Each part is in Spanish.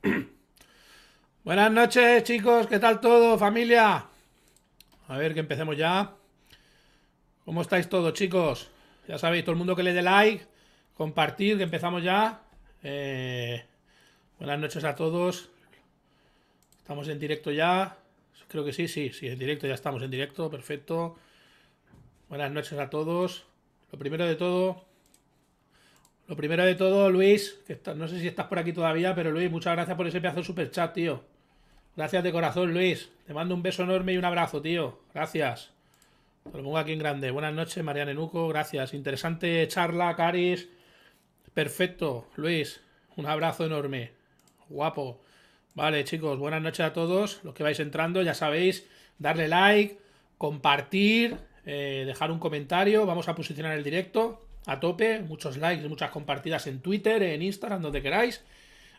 Buenas noches, chicos. ¿Qué tal todo, familia? A ver, que empecemos ya. ¿Cómo estáis todos, chicos? Ya sabéis, todo el mundo que le dé like, compartir, que empezamos ya. Eh, buenas noches a todos. Estamos en directo ya. Creo que sí, sí, sí, en directo ya estamos en directo. Perfecto. Buenas noches a todos. Lo primero de todo, lo primero de todo, Luis, no sé si estás por aquí todavía, pero Luis, muchas gracias por ese pedazo super chat, tío. Gracias de corazón, Luis. Te mando un beso enorme y un abrazo, tío. Gracias. lo pongo aquí en grande. Buenas noches, Mariana Enuco. Gracias. Interesante charla, Caris. Perfecto, Luis. Un abrazo enorme. Guapo. Vale, chicos, buenas noches a todos. Los que vais entrando, ya sabéis, darle like, compartir, eh, dejar un comentario. Vamos a posicionar el directo a tope, muchos likes, muchas compartidas en Twitter, en Instagram, donde queráis.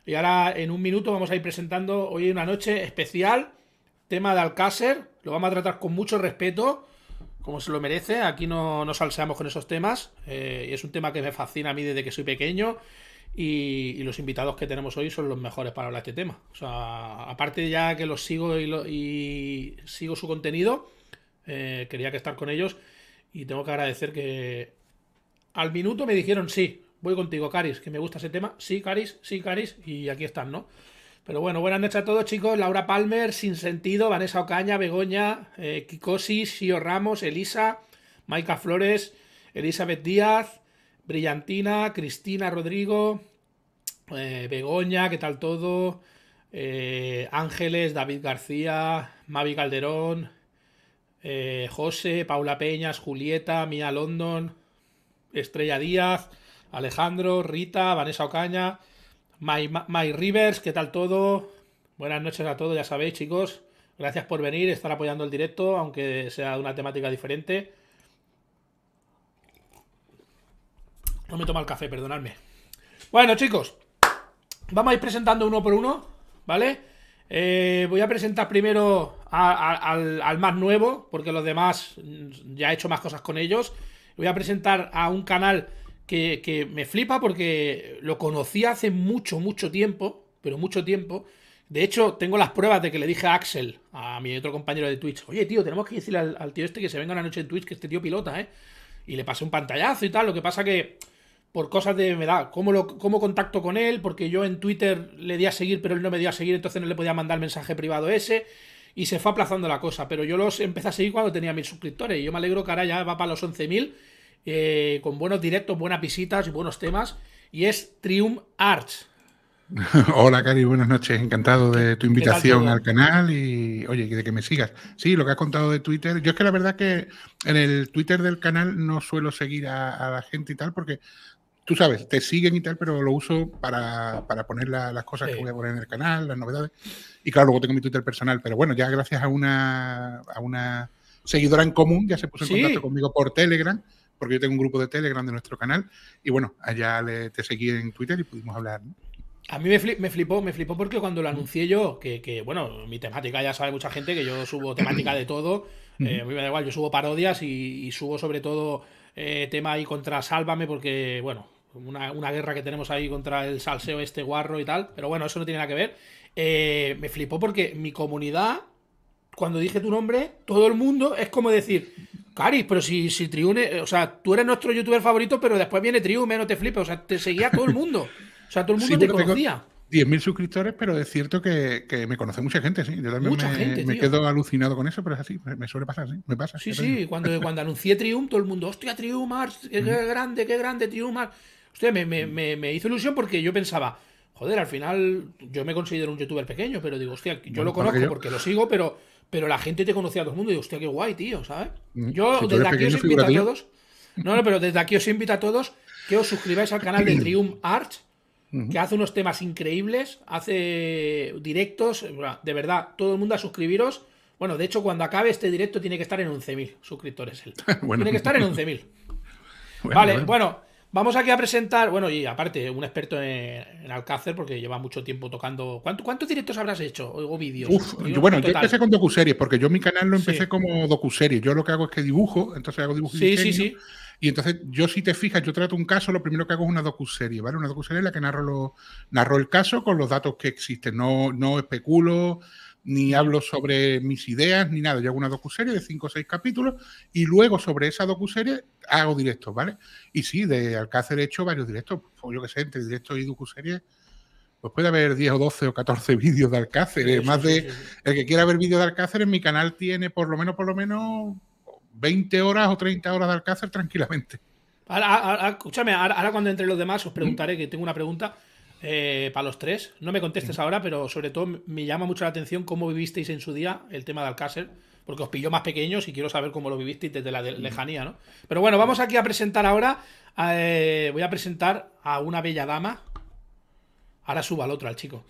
Y ahora en un minuto vamos a ir presentando hoy una noche especial, tema de Alcácer, lo vamos a tratar con mucho respeto, como se lo merece, aquí no nos salseamos con esos temas, eh, es un tema que me fascina a mí desde que soy pequeño y, los invitados que tenemos hoy son los mejores para hablar de este tema. O sea, aparte ya que los sigo y, sigo su contenido, eh, quería que estar con ellos y tengo que agradecer que al minuto me dijeron, sí, voy contigo, Caris, que me gusta ese tema. Sí, Caris, sí, Caris, y aquí están, ¿no? Pero bueno, buenas noches a todos, chicos. Laura Palmer, Sin Sentido, Vanessa Ocaña, Begoña, eh, Kikosi, Sio Ramos, Elisa, Maika Flores, Elizabeth Díaz, Brillantina, Cristina Rodrigo, eh, Begoña, ¿qué tal todo? Eh, Ángeles, David García, Mavi Calderón, eh, José, Paula Peñas, Julieta, Mía London, Estrella Díaz, Alejandro, Rita, Vanessa Ocaña, Mai, Rivers, ¿qué tal todo? Buenas noches a todos, ya sabéis chicos, gracias por venir, estar apoyando el directo, aunque sea de una temática diferente. No me toma el café, perdonadme. Bueno chicos, vamos a ir presentando uno por uno, ¿vale? Eh, voy a presentar primero al, al, más nuevo, porque los demás ya he hecho más cosas con ellos voy a presentar a un canal que, me flipa porque lo conocí hace mucho, mucho tiempo, pero mucho tiempo. De hecho, tengo las pruebas de que le dije a Axel, a mi otro compañero de Twitch, oye, tío, tenemos que decirle al, tío este que se venga una noche en Twitch, que este tío pilota, ¿eh? Y le pasé un pantallazo y tal, lo que pasa que por cosas de me da, ¿cómo, lo, cómo contacto con él, porque yo en Twitter le di a seguir, pero él no me dio a seguir, entonces no le podía mandar el mensaje privado ese y se fue aplazando la cosa. Pero yo los empecé a seguir cuando tenía mil suscriptores y yo me alegro que ahora ya va para los 11.000 eh, con buenos directos, buenas visitas y buenos temas. Y es Triumph Arts. Hola, Cari, buenas noches. Encantado de tu invitación al canal y, oye, de que me sigas. Sí, lo que has contado de Twitter. Yo es que la verdad que en el Twitter del canal no suelo seguir a la gente y tal, porque tú sabes, te siguen y tal, pero lo uso para, poner las cosas que voy a poner en el canal, las novedades. Y claro, luego tengo mi Twitter personal, pero bueno, ya gracias a una, a una seguidora en común, ya se puso en contacto conmigo por Telegram, porque yo tengo un grupo de Telegram de nuestro canal. Y bueno, allá te seguí en Twitter y pudimos hablar. A mí me, flipó, me flipó porque cuando lo anuncié yo, que, que, bueno, mi temática ya sabe mucha gente que yo subo temática de todo. Eh, a me da igual, yo subo parodias y subo sobre todo eh, tema ahí contra Sálvame, porque, bueno, una, guerra que tenemos ahí contra el salseo este guarro y tal, pero bueno, eso no tiene nada que ver. Eh, me flipó porque mi comunidad, cuando dije tu nombre, todo el mundo es como decir, Cari, pero si, si Triune, o sea, tú eres nuestro youtuber favorito, pero después viene Triune, no te flipes, o sea, te seguía todo el mundo. O sea, todo el mundo te conocía. 10.000 suscriptores, pero es cierto que, me conoce mucha gente, sí. mucha me, gente, me quedo alucinado con eso, pero es así, me, me suele sí, me pasa. Sí, sí, cuando, anuncié Triumph, todo el mundo, hostia, Triumph Arts, qué, mm. grande, qué grande Triumph Arts. Hostia, mm. me, hizo ilusión porque yo pensaba, joder, al final yo me considero un youtuber pequeño, pero digo, hostia, yo lo conozco porque lo sigo, pero, pero la gente te conocía a todo el mundo y digo, hostia, qué guay, tío, ¿sabes? Mm. Yo desde aquí os invito a todos. No, no, pero desde aquí os invito a todos que os suscribáis al canal de Triumph Arts que hace unos temas increíbles, hace directos, de verdad, todo el mundo a suscribiros. Bueno, de hecho, cuando acabe este directo tiene que estar en 11.000 suscriptores Tiene que estar en 11.000. vale, bueno. vamos aquí a presentar, bueno, y aparte, un experto en, Alcácer, porque lleva mucho tiempo tocando... ¿Cuántos directos habrás hecho o vídeos? bueno, yo empecé con docuseries, porque yo mi canal lo empecé como docuseries. Yo lo que hago es que dibujo, entonces hago dibujos sí, sí, sí. Y entonces, yo si te fijas, yo trato un caso, lo primero que hago es una docuserie, ¿vale? Una docuserie en la que narro, lo, el caso con los datos que existen. No, no especulo, ni hablo sobre mis ideas, ni nada. Yo hago una docuserie de 5 o 6 capítulos y luego sobre esa docuserie hago directos, ¿vale? Y sí, de Alcácer he hecho varios directos, pues yo que sé, entre directos y docuseries pues puede haber 10 o 12 o 14 vídeos de Alcácer. más de el que quiera ver vídeos de Alcácer en mi canal tiene por lo menos, por lo menos 20 horas o 30 horas de Alcácer tranquilamente. Ahora, escúchame, ahora, cuando entre los demás os preguntaré, que tengo una pregunta eh, para los tres. No me contestes ahora, pero sobre todo me llama mucho la atención cómo vivisteis en su día el tema de Alcácer, porque os pilló más pequeños y quiero saber cómo lo vivisteis desde la mm. lejanía, ¿no? Pero bueno, vamos aquí a presentar ahora, eh, voy a presentar a una bella dama. Ahora suba al otro, al chico.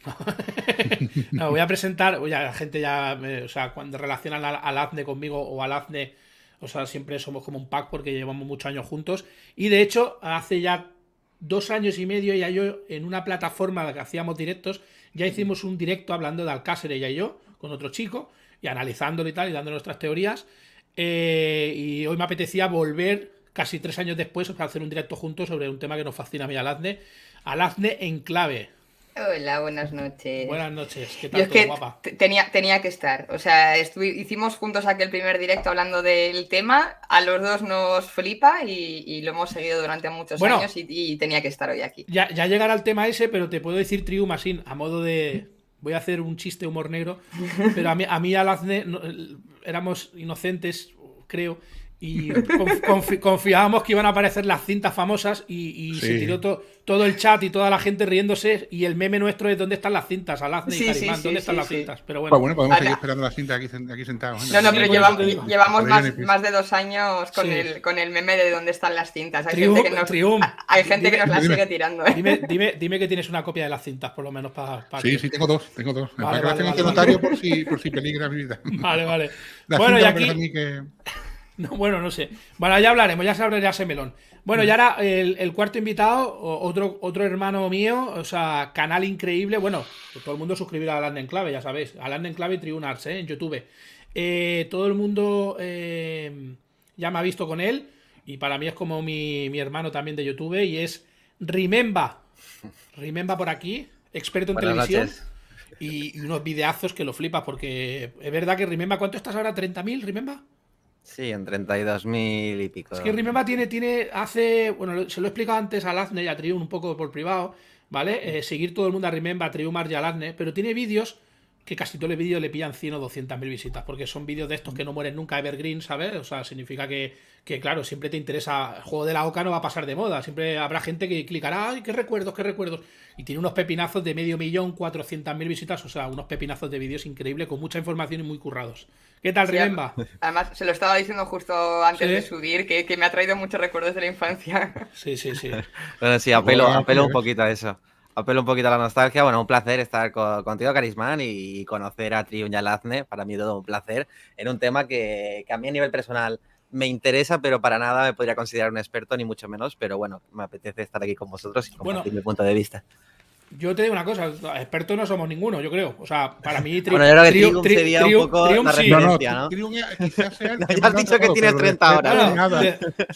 voy a presentar, oye, la gente ya, eh, o sea, cuando relacionan al, al Azne conmigo o al Azne o sea, siempre somos como un pack porque llevamos muchos años juntos. Y de hecho, hace ya dos años y medio, ya yo, en una plataforma que hacíamos directos, ya hicimos un directo hablando de Alcácer, ella y yo, con otro chico, y analizándolo y tal, y dando nuestras teorías. Eh, y hoy me apetecía volver casi tres años después para hacer un directo juntos sobre un tema que nos fascina a mí, al Alazne en clave. Hola, buenas noches. Buenas noches, ¿qué tal? Yo guapa? Tenía, tenía que estar. O sea, hicimos juntos aquel primer directo hablando del tema. A los dos nos flipa y, lo hemos seguido durante muchos años y, tenía que estar hoy aquí. Ya, ya llegará el tema ese, pero te puedo decir Triuma a modo de. Voy a hacer un chiste humor negro, pero a mí, a mí éramos inocentes, creo, y confiábamos que iban a aparecer las cintas famosas y, se tiró todo el chat y toda la gente riéndose y el meme nuestro es dónde están las cintas, Al sí, y dónde están las cintas. Pero bueno, podemos seguir esperando las cintas aquí, sentados. No, no, pero pues, llevamos más, más, de dos años con, el, con el meme de dónde están las cintas. Hay gente que nos, Hay gente que nos las sigue tirando. ¿eh? Dime, dime, dime, que tienes una copia de las cintas, por lo menos para... sí, sí, tengo dos, tengo dos. notario por si, por si peligra mi vida. Vale, vale. bueno, y aquí... bueno, no sé. Bueno, ya hablaremos, ya se de ese melón. Bueno, y mm. ahora el, cuarto invitado, otro, otro hermano mío, o sea, canal increíble. Bueno, pues todo el mundo suscribirá a en Clave, ya sabéis. Alan Clave y ¿eh? en YouTube. Eh, todo el mundo eh, ya me ha visto con él. Y para mí es como mi, hermano también de YouTube. Y es Rimemba. Rimemba por aquí, experto en televisión. Y unos videazos que lo flipas, porque es verdad que Rimemba, ¿cuánto estás ahora? ¿30.000, Rimemba? Sí, en 32.000 y pico. Es que Rimemba tiene, tiene, hace, bueno, se lo he explicado antes a Lazne y a Triun un poco por privado, ¿vale? Eh, seguir todo el mundo a Rimemba, a Triumar y a Lazne, pero tiene vídeos que casi todos los vídeos le pillan 100 o mil visitas, porque son vídeos de estos que no mueren nunca, evergreen, ¿sabes? O sea, significa que, que, claro, siempre te interesa, el juego de la OCA no va a pasar de moda, siempre habrá gente que clicará, ay, qué recuerdos, qué recuerdos, y tiene unos pepinazos de medio millón, mil visitas, o sea, unos pepinazos de vídeos increíbles, con mucha información y muy currados. ¿Qué tal, Rivenba? además, se lo estaba diciendo justo antes de subir, que, me ha traído muchos recuerdos de la infancia. Sí, sí, sí. bueno, sí, apelo, un pues. poquito a eso. Apelo un poquito a la nostalgia. Bueno, un placer estar contigo, Carismán, y conocer a Triun Para mí todo un placer. En un tema que, a mí a nivel personal me interesa, pero para nada me podría considerar un experto, ni mucho menos. Pero bueno, me apetece estar aquí con vosotros y compartir mi punto de vista. Yo te digo una cosa, expertos no somos ninguno, yo creo. O sea, para mí Triumph bueno, sería un poco la referencia, ¿no? ya has dicho que tienes 30 horas.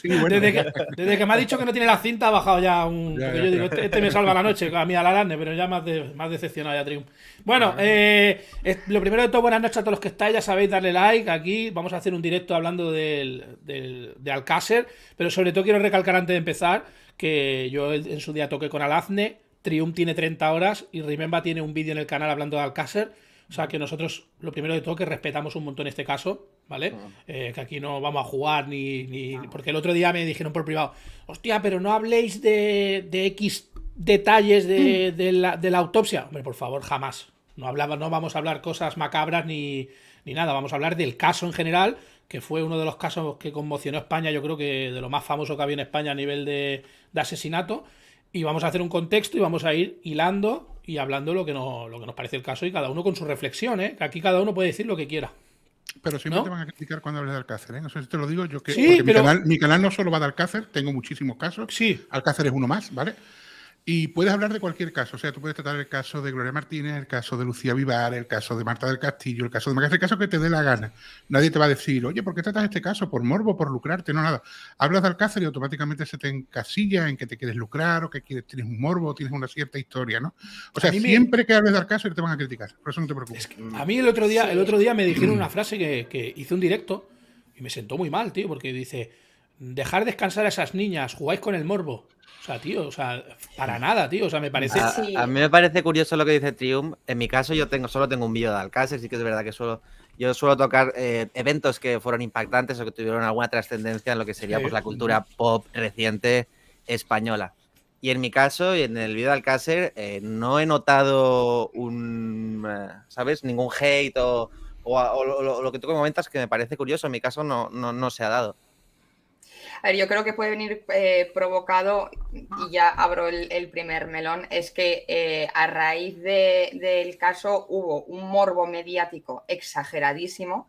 desde, que, me ha dicho que no tiene la cinta ha bajado ya un... yo digo, este, este, me salva la noche, a mí a la pero ya más, más decepcionado ya Triumph. Bueno, eh, lo primero de todo, buenas noches a todos los que estáis, ya sabéis, darle like aquí. Vamos a hacer un directo hablando del, del, de Alcácer, pero sobre todo quiero recalcar antes de empezar que yo en su día toqué con Alazne Triumph tiene 30 horas y Rimemba tiene un vídeo en el canal hablando de Alcácer. O sea que nosotros, lo primero de todo, que respetamos un montón este caso, ¿vale? Ah. Eh, que aquí no vamos a jugar ni. Ah. Porque el otro día me dijeron por privado, hostia, pero no habléis de, X detalles mm. de, la, autopsia. Hombre, por favor, jamás. No, hablaba, no vamos a hablar cosas macabras ni, ni nada. Vamos a hablar del caso en general, que fue uno de los casos que conmocionó España, yo creo que de lo más famoso que había en España a nivel de, de asesinato y vamos a hacer un contexto y vamos a ir hilando y hablando lo que, no, lo que nos parece el caso y cada uno con su reflexión, ¿eh? que aquí cada uno puede decir lo que quiera. Pero siempre te van a criticar cuando hables de Alcácer, ¿eh? No si te lo digo yo que mi, canal, mi, canal, no solo va de Alcácer, tengo muchísimos casos. Sí. Alcácer es uno más, ¿vale? Y puedes hablar de cualquier caso, o sea, tú puedes tratar el caso de Gloria Martínez, el caso de Lucía Vivar, el caso de Marta del Castillo, el caso de el caso que te dé la gana. Nadie te va a decir, oye, ¿por qué tratas este caso? ¿Por morbo, por lucrarte? No, nada. Hablas de Alcácer y automáticamente se te encasilla en que te quieres lucrar o que quieres, tienes un morbo, tienes una cierta historia, ¿no? O sea, siempre que hables de Alcácer te van a criticar, por eso no te preocupes. a mí el otro día, el otro día me dijeron una frase que, que hice un directo y me sentó muy mal, tío, porque dice dejar descansar a esas niñas, jugáis con el morbo. O sea, tío, o sea, para nada, tío. O sea, me parece. A, mí me parece curioso lo que dice Triumph. En mi caso, yo tengo, solo tengo un vídeo de Alcácer, sí que es verdad que solo. Yo suelo tocar eh, eventos que fueron impactantes o que tuvieron alguna trascendencia en lo que sería pues, la cultura pop reciente española. Y en mi caso, y en el vídeo de Alcácer, eh, no he notado un, eh, ¿sabes? Ningún hate o, o, lo, que en momentos que me parece curioso. En mi caso no, no, no se ha dado. A yo creo que puede venir eh, provocado, y ya abro el, primer melón, es que eh, a raíz del caso hubo un morbo mediático exageradísimo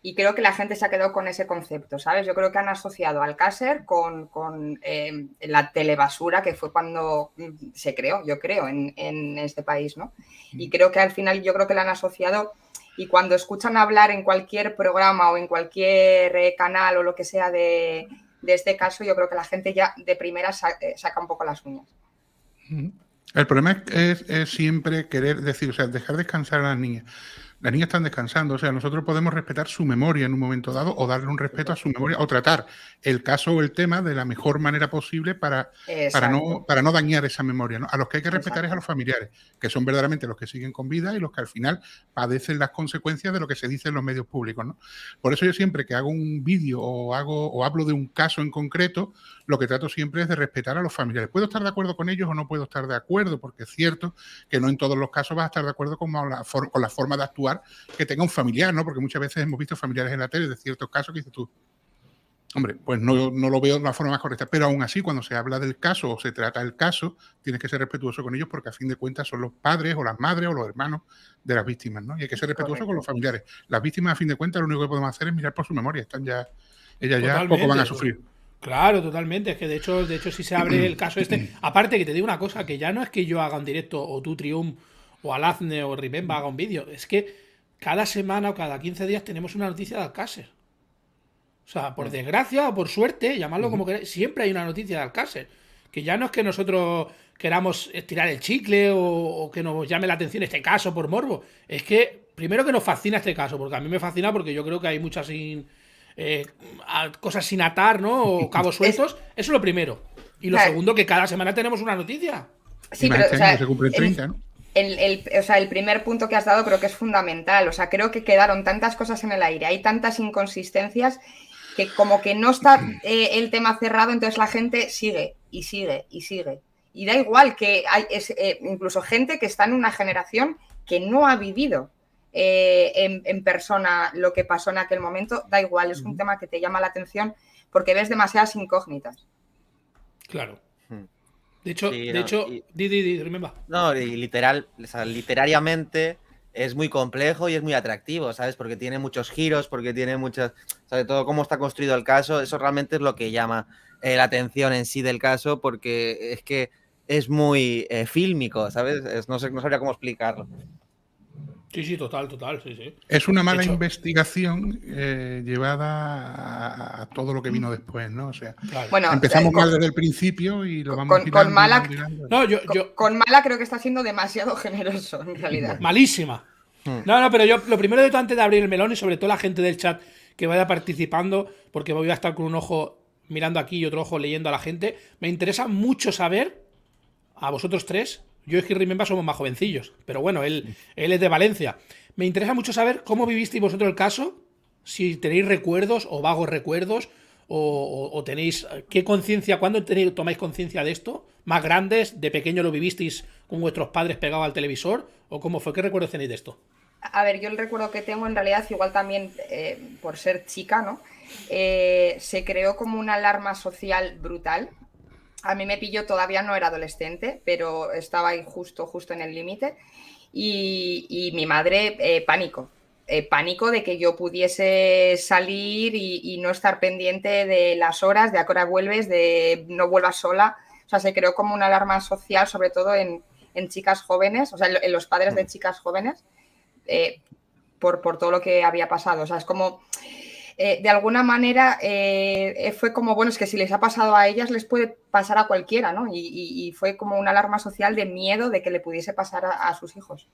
y creo que la gente se ha quedado con ese concepto, ¿sabes? Yo creo que han asociado al con, con em, la telebasura que fue cuando mm, se creó, yo creo, en, en, este país, ¿no? Y mm. creo que al final yo creo que la han asociado y cuando escuchan hablar en cualquier programa o en cualquier eh, canal o lo que sea de, de este caso yo creo que la gente ya de primera eh, saca un poco las uñas. El problema es, siempre querer decir, o sea, dejar descansar a las niñas las niñas están descansando, o sea, nosotros podemos respetar su memoria en un momento dado o darle un respeto a su memoria o tratar el caso o el tema de la mejor manera posible para, para, no, para no dañar esa memoria. A los que hay que respetar es a los familiares, que son verdaderamente los que siguen con vida y los que al final padecen las consecuencias de lo que se dice en los medios públicos. ¿no? Por eso yo siempre que hago un vídeo o, hago, o hablo de un caso en concreto, lo que trato siempre es de respetar a los familiares. Puedo estar de acuerdo con ellos o no puedo estar de acuerdo, porque es cierto que no en todos los casos vas a estar de acuerdo con la, forma de actuar que tenga un familiar, ¿no? Porque muchas veces hemos visto familiares en la tele de ciertos casos que dices tú, hombre, pues no, lo veo de la forma más correcta, pero aún así cuando se habla del caso o se trata del caso, tienes que ser respetuoso con ellos porque a fin de cuentas son los padres o las madres o los hermanos de las víctimas, ¿no? Y hay que ser respetuoso con los familiares. Las víctimas a fin de cuentas lo único que podemos hacer es mirar por su memoria, están ya, ellas ya poco van a sufrir. Claro, totalmente. Es que de hecho, de hecho, si se abre el caso este. Aparte que te digo una cosa, que ya no es que yo haga un directo, o tu Trium, o Alazne, o Ribemba mm. haga un vídeo. Es que cada semana o cada 15 días tenemos una noticia de Alcácer. O sea, por mm. desgracia o por suerte, llamarlo como queráis, siempre hay una noticia de Alcácer. Que ya no es que nosotros queramos estirar el chicle o, que nos llame la atención este caso por morbo. Es que, primero que nos fascina este caso, porque a mí me fascina porque yo creo que hay muchas sin eh, cosas sin atar, ¿no? O cabos sueltos. Eso es lo primero. Y lo segundo, que cada semana tenemos una noticia. Sí, pero, o sea, se cumplen 30, el, ¿no? o sea, el primer punto que has dado creo que es fundamental. O sea, creo que quedaron tantas cosas en el aire, hay tantas inconsistencias que como que no está eh, el tema cerrado, entonces la gente sigue y sigue y sigue. Y da igual que hay eh, incluso gente que está en una generación que no ha vivido eh, en, persona lo que pasó en aquel momento, da igual, es un tema que te llama la atención porque ves demasiadas incógnitas. Claro. Hmm. De hecho, hecho, No, literal, literariamente es muy complejo y es muy atractivo, ¿sabes? Porque tiene muchos giros, porque tiene muchas, sobre todo cómo está construido el caso, eso realmente es lo que llama eh, la atención en sí del caso, porque es que es muy eh, fílmico, ¿sabes? no sé, no sabría cómo explicarlo. Sí, sí, total, total, sí, sí. Es una mala investigación eh, llevada a, todo lo que vino después, ¿no? O sea, bueno, empezamos eh, con, mal desde el principio y lo vamos con, con mala, No, yo, Con, mala creo que está siendo demasiado generoso, en realidad. Malísima. Mm. No, no, pero yo lo primero de todo antes de abrir el melón y sobre todo la gente del chat que vaya participando, porque voy a estar con un ojo mirando aquí y otro ojo leyendo a la gente, me interesa mucho saber, a vosotros tres, yo y que Memba somos más jovencillos, pero bueno, él, él es de Valencia. Me interesa mucho saber cómo vivisteis vosotros el caso, si tenéis recuerdos o vagos recuerdos, o, tenéis qué conciencia, cuándo tenéis, tomáis conciencia de esto, más grandes, de pequeño lo vivisteis con vuestros padres pegados al televisor, o cómo fue, qué recuerdos tenéis de esto. A ver, yo el recuerdo que tengo en realidad, igual también eh, por ser chica, ¿no? Eh, se creó como una alarma social brutal a mí me pilló, todavía no era adolescente, pero estaba ahí justo, justo en el límite. Y, mi madre, eh, pánico, eh, pánico de que yo pudiese salir y, no estar pendiente de las horas, de a qué hora vuelves, de no vuelvas sola. O sea, se creó como una alarma social, sobre todo en, chicas jóvenes, o sea, en, los padres de mm. chicas jóvenes, eh, por, por todo lo que había pasado. O sea, es como eh, de alguna manera eh, eh, fue como, bueno, es que si les ha pasado a ellas, les puede pasar a cualquiera, ¿no? Y, fue como una alarma social de miedo de que le pudiese pasar a, sus hijos.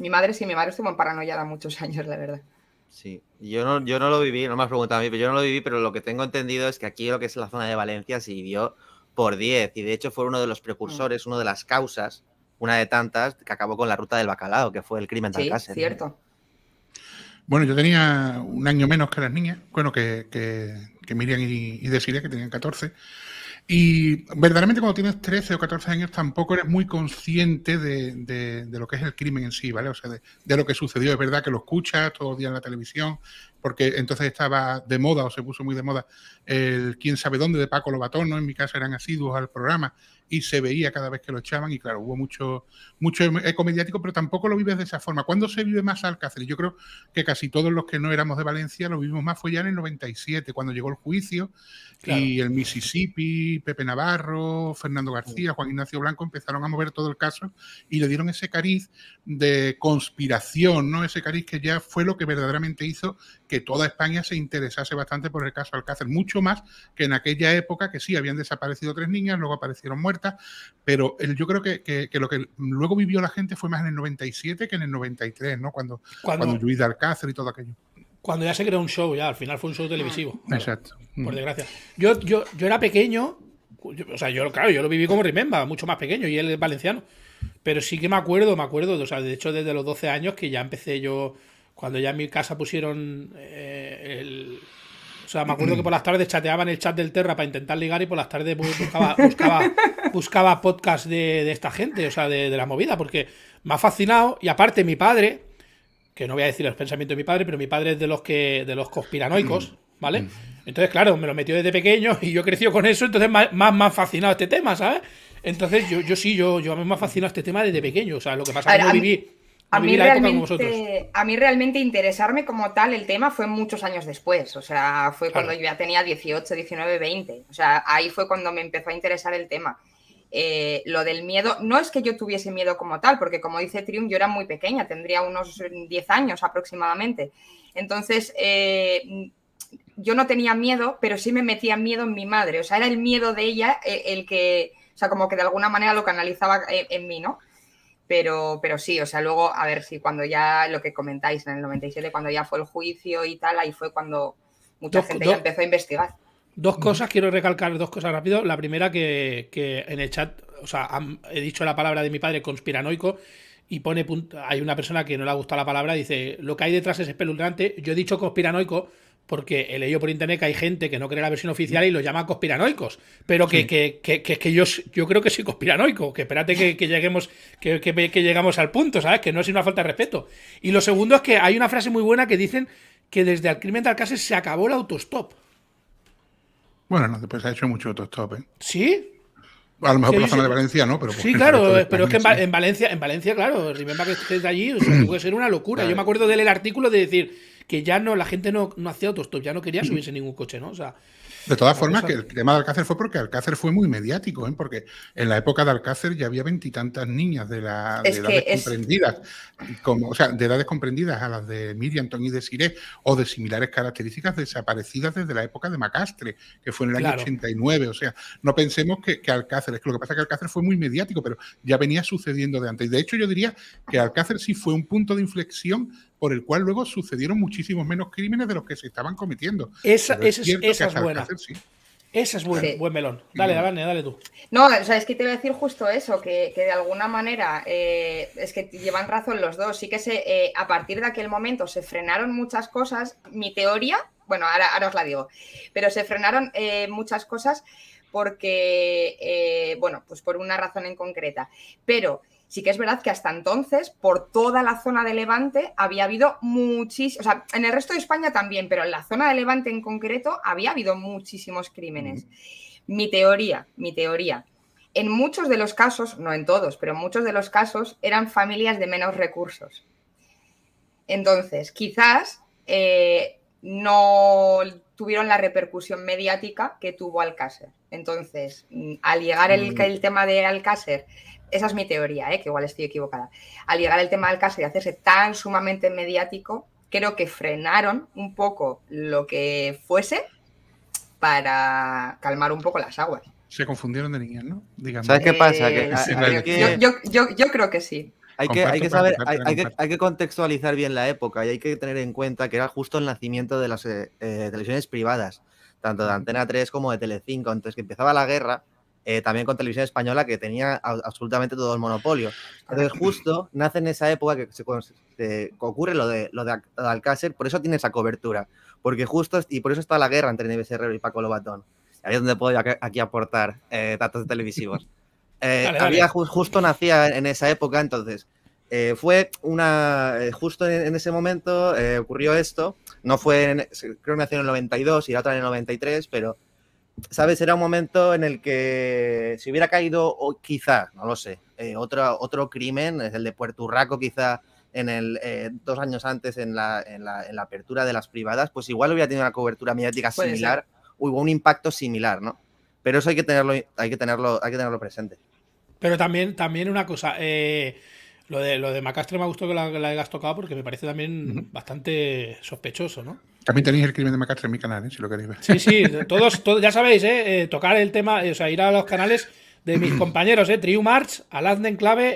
Mi madre, sí, mi madre estuvo en paranoia muchos años, la verdad. Sí, yo no, yo no lo viví, no me has preguntado a mí, pero yo no lo viví, pero lo que tengo entendido es que aquí lo que es la zona de Valencia se vivió por 10 y de hecho fue uno de los precursores, mm. una de las causas, una de tantas, que acabó con la ruta del bacalao, que fue el crimen de sí, Es cierto. Bueno, yo tenía un año menos que las niñas, bueno, que, que, Miriam y, y que tenían 14. Y verdaderamente cuando tienes 13 o 14 años tampoco eres muy consciente de, lo que es el crimen en sí, ¿vale? O sea, de, lo que sucedió. Es verdad que lo escuchas todos los días en la televisión, porque entonces estaba de moda o se puso muy de moda el quién sabe dónde de Paco Lobatón, ¿no? En mi casa eran asiduos al programa y se veía cada vez que lo echaban y claro, hubo mucho, mucho eco mediático, pero tampoco lo vives de esa forma. ¿Cuándo se vive más Alcácer? Yo creo que casi todos los que no éramos de Valencia lo vivimos más fue ya en el 97, cuando llegó el juicio y el Mississippi, Pepe Navarro, Fernando García, Juan Ignacio Blanco empezaron a mover todo el caso y le dieron ese cariz de conspiración, ¿no? Ese cariz que ya fue lo que verdaderamente hizo que toda España se interesase bastante por el caso Alcácer, mucho más que en aquella época que sí, habían desaparecido tres niñas, luego aparecieron muertas, pero el, yo creo que, que, lo que luego vivió la gente fue más en el 97 que en el 93, ¿no? Cuando, cuando, Luis de Alcácer y todo aquello. Cuando ya se creó un show, ya, al final fue un show televisivo. Ah, exacto. Por mm. desgracia. Yo, yo, yo era pequeño, o sea, yo, claro, yo lo viví como Rememba, mucho más pequeño, y él es valenciano. Pero sí que me acuerdo, me acuerdo, o sea, de hecho desde los 12 años que ya empecé yo cuando ya en mi casa pusieron eh, el... O sea, me acuerdo que por las tardes chateaban el chat del Terra para intentar ligar y por las tardes buscaba, buscaba, buscaba podcast de, esta gente, o sea, de, la movida, porque me ha fascinado y aparte mi padre, que no voy a decir los pensamientos de mi padre, pero mi padre es de los que de los conspiranoicos, mm. ¿vale? Mm. Entonces, claro, me lo metió desde pequeño y yo crecido con eso, entonces más más, fascinado este tema, ¿sabes? Entonces, yo, yo sí, yo, yo a mí me ha fascinado este tema desde pequeño, o sea, lo que pasa es que no viví a, mí, realmente, interesarme como tal el tema fue muchos años después, o sea, fue cuando yo ya tenía 18, 19, 20, o sea, ahí fue cuando me empezó a interesar el tema. Eh, lo del miedo, no es que yo tuviese miedo como tal, porque como dice Trium, yo era muy pequeña, tendría unos 10 mm, años aproximadamente. Entonces, eh, yo no tenía miedo, pero sí me metía miedo en mi madre, o sea, era el miedo de ella eh, el, que, o sea, como que de alguna manera lo canalizaba en mí, ¿no? Pero, pero sí, o sea, luego, a ver si cuando ya lo que comentáis en el 97, cuando ya fue el juicio y tal, ahí fue cuando mucha gente ya empezó a investigar. Dos cosas, quiero recalcar dos cosas rápido. La primera, que, en el chat, o sea, he dicho la palabra de mi padre conspiranoico y pone. Hay una persona que no le ha gustado la palabra, dice: Lo que hay detrás es espeluznante. Yo he dicho conspiranoico porque he leído por internet que hay gente que no cree la versión oficial y lo llama conspiranoicos, pero que, que, yo, creo que sí conspiranoico, que espérate que, lleguemos que, llegamos al punto, ¿sabes? Que no es una falta de respeto. Y lo segundo es que hay una frase muy buena que dicen que desde el crimen de Alcácer se acabó el autostop. Bueno, no, después ha hecho mucho autostop, ¿eh? ¿Sí? A lo mejor por la zona de Valencia, ¿no? sí, claro, pero es que en, Valencia, en Valencia, claro, Rivenba, que estés allí, puede ser una locura. Yo me acuerdo de leer el artículo de decir que ya no, la gente no, no hacía autostop, ya no quería mm. subirse ningún coche, ¿no? O sea, de todas formas, que el tema de Alcácer fue porque Alcácer fue muy mediático, ¿eh? porque en la época de Alcácer ya había veintitantas niñas de, la, edades comprendidas, como, o sea, de edades comprendidas a las de Miriam, Tony de Siré, o de similares características desaparecidas desde la época de Macastre, que fue en el año 89. O sea, no pensemos que, Alcácer, es que lo que pasa es que Alcácer fue muy mediático, pero ya venía sucediendo de antes. De hecho, yo diría que Alcácer sí fue un punto de inflexión por el cual luego sucedieron muchísimos menos crímenes de los que se estaban cometiendo. Esa, es, esa es buena. es buen, melón. Dale, dale dale tú. No, o es que te voy a decir justo eso, que, de alguna manera eh, es que llevan razón los dos. Sí que se, eh, a partir de aquel momento se frenaron muchas cosas. Mi teoría, bueno, ahora, ahora os la digo, pero se frenaron eh, muchas cosas porque, bueno, pues por una razón en concreta. Pero sí que es verdad que hasta entonces, por toda la zona de Levante, había habido muchísimos, o sea, en el resto de España también, pero en la zona de Levante en concreto, había habido muchísimos crímenes. Mi teoría, mi teoría. En muchos de los casos, no en todos, pero en muchos de los casos eran familias de menos recursos. Entonces, quizás eh, no tuvieron la repercusión mediática que tuvo Alcácer. Entonces, mm, al llegar el, mm. el tema de Alcácer esa es mi teoría, ¿eh? que igual estoy equivocada. Al llegar el tema del caso y hacerse tan sumamente mediático, creo que frenaron un poco lo que fuese para calmar un poco las aguas. Se confundieron de niñas, ¿no? ¿Sabes qué pasa? Yo, creo que sí. Hay que, hay que saber, hay, contextualizar bien la época y hay que tener en cuenta que era justo el nacimiento de las eh, eh, televisiones privadas, tanto de Antena 3 como de Telecinco. Entonces, que empezaba la guerra, eh, también con televisión española que tenía absolutamente todo el monopolio. Entonces justo nace en esa época que se, ocurre lo de, lo de Alcácer, por eso tiene esa cobertura, porque justo, y por eso está la guerra entre Neves Herrero y Paco Lobatón. Ahí es donde puedo aquí aportar eh, datos televisivos. Eh, había, justo nacía en esa época, entonces eh, fue una. justo en, ese momento ocurrió esto. No fue. creo que nació en el 92 y la otra en el 93, pero ¿sabes? Era un momento en el que si hubiera caído, o quizá, no lo sé, eh, otro, crimen, es el de Puerto Rico, quizá en el, eh, dos años antes en la, apertura de las privadas, pues igual hubiera tenido una cobertura mediática similar, hubo un impacto similar, ¿no? Pero eso hay que tenerlo, hay que tenerlo, hay que tenerlo presente. Pero también, también una cosa, eh, lo de, lo de Macastre me ha gustado que la, hayas tocado porque me parece también bastante sospechoso, ¿no? También tenéis el crimen de Macastre en mi canal, ¿eh? si lo queréis ver. Sí, sí, todos, ya sabéis, ¿eh? eh, tocar el tema, eh, o sea, ir a los canales de mis compañeros, ¿eh? Triu March,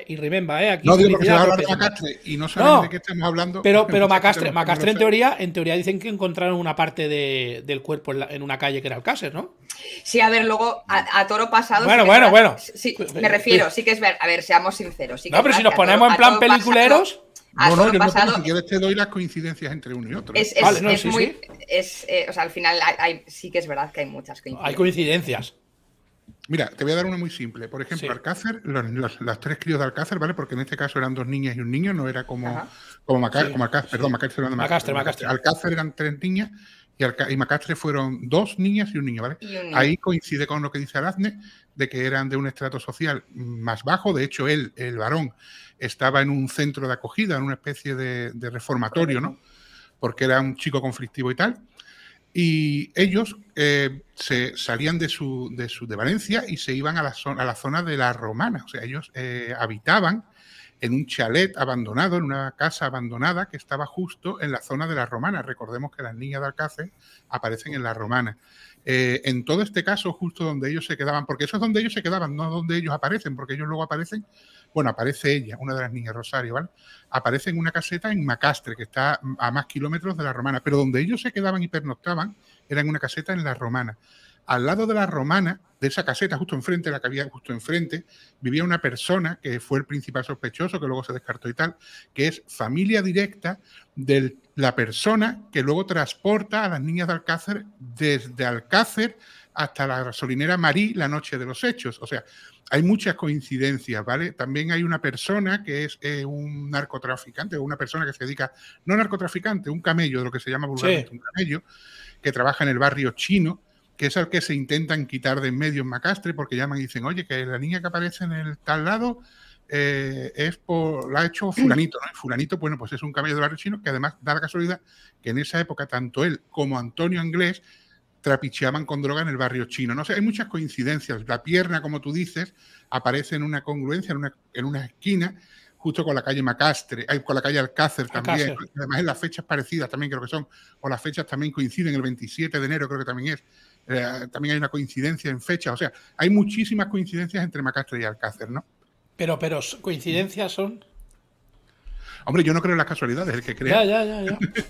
y Rimemba, ¿eh? Aquí no digo que se Macastre y no saben de qué estamos hablando. Pero, pero Macastre, Macastre este en teoría, en teoría dicen que encontraron una parte del cuerpo en, una calle que era Alcácer, ¿no? Sí, a ver, luego a, toro pasado. Bueno, bueno, bueno. Pues, me eh, refiero, pues. sí que es ver. A ver, seamos sinceros. no, pero si nos ponemos en plan peliculeros. yo te este doy las coincidencias entre uno y otro. Es, muy. Es, eh, o sea, al final hay, sí que es verdad que hay muchas coincidencias. Hay coincidencias. Mira, te voy a dar una muy simple. Por ejemplo, Alcácer, los, las tres críos de Alcácer, ¿vale? Porque en este caso eran dos niñas y un niño, no era como, como, perdón, Macastre, Macastre, Alcácer eran tres niñas y, Macastre fueron dos niñas y un niño, ¿vale? Ahí coincide con lo que dice Arazne, de que eran de un estrato social más bajo. De hecho, él, el varón, estaba en un centro de acogida, en una especie de reformatorio, ¿no? Porque era un chico conflictivo y tal. Y ellos eh, se salían de, su, de, su, de Valencia y se iban a la, zona, a la zona de la Romana. O sea, ellos eh, habitaban en un chalet abandonado, en una casa abandonada que estaba justo en la zona de la Romana. Recordemos que las niñas de Alcácer aparecen en la Romana. Eh, en todo este caso, justo donde ellos se quedaban, porque eso es donde ellos se quedaban, no donde ellos aparecen, porque ellos luego aparecen bueno, aparece ella, una de las niñas, Rosario, ¿vale? Aparece en una caseta en Macastre, que está a más kilómetros de la Romana, pero donde ellos se quedaban y pernoctaban era en una caseta en la Romana. Al lado de la Romana, de esa caseta, justo enfrente, la que había justo enfrente, vivía una persona que fue el principal sospechoso, que luego se descartó y tal, que es familia directa de la persona que luego transporta a las niñas de Alcácer desde Alcácer hasta la gasolinera Marí la noche de los hechos. O sea, hay muchas coincidencias, ¿vale? También hay una persona que es eh, un narcotraficante o una persona que se dedica, no narcotraficante, un camello, de lo que se llama vulgarmente un camello, que trabaja en el barrio chino, que es al que se intentan quitar de en medio en Macastre porque llaman y dicen, oye, que la niña que aparece en el tal lado eh, es por, la ha hecho fulanito, ¿no? Y fulanito, bueno, pues es un camello del barrio chino que además da la casualidad que en esa época tanto él como Antonio Anglés trapicheaban con droga en el barrio chino. No sé, hay muchas coincidencias. La pierna, como tú dices, aparece en una congruencia, en una, en una esquina, justo con la calle Macastre, con la calle Alcácer también. Además, en las fechas parecidas también creo que son, o las fechas también coinciden, el 27 de enero creo que también es. Eh, también hay una coincidencia en fecha O sea, hay muchísimas coincidencias entre Macastre y Alcácer, ¿no? Pero, pero, coincidencias son. Hombre, yo no creo en las casualidades, el que crea. ya, ya, ya.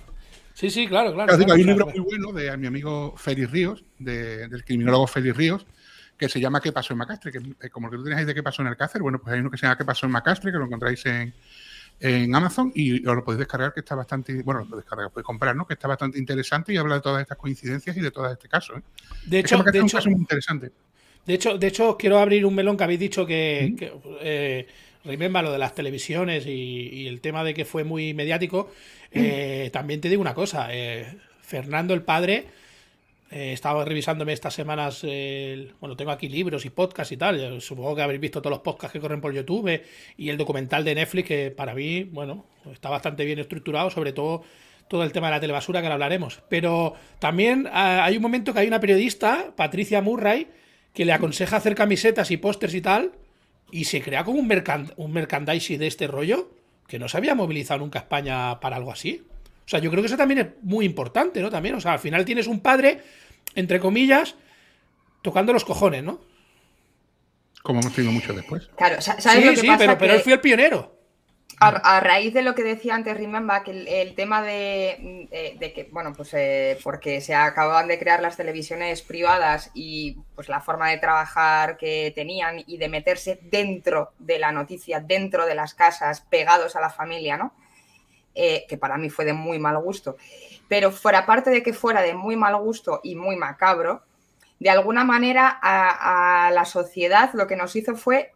Sí, sí, claro, claro. hay un libro pues muy bueno de mi amigo Félix Ríos, del criminólogo Félix Ríos, que se llama ¿Qué pasó en Macastre? Eh, como el que tú tenéis de ¿Qué pasó en el Alcácer? Bueno, pues hay uno que se llama ¿Qué pasó en Macastre? Que lo encontráis en, Amazon y os lo podéis descargar, que está bastante, bueno, lo descargar, podéis comprar, ¿no? Que está bastante interesante y habla de todas estas coincidencias y de todo este caso. ¿eh? De hecho, de hecho, un caso muy interesante. De hecho, de hecho, quiero abrir un melón que habéis dicho que, eh, remember, lo de las televisiones y, el tema de que fue muy mediático. Eh, también te digo una cosa, eh, Fernando el padre, eh, estaba revisándome estas semanas, bueno, tengo aquí libros y podcasts y tal, supongo que habréis visto todos los podcasts que corren por YouTube y el documental de Netflix que para mí, bueno, está bastante bien estructurado, sobre todo todo el tema de la telebasura que ahora hablaremos. Pero también ah, hay un momento que hay una periodista, Patricia Murray, que le aconseja hacer camisetas y pósters y tal, y se crea como un, mercand un merchandising de este rollo que no se había movilizado nunca España para algo así. O sea, yo creo que eso también es muy importante, ¿no? También, o sea, al final tienes un padre, entre comillas, tocando los cojones, ¿no? Como hemos tenido mucho después. Claro, ¿sabes que sí, pero, pero él fue el pionero. A, raíz de lo que decía antes Rimemba que el, tema de, que, bueno, pues eh, porque se acababan de crear las televisiones privadas y pues la forma de trabajar que tenían y de meterse dentro de la noticia, dentro de las casas, pegados a la familia, ¿no? Eh, que para mí fue de muy mal gusto. Pero fuera, aparte de que fuera de muy mal gusto y muy macabro, de alguna manera a, a la sociedad lo que nos hizo fue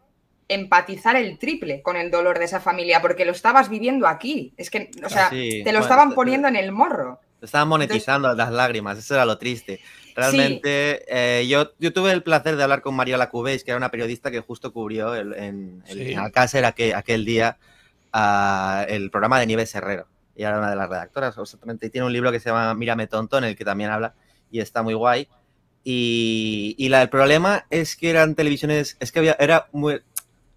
empatizar el triple con el dolor de esa familia, porque lo estabas viviendo aquí. Es que, o sea, te lo estaban poniendo en el morro. Estaban monetizando las lágrimas, eso era lo triste. Realmente, eh, yo, yo, tuve el placer de hablar con María Cubéis, que era una periodista que justo cubrió en, el, Alcácer aquel, día el programa de Nieves Herrero. y era una de las redactoras, exactamente. Y tiene un libro que se llama Mírame Tonto, en el que también habla y está muy guay. Y, y la, el problema es que eran televisiones, es que había, era muy,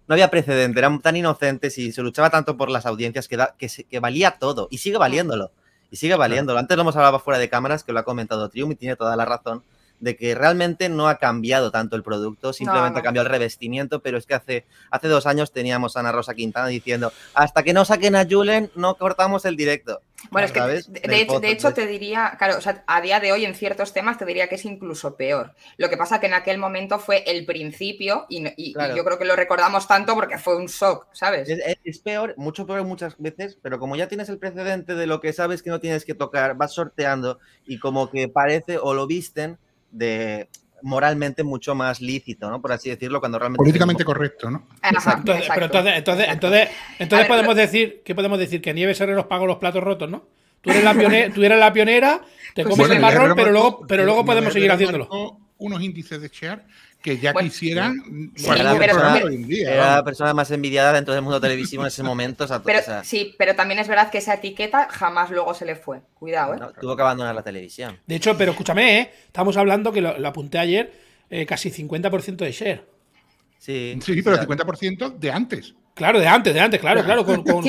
no había precedente, eran tan inocentes y se luchaba tanto por las audiencias que, que, que, valía todo y sigue valiéndolo. Y sigue valiéndolo. Antes lo hemos hablado fuera de cámaras, que lo ha comentado Trium y tiene toda la razón, de que realmente no ha cambiado tanto el producto, simplemente ha cambiado el revestimiento, pero es que hace, hace dos años teníamos a Ana Rosa Quintana diciendo, hasta que no saquen a Julen, no cortamos el directo. Bueno, es que de, hecho, te diría, claro, a día de hoy en ciertos temas te diría que es incluso peor. Lo que pasa que en aquel momento fue el principio y, yo creo que lo recordamos tanto porque fue un shock, ¿sabes? Es, es, peor, mucho peor muchas veces, pero como ya tienes el precedente de lo que sabes que no tienes que tocar, vas sorteando y como que parece o lo visten de moralmente mucho más lícito, ¿no? Por así decirlo, cuando realmente... Políticamente correcto, ¿no? Exacto, entonces, entonces, podemos decir, ¿qué podemos decir? Que Nieves los pagó los platos rotos, ¿no? Tú eres la pionera, te pues comes el marrón, pero luego, pero luego podemos seguir haciéndolo. Unos índices de share que ya quisieran mm, era, la persona, más envidiada dentro del mundo televisivo en ese momento. pero, Sí, pero también es verdad que esa etiqueta jamás luego se le fue. Cuidado, ¿eh? tuvo que abandonar la televisión. De hecho, pero escúchame, ¿eh? estamos hablando que lo, apunté ayer, eh, casi 50% de share. Sí, pero 50% de antes. Claro, de antes, de antes, claro, claro, con, con,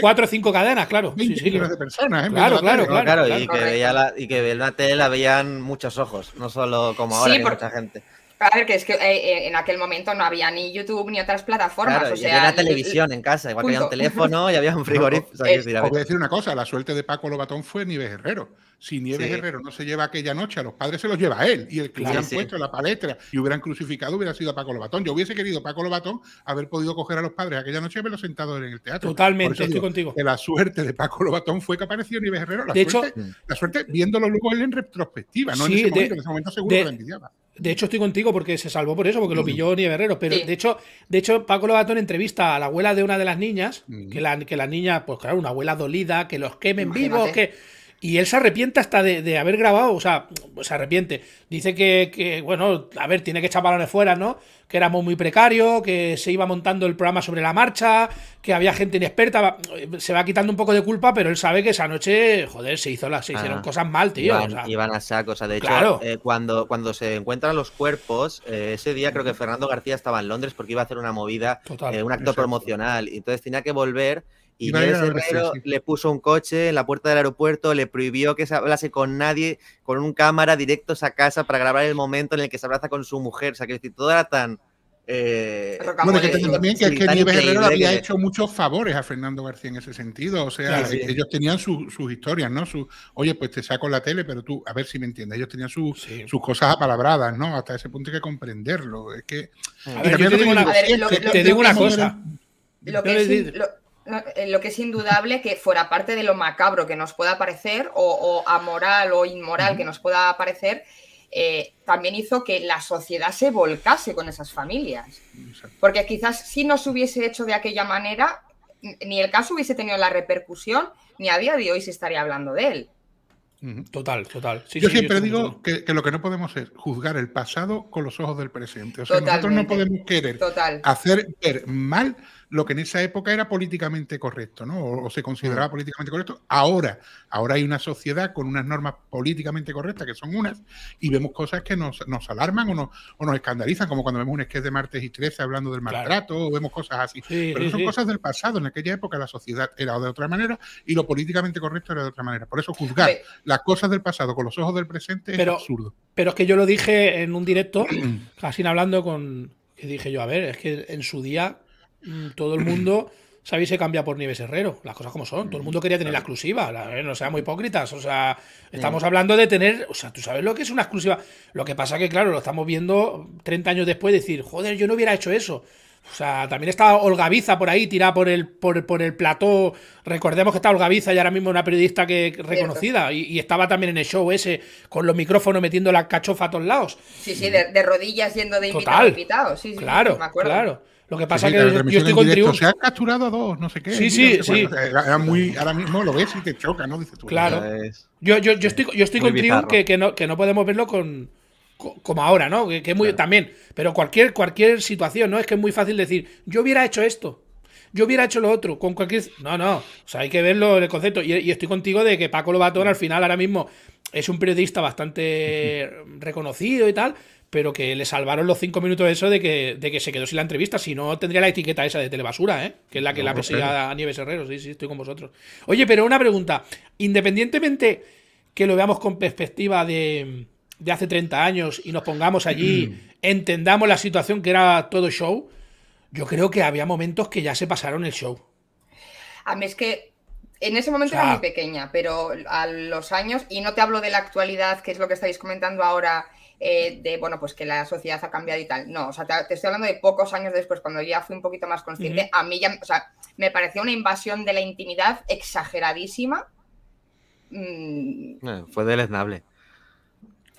cuatro o cinco cadenas, claro. 20 millones de personas, ¿eh? Claro, claro, claro, Y que, veía la, y que la tele la veían muchos ojos, no solo como ahora mucha gente. A ver, que es que eh, eh, en aquel momento no había ni YouTube ni otras plataformas. o sea, y había la televisión en casa, igual que había un teléfono y había un frigorífico. Voy o a decir una cosa, la suerte de Paco Lobatón fue Nive Herrero si Nieves no se lleva aquella noche, a los padres se los lleva a él. Y el que hubieran han puesto la palestra y hubieran crucificado hubiera sido a Paco Lobatón. Yo hubiese querido Paco Lobatón haber podido coger a los padres aquella noche y haberlos sentado en el teatro. Totalmente, estoy contigo. Que la suerte de Paco Lobatón fue que apareció Nieves Herrero. La, de hecho, la suerte viéndolo luego él en retrospectiva, no en ese momento, de, en ese momento seguro que envidiaba. De hecho, estoy contigo porque se salvó por eso, porque lo mm. pilló Nieves Herrero. Pero de hecho, de hecho, Paco Lobatón entrevista a la abuela de una de las niñas, mm. que, la, que la niña, pues claro, una abuela dolida, que los quemen en vivos, que y él se arrepiente hasta de, haber grabado, o sea, se arrepiente. Dice que, bueno, a ver, tiene que echar balones fuera, ¿no? Que éramos muy precario, que se iba montando el programa sobre la marcha, que había gente inexperta. Se va quitando un poco de culpa, pero él sabe que esa noche, joder, se, hizo la, se hicieron ah. cosas mal, tío. Iban, a saco, o sea, de hecho, eh, cuando, cuando se encuentran los cuerpos, eh, ese día creo que Fernando García estaba en Londres porque iba a hacer una movida, eh, un acto promocional, y entonces tenía que volver. Y, Nieves Herrero le puso un coche en la puerta del aeropuerto, le prohibió que se hablase con nadie, con un cámara directo a casa para grabar el momento en el que se abraza con su mujer. O sea, que todo era tan. Eh, bueno, que también que, es que Nieves Herrero había hecho muchos favores a Fernando García en ese sentido. O sea, ellos tenían sus historias, ¿no? Oye, pues te saco la tele, pero tú, a ver si me entiendes. Ellos tenían sus cosas apalabradas, ¿no? Hasta ese punto hay que comprenderlo. Es que. Ah. te digo una, te digo una cosa. Lo que eh, lo que es indudable que fuera parte de lo macabro que nos pueda parecer o, amoral o inmoral que nos pueda parecer, eh, también hizo que la sociedad se volcase con esas familias. Porque quizás si no se hubiese hecho de aquella manera, ni el caso hubiese tenido la repercusión, ni a día de hoy se estaría hablando de él. Total, total. yo siempre digo que, lo que no podemos es juzgar el pasado con los ojos del presente. O sea, nosotros no podemos querer hacer ver mal lo que en esa época era políticamente correcto, ¿no? O, se consideraba mm. políticamente correcto. Ahora, ahora hay una sociedad con unas normas políticamente correctas que son unas y vemos cosas que nos, alarman o nos, o escandalizan, como cuando vemos un sketch de martes y 13 hablando del maltrato o vemos cosas así. Pero son cosas del pasado. En aquella época la sociedad era de otra manera y lo políticamente correcto era de otra manera. Por eso juzgar las cosas del pasado con los ojos del presente es absurdo. Pero es que yo lo dije en un directo, casi hablando con, que dije yo, a ver, es que en su día Mm, todo el mundo, sabéis, se cambia por Nieves Herrero, las cosas como son. Todo el mundo quería tener la exclusiva, eh, no seamos hipócritas. O sea, mm. estamos hablando de tener, o sea, tú sabes lo que es una exclusiva. Lo que pasa que, claro, lo estamos viendo 30 años después, decir, joder, yo no hubiera hecho eso. O sea, también está Olgaviza por ahí, tirada por el, por, por, el plató. Recordemos que está Olgaviza y ahora mismo una periodista que reconocida. Y, estaba también en el show ese, con los micrófonos metiendo la cachofa a todos lados. Sí, sí, de, rodillas yendo de invitado invitado. Sí, sí, claro, Claro. Lo que pasa es que yo estoy con triunfo. Se han capturado a dos, no sé qué. Sí, sí, sí. ahora mismo lo ves y te choca, ¿no? Dices tú. Claro. Yo, yo, yo estoy, yo estoy con Triunf que, que, no, que no podemos verlo con, como ahora, ¿no? Que, que muy también, pero cualquier, cualquier situación, ¿no? Es que es muy fácil decir, yo hubiera hecho esto, yo hubiera hecho lo otro, con cualquier... No, no, o sea, hay que verlo el concepto. Y, estoy contigo de que Paco Lobatón al final ahora mismo es un periodista bastante reconocido y tal, pero que le salvaron los cinco minutos de eso de que, se quedó sin la entrevista. Si no, tendría la etiqueta esa de Telebasura, ¿eh? que es la que la persiga a Nieves Herrero. Sí, sí, estoy con vosotros. Oye, pero una pregunta. Independientemente que lo veamos con perspectiva de, de hace 30 años y nos pongamos allí, mm. entendamos la situación que era todo show, yo creo que había momentos que ya se pasaron el show. A mí es que en ese momento era muy pequeña, pero a los años, y no te hablo de la actualidad, que es lo que estáis comentando ahora, eh, de bueno, pues que la sociedad ha cambiado y tal. No, o sea, te, estoy hablando de pocos años después, cuando ya fui un poquito más consciente. A mí ya, o sea, me parecía una invasión de la intimidad exageradísima. Mm. Eh, fue deleznable.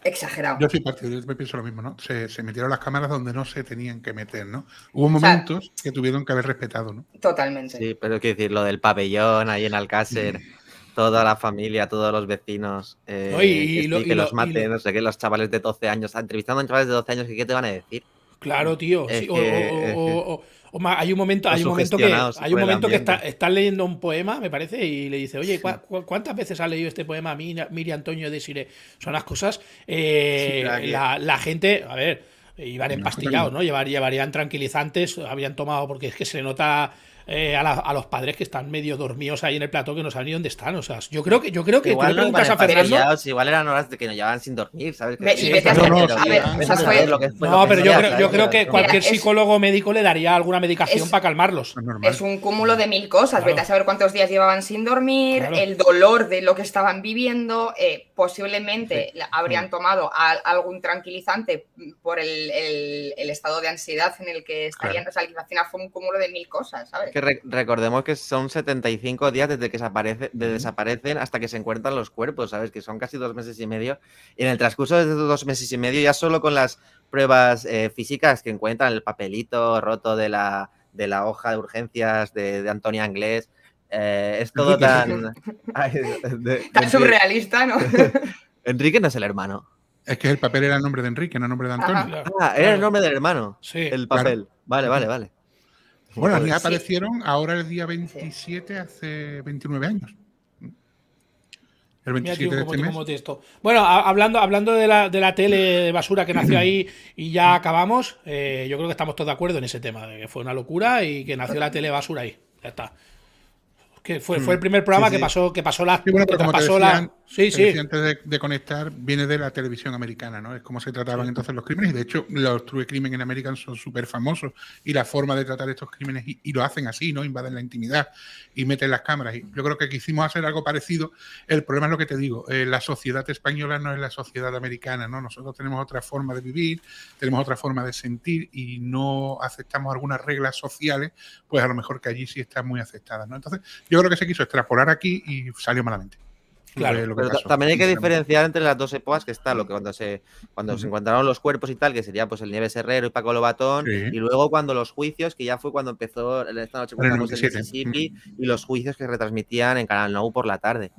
Exagerado. Yo soy partido, yo me pienso lo mismo, ¿no? Se, metieron las cámaras donde no se tenían que meter, ¿no? Hubo momentos que tuvieron que haber respetado, ¿no? Totalmente. Sí, pero que decir, lo del pabellón ahí en Alcácer, toda la familia, todos los vecinos, eh, y, que, los maten, no sé qué, los chavales de 12 años, entrevistando a chavales de 12 años, ¿qué te van a decir? Claro, tío. Sí, o, hay un momento, hay un momento que, hay un momento que está, están leyendo un poema, me parece, y le dice, oye, ¿cu cuántas veces ha leído este poema a Antonio de Sire? Son las cosas. Eh, la, gente, a ver, iban empastillados, ¿no? llevarían tranquilizantes, habían tomado, porque es que se nota eh, a, los padres que están medio dormidos ahí en el plato que no saben ni dónde están. O sea, yo creo que, yo creo que igual tú igual eran horas de que nos llevaban sin dormir, ¿sabes? no, pero yo creo, yo creo que cualquier psicólogo médico le daría alguna medicación para calmarlos. Es, un cúmulo de mil cosas. Vete a saber cuántos días llevaban sin dormir, el dolor de lo que estaban viviendo. Eh, posiblemente habrían mm. tomado algún tranquilizante por el, estado de ansiedad en el que estarían. O fue un cúmulo de mil cosas, ¿sabes? que recordemos que son 75 días desde que desaparecen hasta que se encuentran los cuerpos, ¿sabes? Que son casi dos meses y medio. Y en el transcurso de esos dos meses y medio, ya solo con las pruebas eh, físicas que encuentran, el papelito roto de la, de la hoja de urgencias de, Antonio Anglés, eh, es todo tan... surrealista, ¿no? Enrique no es el hermano. Es que el papel era el nombre de Enrique, no el nombre de Antonio. Ah, era el nombre del hermano. Sí. El papel. Vale, vale, vale. Bueno, ya aparecieron ahora el día 27, hace 29 años. El 27 de este mes. Bueno, hablando, hablando de la, de la tele de basura que nació ahí y ya acabamos, eh, yo creo que estamos todos de acuerdo en ese tema, de que fue una locura y que nació la tele basura ahí. Ya está que fue, fue mm. el primer programa que pasó que pasó la, sí, pasó sí, sí. antes de, conectar viene de la televisión americana no es cómo se trataban entonces los crímenes y de hecho los true crimen en América son súper famosos y la forma de tratar estos crímenes y, lo hacen así no invaden la intimidad y meten las cámaras y yo creo que quisimos hacer algo parecido el problema es lo que te digo eh, la sociedad española no es la sociedad americana no nosotros tenemos otra forma de vivir tenemos otra forma de sentir y no aceptamos algunas reglas sociales pues a lo mejor que allí sí están muy aceptadas no entonces yo creo que se quiso extrapolar aquí y salió malamente. Claro, pero también hay que diferenciar entre las dos épocas que está, lo que cuando se cuando se encontraron los cuerpos y tal, que sería pues el Nieves Herrero y Paco Lobatón, y luego cuando los juicios, que ya fue cuando empezó esta noche el Mississippi, y los juicios que retransmitían en Canal Now por la tarde.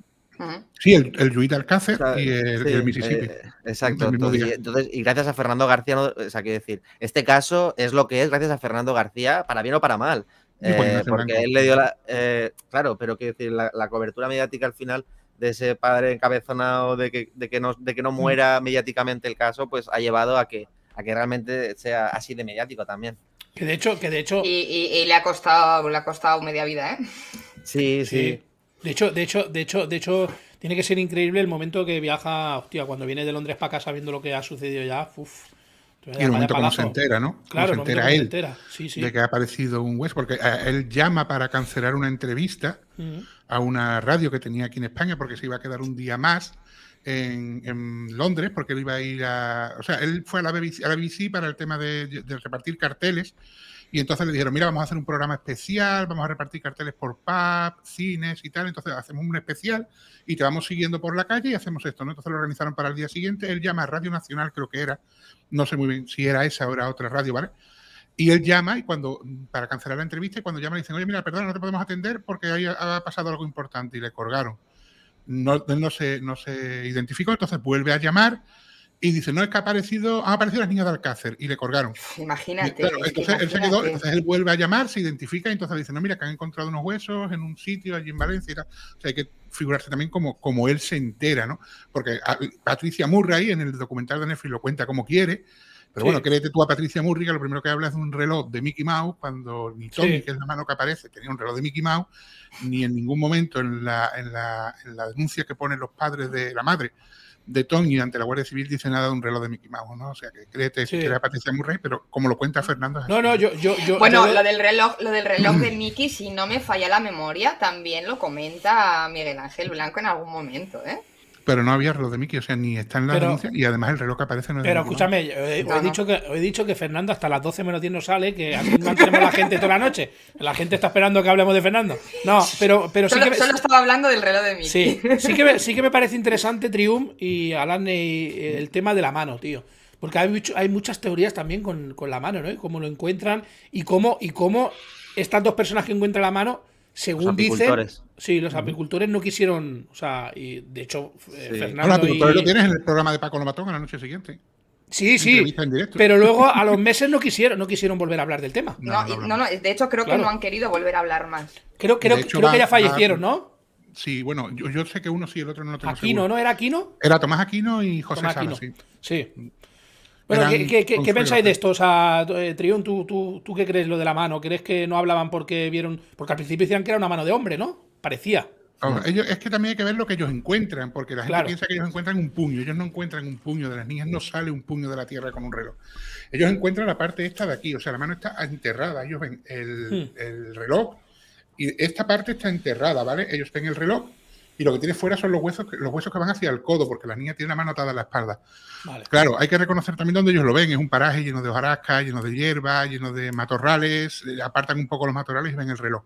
Sí, el, el Alcácer y el, Mississippi. Eh, exacto. Entonces, y, gracias a Fernando García, o sea, quiero decir, este caso es lo que es gracias a Fernando García, para bien o para mal. Eh, porque él le dio la. Eh, claro, pero que la, cobertura mediática al final de ese padre encabezonado de que, de no, de que no mm. muera mediáticamente el caso, pues ha llevado a que, a que realmente sea así de mediático también. Que de hecho, que de hecho. Y, le ha costado, le ha costado media vida, ¿eh? Sí, sí, De hecho, de hecho, de hecho, de hecho, tiene que ser increíble el momento que viaja, hostia, cuando viene de Londres para casa viendo lo que ha sucedido ya, uff, y el momento como se entera, ¿no? se entera él de que ha aparecido un huésped porque eh, él llama para cancelar una entrevista a una radio que tenía aquí en España porque se iba a quedar un día más en, Londres porque él iba a ir a... O sea, él fue a la BBC, a la BBC para el tema de, de repartir carteles y entonces le dijeron, mira, vamos a hacer un programa especial, vamos a repartir carteles por pub, cines y tal. Entonces hacemos un especial y te vamos siguiendo por la calle y hacemos esto. ¿no? Entonces lo organizaron para el día siguiente. Él llama a Radio Nacional, creo que era. No sé muy bien si era esa o era otra radio, ¿vale? Y él llama y cuando, para cancelar la entrevista, y cuando llama le dicen, oye, mira, perdón, no te podemos atender porque ha pasado algo importante y le colgaron. No, no, se, no se identificó, entonces vuelve a llamar y dice, no, es que ha aparecido, han aparecido las niñas de Alcácer y le colgaron. Imagínate. entonces, se entonces, él vuelve a llamar, se identifica y entonces dice, no, mira, que han encontrado unos huesos en un sitio allí en Valencia O sea, hay que figurarse también como, como él se entera, ¿no? Porque Patricia Patricia Murray en el documental de Netflix lo cuenta como quiere, pero bueno, que créete tú a Patricia Murray, que lo primero que habla es de un reloj de Mickey Mouse, cuando ni Tony, que es la mano que aparece, tenía un reloj de Mickey Mouse, ni en ningún momento en la, en la denuncia que ponen los padres de la madre de Tony ante la Guardia Civil dice nada de un reloj de Mickey Mouse, ¿no? O sea, que créete que era Patricia Murray, pero como lo cuenta Fernando. no, no, yo, yo, Bueno, lo del reloj, lo del reloj de Mickey, si no me falla la memoria, también lo comenta Miguel Ángel Blanco en algún momento, ¿eh? pero no había reloj de Mickey, o sea, ni está en la y además el reloj que aparece no es Pero escúchame, eh, he, dicho que, he dicho que Fernando hasta las 12 menos 10 no sale, que aquí mantenemos a la gente toda la noche. La gente está esperando que hablemos de Fernando. No, pero, pero sí solo, que. Solo estaba hablando del reloj de Mickey. Sí, sí que, me, parece interesante Triumph y Alan y eh, el tema de la mano, tío. Porque hay, hay muchas teorías también con, con, la mano, ¿no? Y cómo lo encuentran y cómo, y cómo estas dos personas que encuentran la mano según dice dicen, sí, los apicultores no quisieron, o sea, de hecho, eh, Fernando. Los lo tienes en el programa de Paco Lomatón a la noche siguiente. Sí, sí. Pero luego a los meses no quisieron, no quisieron volver a hablar del tema. No, no, de hecho creo que no han querido volver a hablar más. Creo, creo, que ya fallecieron, ¿no? Sí, bueno, yo, sé que uno sí, y el otro no lo tengo Aquino, ¿no? ¿Era Aquino? Era Tomás Aquino y José Aquino. sí. Sí. Pero, ¿qué, pensáis de esto? O sea, eh, Trión, ¿tú, tú, tú qué crees lo de la mano? ¿Crees que no hablaban porque vieron.? Porque al principio decían que era una mano de hombre, ¿no? Parecía. ellos, es que también hay que ver lo que ellos encuentran, porque la gente piensa que ellos encuentran un puño. Ellos no encuentran un puño de las niñas, no sale un puño de la tierra con un reloj. Ellos encuentran la parte esta de aquí, o sea, la mano está enterrada. Ellos ven el, hmm. el reloj y esta parte está enterrada, ¿vale? Ellos ven el reloj y lo que tiene fuera son los huesos, los huesos que van hacia el codo, porque la niña tiene la mano atada a la espalda. Claro, hay que reconocer también donde ellos lo ven, es un paraje lleno de hojarasca, lleno de hierba, lleno de matorrales, eh, apartan un poco los matorrales y ven el reloj.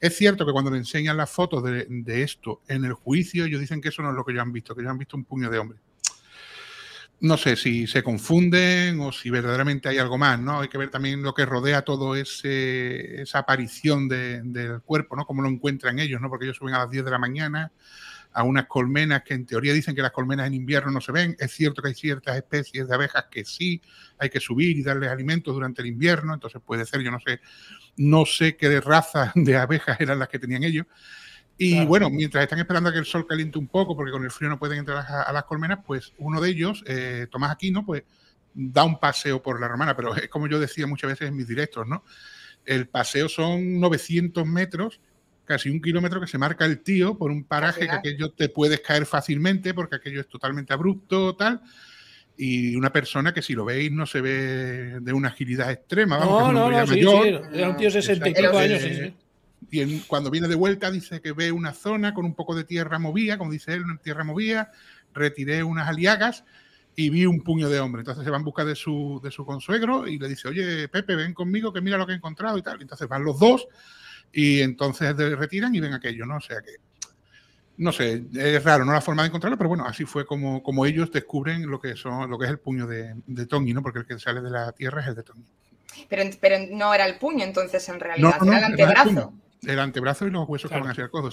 Es cierto que cuando le enseñan las fotos de, de esto en el juicio, ellos dicen que eso no es lo que ellos han visto, que ellos han visto un puño de hombre no sé si se confunden o si verdaderamente hay algo más, ¿no? Hay que ver también lo que rodea todo esa aparición del cuerpo, ¿no? Cómo lo encuentran ellos, ¿no? Porque ellos suben a las 10 de la mañana a unas colmenas que en teoría dicen que las colmenas en invierno no se ven. Es cierto que hay ciertas especies de abejas que sí hay que subir y darles alimentos durante el invierno, entonces puede ser, yo no sé, no sé qué raza de abejas eran las que tenían ellos. Y bueno, mientras están esperando a que el sol caliente un poco, porque con el frío no pueden entrar a, las colmenas, pues uno de ellos, eh, Tomás Aquino, pues da un paseo por la romana, pero es como yo decía muchas veces en mis directos, ¿no? El paseo son 900 metros, casi un kilómetro que se marca el tío por un paraje que aquello te puedes caer fácilmente porque aquello es totalmente abrupto, tal. Y una persona que si lo veis no se ve de una agilidad extrema, no, no, no, sí, Sí, era un tío de años, sí. Y cuando viene de vuelta dice que ve una zona con un poco de tierra movida, como dice él, una tierra movida, retiré unas aliagas y vi un puño de hombre. Entonces se va en busca de su, de su consuegro y le dice, oye, Pepe, ven conmigo que mira lo que he encontrado y tal. Entonces van los dos y entonces retiran y ven aquello, ¿no? O sea que, no sé, es raro, no la forma de encontrarlo, pero bueno, así fue como, como ellos descubren lo que, son, lo que es el puño de, de Tony, ¿no? Porque el que sale de la tierra es el de Tony. Pero, pero no era el puño entonces en realidad, era el antebrazo. El antebrazo y los huesos que van hacia el codo,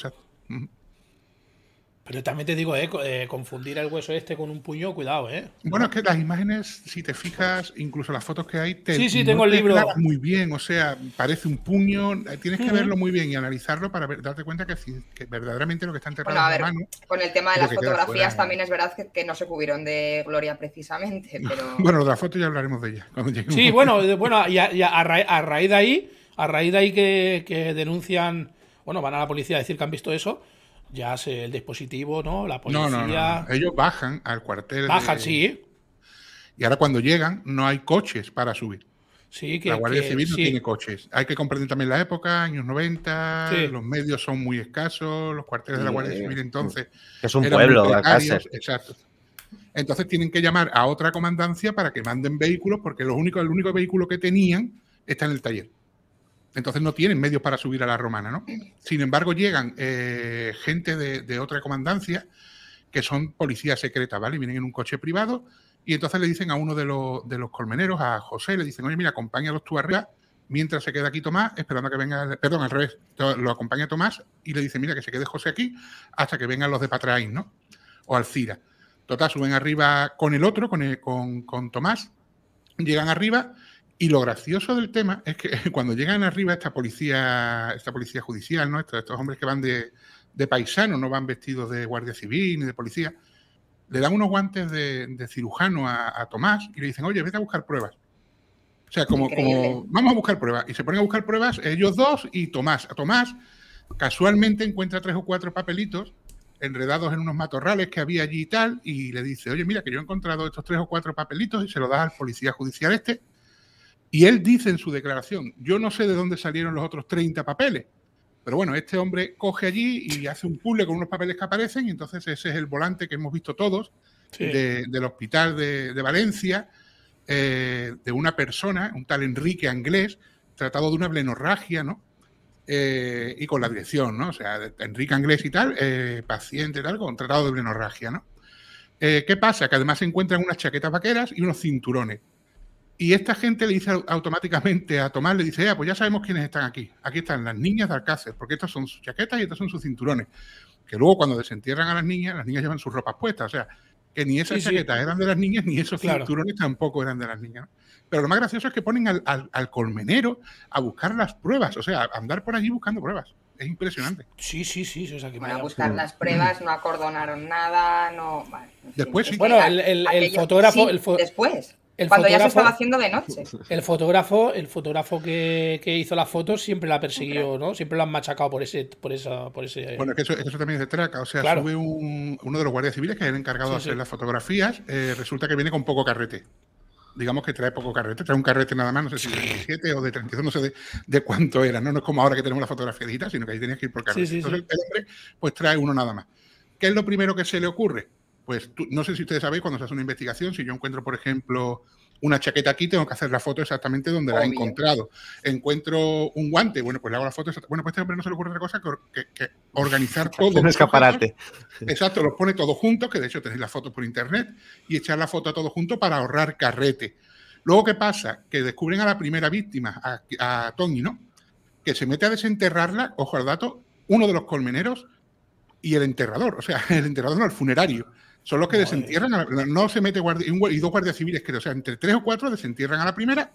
Pero también te digo, eh, eh, confundir el hueso este con un puño, cuidado, ¿eh? Bueno, es que las imágenes, si te fijas, incluso las fotos que hay, te, sí, tengo el libro. muy bien, o sea, parece un puño, eh, tienes que verlo muy bien y analizarlo para darte cuenta que, verdaderamente lo que está enterrado es Con el tema de las fotografías también es verdad que, no se cubrieron de gloria precisamente, pero... bueno, de la foto ya hablaremos de ella. sí, bueno, bueno y, a raíz de ahí a raíz de ahí que, denuncian, bueno, van a la policía a decir que han visto eso, ya sé, el dispositivo, ¿no? La policía. No, no, Ellos bajan al cuartel. Bajan, sí. Y ahora cuando llegan, no hay coches para subir. Sí, que, la Guardia Civil no tiene coches. Hay que comprender también la época, años 90, los medios son muy escasos, los cuarteles de la Guardia Civil entonces. Es un pueblo, pueblo, Exacto. Entonces tienen que llamar a otra comandancia para que manden vehículos, porque los únicos, el único vehículo que tenían está en el taller. Entonces no tienen medios para subir a la romana, ¿no? Sin embargo, llegan eh, gente de, otra comandancia que son policías secretas, ¿vale? Vienen en un coche privado y entonces le dicen a uno de los, de los colmeneros, a José, le dicen, oye, mira, acompáñalos tú arriba mientras se queda aquí Tomás, esperando a que venga, perdón, al revés, lo acompaña Tomás y le dice, mira, que se quede José aquí hasta que vengan los de Patraín, ¿no? O Alcira. Total, suben arriba con el otro, con, con, con Tomás, llegan arriba y lo gracioso del tema es que cuando llegan arriba esta policía, esta policía judicial, estos, hombres que van de, paisano, no van vestidos de guardia civil ni de policía, le dan unos guantes de, cirujano a, Tomás y le dicen, oye, vete a buscar pruebas. O sea, como, como, vamos a buscar pruebas. Y se ponen a buscar pruebas ellos dos y Tomás. A Tomás casualmente encuentra tres o cuatro papelitos enredados en unos matorrales que había allí y tal, y le dice, oye, mira, que yo he encontrado estos tres o cuatro papelitos y se lo das al policía judicial este, y él dice en su declaración, yo no sé de dónde salieron los otros 30 papeles, pero bueno, este hombre coge allí y hace un puzzle con unos papeles que aparecen y entonces ese es el volante que hemos visto todos del hospital de, Valencia, eh, de una persona, un tal Enrique Anglés, tratado de una blenorragia, ¿no? Eh, y con la dirección, ¿no? O sea, Enrique Anglés y tal, eh, paciente y tal, con tratado de blenorragia, ¿no? ¿Qué pasa? Que además se encuentran unas chaquetas vaqueras y unos cinturones. Y esta gente le dice automáticamente a Tomás, le dice, pues ya sabemos quiénes están aquí. Aquí están las niñas de Alcácer, porque estas son sus chaquetas y estas son sus cinturones. Que luego cuando desentierran a las niñas, las niñas llevan sus ropas puestas. O sea, que ni esas chaquetas eran de las niñas, ni esos cinturones tampoco eran de las niñas. Pero lo más gracioso es que ponen al, al, colmenero a buscar las pruebas, o sea, a andar por allí buscando pruebas. Es impresionante. Sí, sí, sí. O que a buscar las pruebas, no acordonaron nada, no... después, sí. Bueno, el, fotógrafo... después. El Cuando ya se estaba haciendo de noche. El fotógrafo, el fotógrafo que, que hizo las fotos siempre la persiguió, ¿no? Siempre lo han machacado por ese, por esa, por ese. Bueno, que eso, también es de traca. O sea, sube un, uno de los guardias civiles que es el encargado de hacer las fotografías. Eh, resulta que viene con poco carrete digamos que trae poco carrete, trae un carrete nada más, no sé si de 17 o de 32, no sé de, de, cuánto era, ¿no? es como ahora que tenemos la fotografía digital, sino que ahí tenías que ir por carrete. Entonces el hombre pues trae uno nada más. ¿Qué es lo primero que se le ocurre? pues no sé si ustedes sabéis cuando se hace una investigación, si yo encuentro, por ejemplo, una chaqueta aquí, tengo que hacer la foto exactamente donde la he encontrado. Encuentro un guante, bueno, pues le hago la foto. Bueno, pues este hombre no se le ocurre otra cosa que, organizar todo. Un escaparate. Exacto, los pone todos juntos, que de hecho tenéis las fotos por internet, y echar la foto a todos juntos para ahorrar carrete. Luego, ¿qué pasa? Que descubren a la primera víctima, a, a Tony, ¿no? Que se mete a desenterrarla, ojo al dato, uno de los colmeneros y el enterrador, o sea, el enterrador no, el funerario. Son los que desentierran, a la, no se mete guardia, y, dos guardias civiles, creo, o sea, entre tres o cuatro desentierran a la primera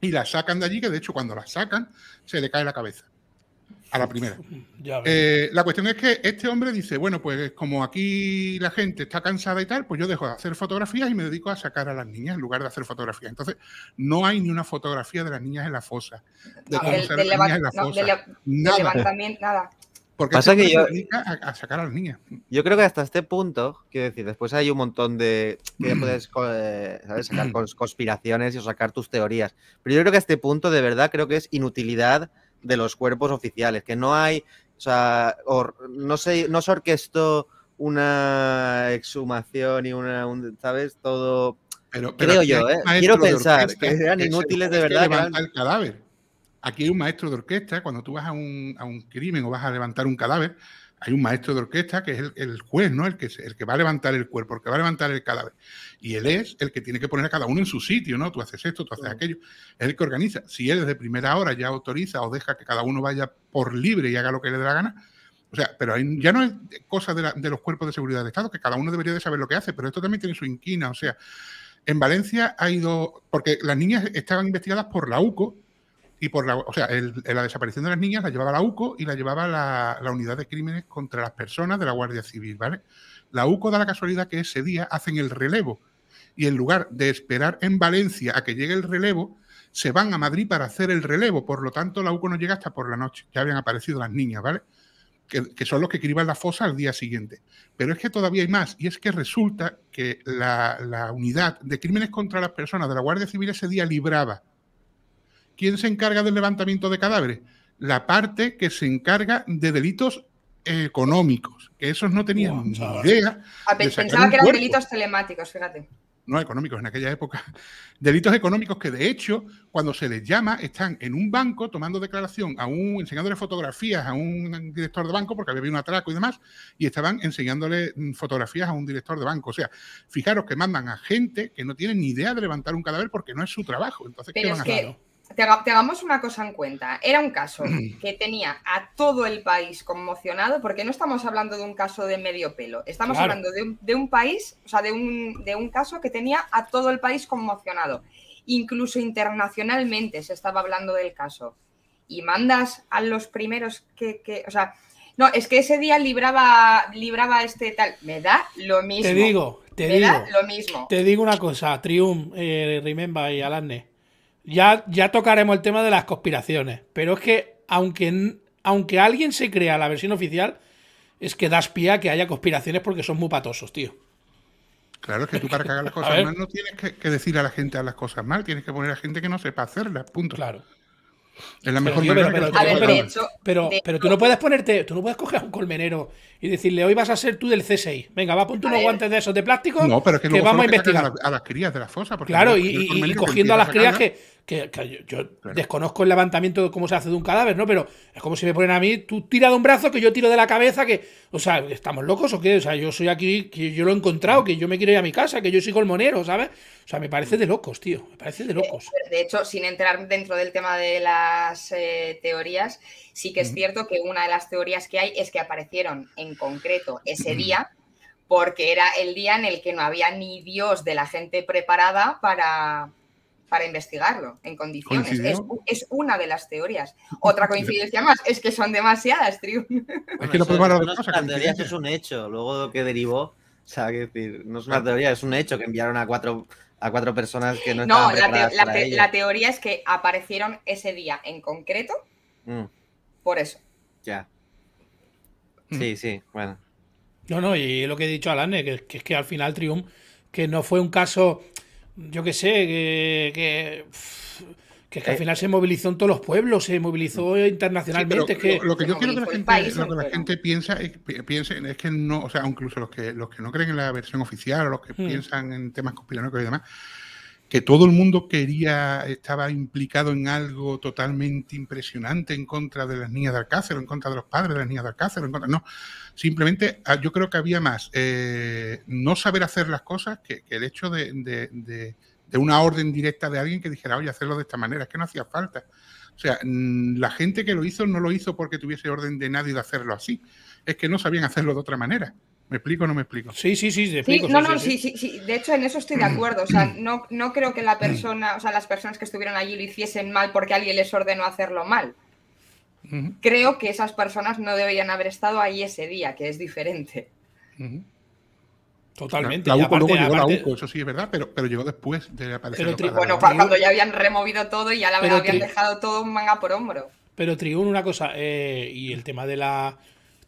y la sacan de allí, que de hecho cuando la sacan se le cae la cabeza. A la primera. Eh, la cuestión es que este hombre dice, bueno, pues como aquí la gente está cansada y tal, pues yo dejo de hacer fotografías y me dedico a sacar a las niñas en lugar de hacer fotografías. Entonces, no hay ni una fotografía de las niñas en la fosa. De, niñas en la nada. Pasa que yo, a, sacar a los Yo creo que hasta este punto, quiero decir, después hay un montón de. que puedes eh, sacar conspiraciones y sacar tus teorías. Pero yo creo que a este punto, de verdad, creo que es inutilidad de los cuerpos oficiales. Que no hay. O sea, no, se, no orquestó una exhumación y una. ¿Sabes? Todo. creo yo, ¿eh? Quiero pensar que eran inútiles de verdad. Que cadáver. Aquí hay un maestro de orquesta, cuando tú vas a un, crimen o vas a levantar un cadáver, hay un maestro de orquesta que es el, juez, ¿no? El que, el que va a levantar el cuerpo, el que va a levantar el cadáver. Y él es el que tiene que poner a cada uno en su sitio, ¿no? Tú haces esto, tú haces aquello. Es el que organiza. Si él desde primera hora ya autoriza o deja que cada uno vaya por libre y haga lo que le dé la gana. O sea, pero ya no es cosa de, de los cuerpos de seguridad de Estado, que cada uno debería de saber lo que hace, pero esto también tiene su inquina. O sea, en Valencia ha ido, porque las niñas estaban investigadas por la UCO, y por la, o sea, la desaparición de las niñas la llevaba la UCO y la llevaba la, unidad de crímenes contra las personas de la Guardia Civil, ¿vale? La UCO da la casualidad que ese día hacen el relevo y en lugar de esperar en Valencia a que llegue el relevo, se van a Madrid para hacer el relevo. Por lo tanto, la UCO no llega hasta por la noche. Ya habían aparecido las niñas, ¿vale? Que, son los que criban la fosa al día siguiente. Pero es que todavía hay más, y es que resulta que la unidad de crímenes contra las personas de la Guardia Civil ese día libraba ¿Quién se encarga del levantamiento de cadáveres? La parte que se encarga de delitos eh, económicos, que esos no tenían ni idea. Ah, pensaba que eran delitos telemáticos, fíjate. No económicos en aquella época. Delitos económicos que de hecho, cuando se les llama, están en un banco tomando declaración a un, enseñándole fotografías a un director de banco, porque había un atraco y demás, y estaban enseñándole mm, fotografías a un director de banco. O sea, fijaros que mandan a gente que no tiene ni idea de levantar un cadáver porque no es su trabajo. Entonces, ¿qué van a hacer? te, hagamos una cosa en cuenta. Era un caso que tenía a todo el país conmocionado, porque no estamos hablando de un caso de medio pelo, estamos hablando de un, país, o sea, de un, de un caso que tenía a todo el país conmocionado. Incluso internacionalmente se estaba hablando del caso. Y mandas a los primeros que, o sea, no, es que ese día libraba, libraba este tal. Me da lo mismo. Te digo, te digo. lo mismo. Te digo una cosa, Trium, eh, y Alanne. Ya, ya tocaremos el tema de las conspiraciones, pero es que aunque, aunque alguien se crea la versión oficial, es que das pie a que haya conspiraciones porque son muy patosos, tío. Claro, es que tú para cagar las cosas mal no tienes que, decir a la gente las cosas mal, tienes que poner a gente que no sepa hacerlas, punto. Claro. Es la mejor manera pero, pero, tú no puedes ponerte, tú no puedes coger a un colmenero y decirle, hoy vas a ser tú del C6. Venga, va, ponte unos guantes de esos de plástico que, vamos a investigar. A, las crías de la fosa. claro, y cogiendo a las crías que, que, yo, desconozco el levantamiento de cómo se hace de un cadáver, ¿no? Pero es como si me ponen a mí, tú tira de un brazo que yo tiro de la cabeza, que, o sea, ¿estamos locos o qué? O sea, yo soy aquí, que yo lo he encontrado, que yo me quiero ir a mi casa, que yo soy colmonero, ¿sabes? O sea, me parece de locos, tío, me parece de eh, locos. De hecho, sin entrar dentro del tema de las eh, teorías, sí que es cierto que una de las teorías que hay es que aparecieron en concreto ese día porque era el día en el que no había ni Dios de la gente preparada para, para investigarlo en condiciones. Es, una de las teorías. Otra coincidencia más es que son demasiadas, Triumph. Es que no podemos hablar de La teoría es un hecho, luego que derivó. O sea, no es una teoría, es un hecho que enviaron a cuatro a cuatro personas que no, no estaban la, te la, la, teoría es que aparecieron ese día en concreto mm. por eso. Ya. Mm. Sí, sí, bueno. No, no, y lo que he dicho a que es que al final Triumph, que no fue un caso yo qué sé, que, que, que al eh. final se movilizó en todos los pueblos, se movilizó internacionalmente. es que, lo, que yo quiero que la gente, piensa, piense es que no, o sea, incluso los que, los que no creen en la versión oficial o los que hmm. piensan en temas conspiranoicos y demás, que todo el mundo quería, estaba implicado en algo totalmente impresionante en contra de las niñas de Alcácer, en contra de los padres de las niñas de Alcácer, en contra, no, simplemente ah, yo creo que había más eh, no saber hacer las cosas que, el hecho de, de, una orden directa de alguien que dijera, oye, hacerlo de esta manera, es que no hacía falta. O sea, mm, la gente que lo hizo no lo hizo porque tuviese orden de nadie de hacerlo así, es que no sabían hacerlo de otra manera. ¿Me explico o no me explico? Sí, sí, sí, no, sí, De hecho, en eso estoy de acuerdo. O sea, mm. no, no creo que la mm. persona, o sea, las personas que estuvieron allí lo hiciesen mal porque alguien les ordenó hacerlo mal. Creo que esas personas no deberían haber estado ahí ese día, que es diferente. Totalmente. La, UCO, luego llegó la UCO, eso sí es verdad, pero, pero llegó después de aparecer. Pero, bueno, pues, cuando ya habían removido todo y ya la habían dejado todo un manga por hombro. Pero Triun, una cosa, eh, y el tema de la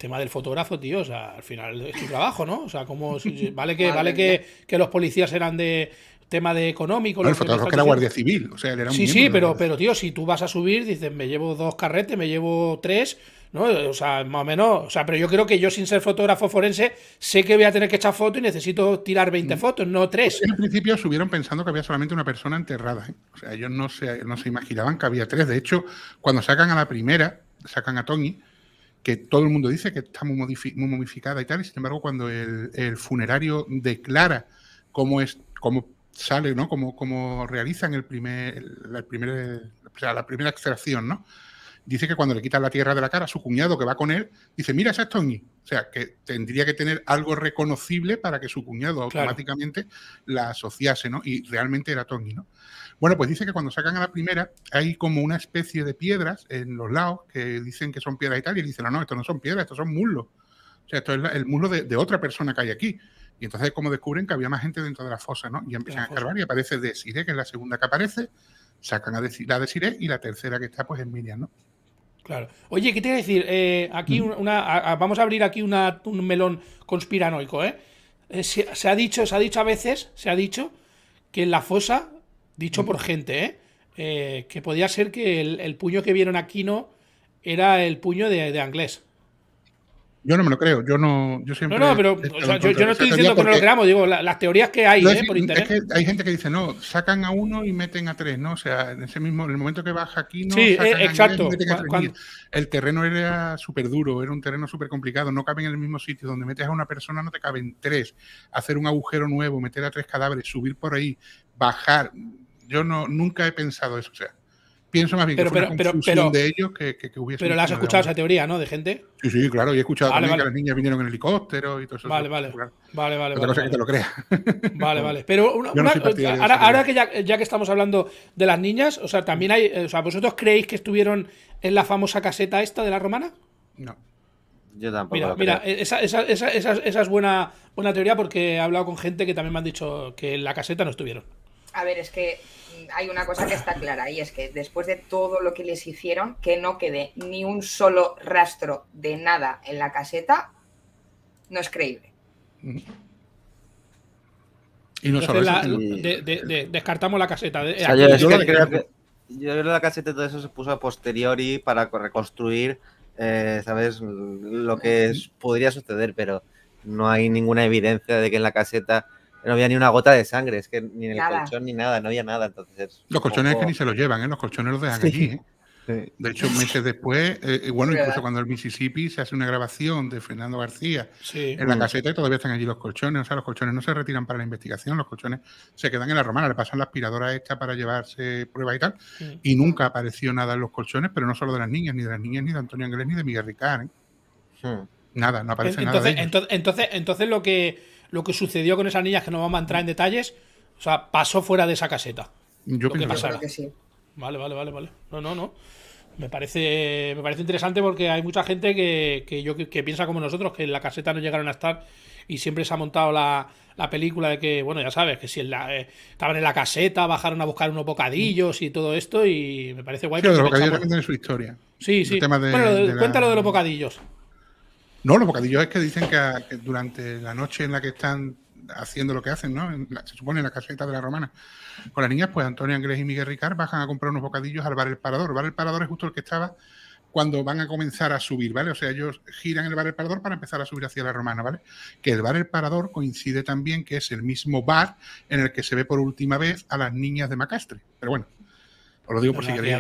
tema del fotógrafo, tío, o sea, al final es tu trabajo, ¿no? O sea, como vale que vale que, los policías eran de tema de económico. No, el fotógrafo que era guardia civil, o sea, era un Sí, sí, pero, pero tío, si tú vas a subir, dices, me llevo dos carretes, me llevo tres, ¿no? O sea, más o menos, o sea, pero yo creo que yo sin ser fotógrafo forense sé que voy a tener que echar fotos y necesito tirar 20 mm. fotos, no tres. En principio subieron pensando que había solamente una persona enterrada, ¿eh? o sea, ellos no se, no se imaginaban que había tres, de hecho, cuando sacan a la primera, sacan a Tony, que todo el mundo dice que está muy, momificada y tal, y sin embargo cuando el, funerario declara cómo es, cómo sale, ¿no? Cómo, cómo realizan el primer, el, o sea, la primera extracción, ¿no? Dice que cuando le quitan la tierra de la cara, su cuñado que va con él, dice, mira, esa es Tony. O sea, que tendría que tener algo reconocible para que su cuñado automáticamente la asociase, ¿no? Y realmente era Tony, ¿no? Bueno, pues dice que cuando sacan a la primera hay como una especie de piedras en los lados que dicen que son piedras y tal, y dicen, no, no, esto no son piedras, estos son muslos. O sea, esto es el muslo de, otra persona que hay aquí. Y entonces como descubren que había más gente dentro de la fosa, ¿no? Y empiezan a escarbar y aparece Desire, que es la segunda que aparece, sacan a la Desiree y la tercera que está pues es Miriam, ¿no? Claro. Oye, ¿qué te voy a decir? Eh, aquí mm. una, vamos a abrir aquí un melón conspiranoico, ¿eh? eh se, ha dicho, se ha dicho a veces, se ha dicho que en la fosa dicho mm. por gente, ¿eh? ¿eh? que podía ser que el, puño que vieron aquí no era el puño de, de Anglés. Yo no me lo creo, yo no, No, no, pero yo, no estoy diciendo que no lo creamos, digo, las teorías que hay ¿eh? por internet. hay gente que dice, no, sacan a uno y meten a tres, ¿no? O sea, en ese mismo, en el momento que baja aquí, eh, no. Sí, exacto. El terreno era súper duro, era un terreno súper complicado, no caben en el mismo sitio. Donde metes a una persona no te caben tres. Hacer un agujero nuevo, meter a tres cadáveres, subir por ahí, bajar, yo no, nunca he pensado eso. O sea, pienso más bien que pero, una de ellos que, que, que hubiese. Pero la has escuchado esa teoría, ¿no? De gente. Sí, sí, claro. Y he escuchado también que las niñas vinieron en helicóptero y todo eso. Vale, vale. Vale, vale. Otra cosa que te lo crea Vale, vale. Pero una, ahora, que ya, que estamos hablando de las niñas, o sea, también hay. O sea, ¿vosotros creéis que estuvieron en la famosa caseta esta de la romana? No. Yo tampoco. Mira, mira esa, esa, esa, esa, es buena, buena teoría porque he hablado con gente que también me han dicho que en la caseta no estuvieron. A ver, es que mm, hay una cosa que está clara y es que después de todo lo que les hicieron, que no quede ni un solo rastro de nada en la caseta, no es creíble. Y no descartamos la caseta. yo, creo que, la caseta todo eso se puso a posteriori para reconstruir, eh, ¿sabes? Lo que podría suceder, pero no hay ninguna evidencia de que en la caseta no había ni una gota de sangre, es que ni en el colchón ni nada, no había nada. Entonces, los colchones es que ni se los llevan, ¿eh? los colchones los dejan allí. ¿eh? De hecho, meses después, eh, bueno, incluso cuando el Mississippi se hace una grabación de Fernando García en la mm. caseta y todavía están allí los colchones, o sea, los colchones no se retiran para la investigación, los colchones se quedan en la romana, le pasan la aspiradora esta para llevarse pruebas y tal, y nunca apareció nada en los colchones, pero no solo de las niñas, ni de las niñas, ni de Antonio Anglés, ni de Miguel Ricard. Hmm. Nada, no aparece nada. entonces, entonces lo que lo que sucedió con esas niñas que no vamos a entrar en detalles, o sea, pasó fuera de esa caseta. Yo creo que sí. Vale, vale, vale, vale. No, no, no. Me parece, me parece interesante porque hay mucha gente que, que yo, que, piensa como nosotros, que en la caseta no llegaron a estar y siempre se ha montado la, película de que, bueno, ya sabes, que si la, eh, estaban en la caseta, bajaron a buscar unos bocadillos y todo esto y me parece guay. Sí, que los bocadillos también tienen su historia. Sí, sí. bueno, cuéntalo de los bocadillos. No, los bocadillos es que dicen que, durante la noche en la que están haciendo lo que hacen, ¿no? se supone en la caseta de la romana. Con las niñas, pues Antonio Anglés y Miguel Ricard bajan a comprar unos bocadillos al bar El Parador. El bar El Parador es justo el que estaba cuando van a comenzar a subir, ¿vale? O sea, ellos giran el bar El Parador para empezar a subir hacia la Romana, ¿vale? Que el bar El Parador coincide también que es el mismo bar en el que se ve por última vez a las niñas de Macastre. Pero bueno, os lo digo por si queréis.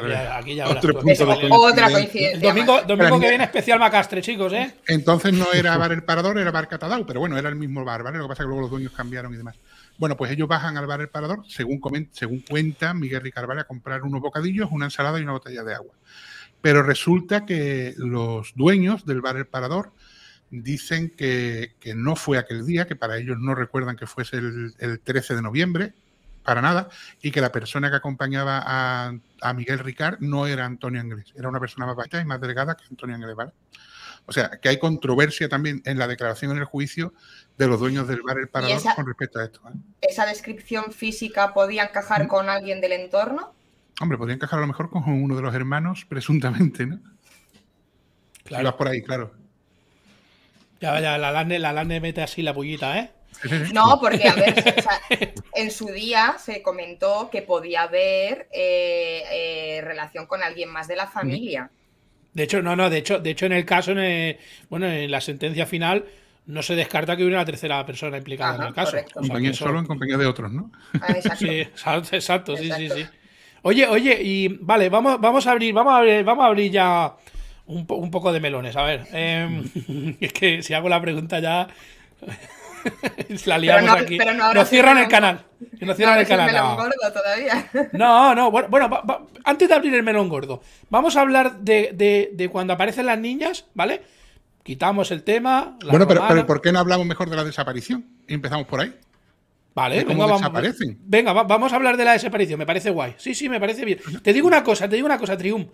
Otra coincidencia. domingo, que viene especial Macastre, chicos, ¿eh? Entonces no era bar El Parador, era bar Catadau, pero bueno, era el mismo bar, Lo que pasa es que luego los dueños cambiaron y demás. Bueno, pues ellos bajan al bar El Parador, según, según cuenta Miguel Ricarval, a comprar unos bocadillos, una ensalada y una botella de agua. Pero resulta que los dueños del bar El Parador dicen que, no fue aquel día, que para ellos no recuerdan que fuese el, el 13 de noviembre, para nada, y que la persona que acompañaba a, Miguel Ricard no era Antonio Inglés, era una persona más baja y más delgada que Antonio Inglés, ¿vale? O sea, que hay controversia también en la declaración en el juicio de los dueños del bar El Parador con respecto a esto. ¿Esa descripción física podía encajar con alguien del entorno? Hombre, podría encajar a lo mejor con uno de los hermanos, presuntamente, ¿no? Claro. por ahí, claro. Ya, vaya, la lane, la mete así la bullita, ¿eh? No, porque, a ver, en su día se comentó que podía haber eh, eh, relación con alguien más de la familia. De hecho, no, no, de hecho, de hecho en el caso, en bueno, en la sentencia final, no se descarta que hubiera una tercera persona implicada en el caso. Solo en compañía de otros, ¿no? Ah, sí, exacto, sí, sí, sí. Oye, oye, y vale, vamos, vamos a abrir, vamos a abrir, vamos a abrir ya un, poco de melones. A ver, em, es que si hago la pregunta ya la liamos aquí. nos cierran el canal. No. no, bueno, antes de abrir el melón gordo, vamos a hablar de, cuando aparecen las niñas, ¿vale? Quitamos el tema. Bueno, pero, ¿por qué no hablamos mejor de la desaparición? Empezamos por ahí. Vale, venga, vamos, venga vamos a hablar de la desaparición, me parece guay. Sí, sí, me parece bien. Te digo una cosa, te digo una cosa, Trium.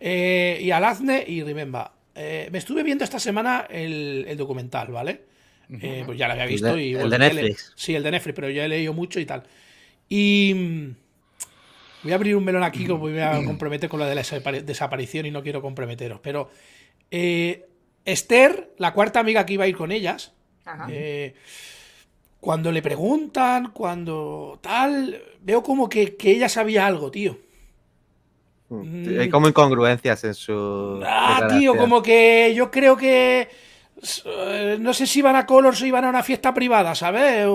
Eh, y Alazne y Rimemba. Eh, me estuve viendo esta semana el documental, ¿vale? Eh, pues ya la había visto. y, sí, el de Netflix, pero ya he leído mucho y tal. Y mm, voy a abrir un melón aquí, como me voy a comprometer con la de la desaparición y no quiero comprometeros. Pero eh, Esther, la cuarta amiga que iba a ir con ellas, eh, cuando le preguntan, cuando tal, veo como que, que ella sabía algo, tío. Mm. Hay como incongruencias en su. Ah, tío, como que yo creo que eh, no sé si iban a Colors o iban a una fiesta privada, ¿sabes?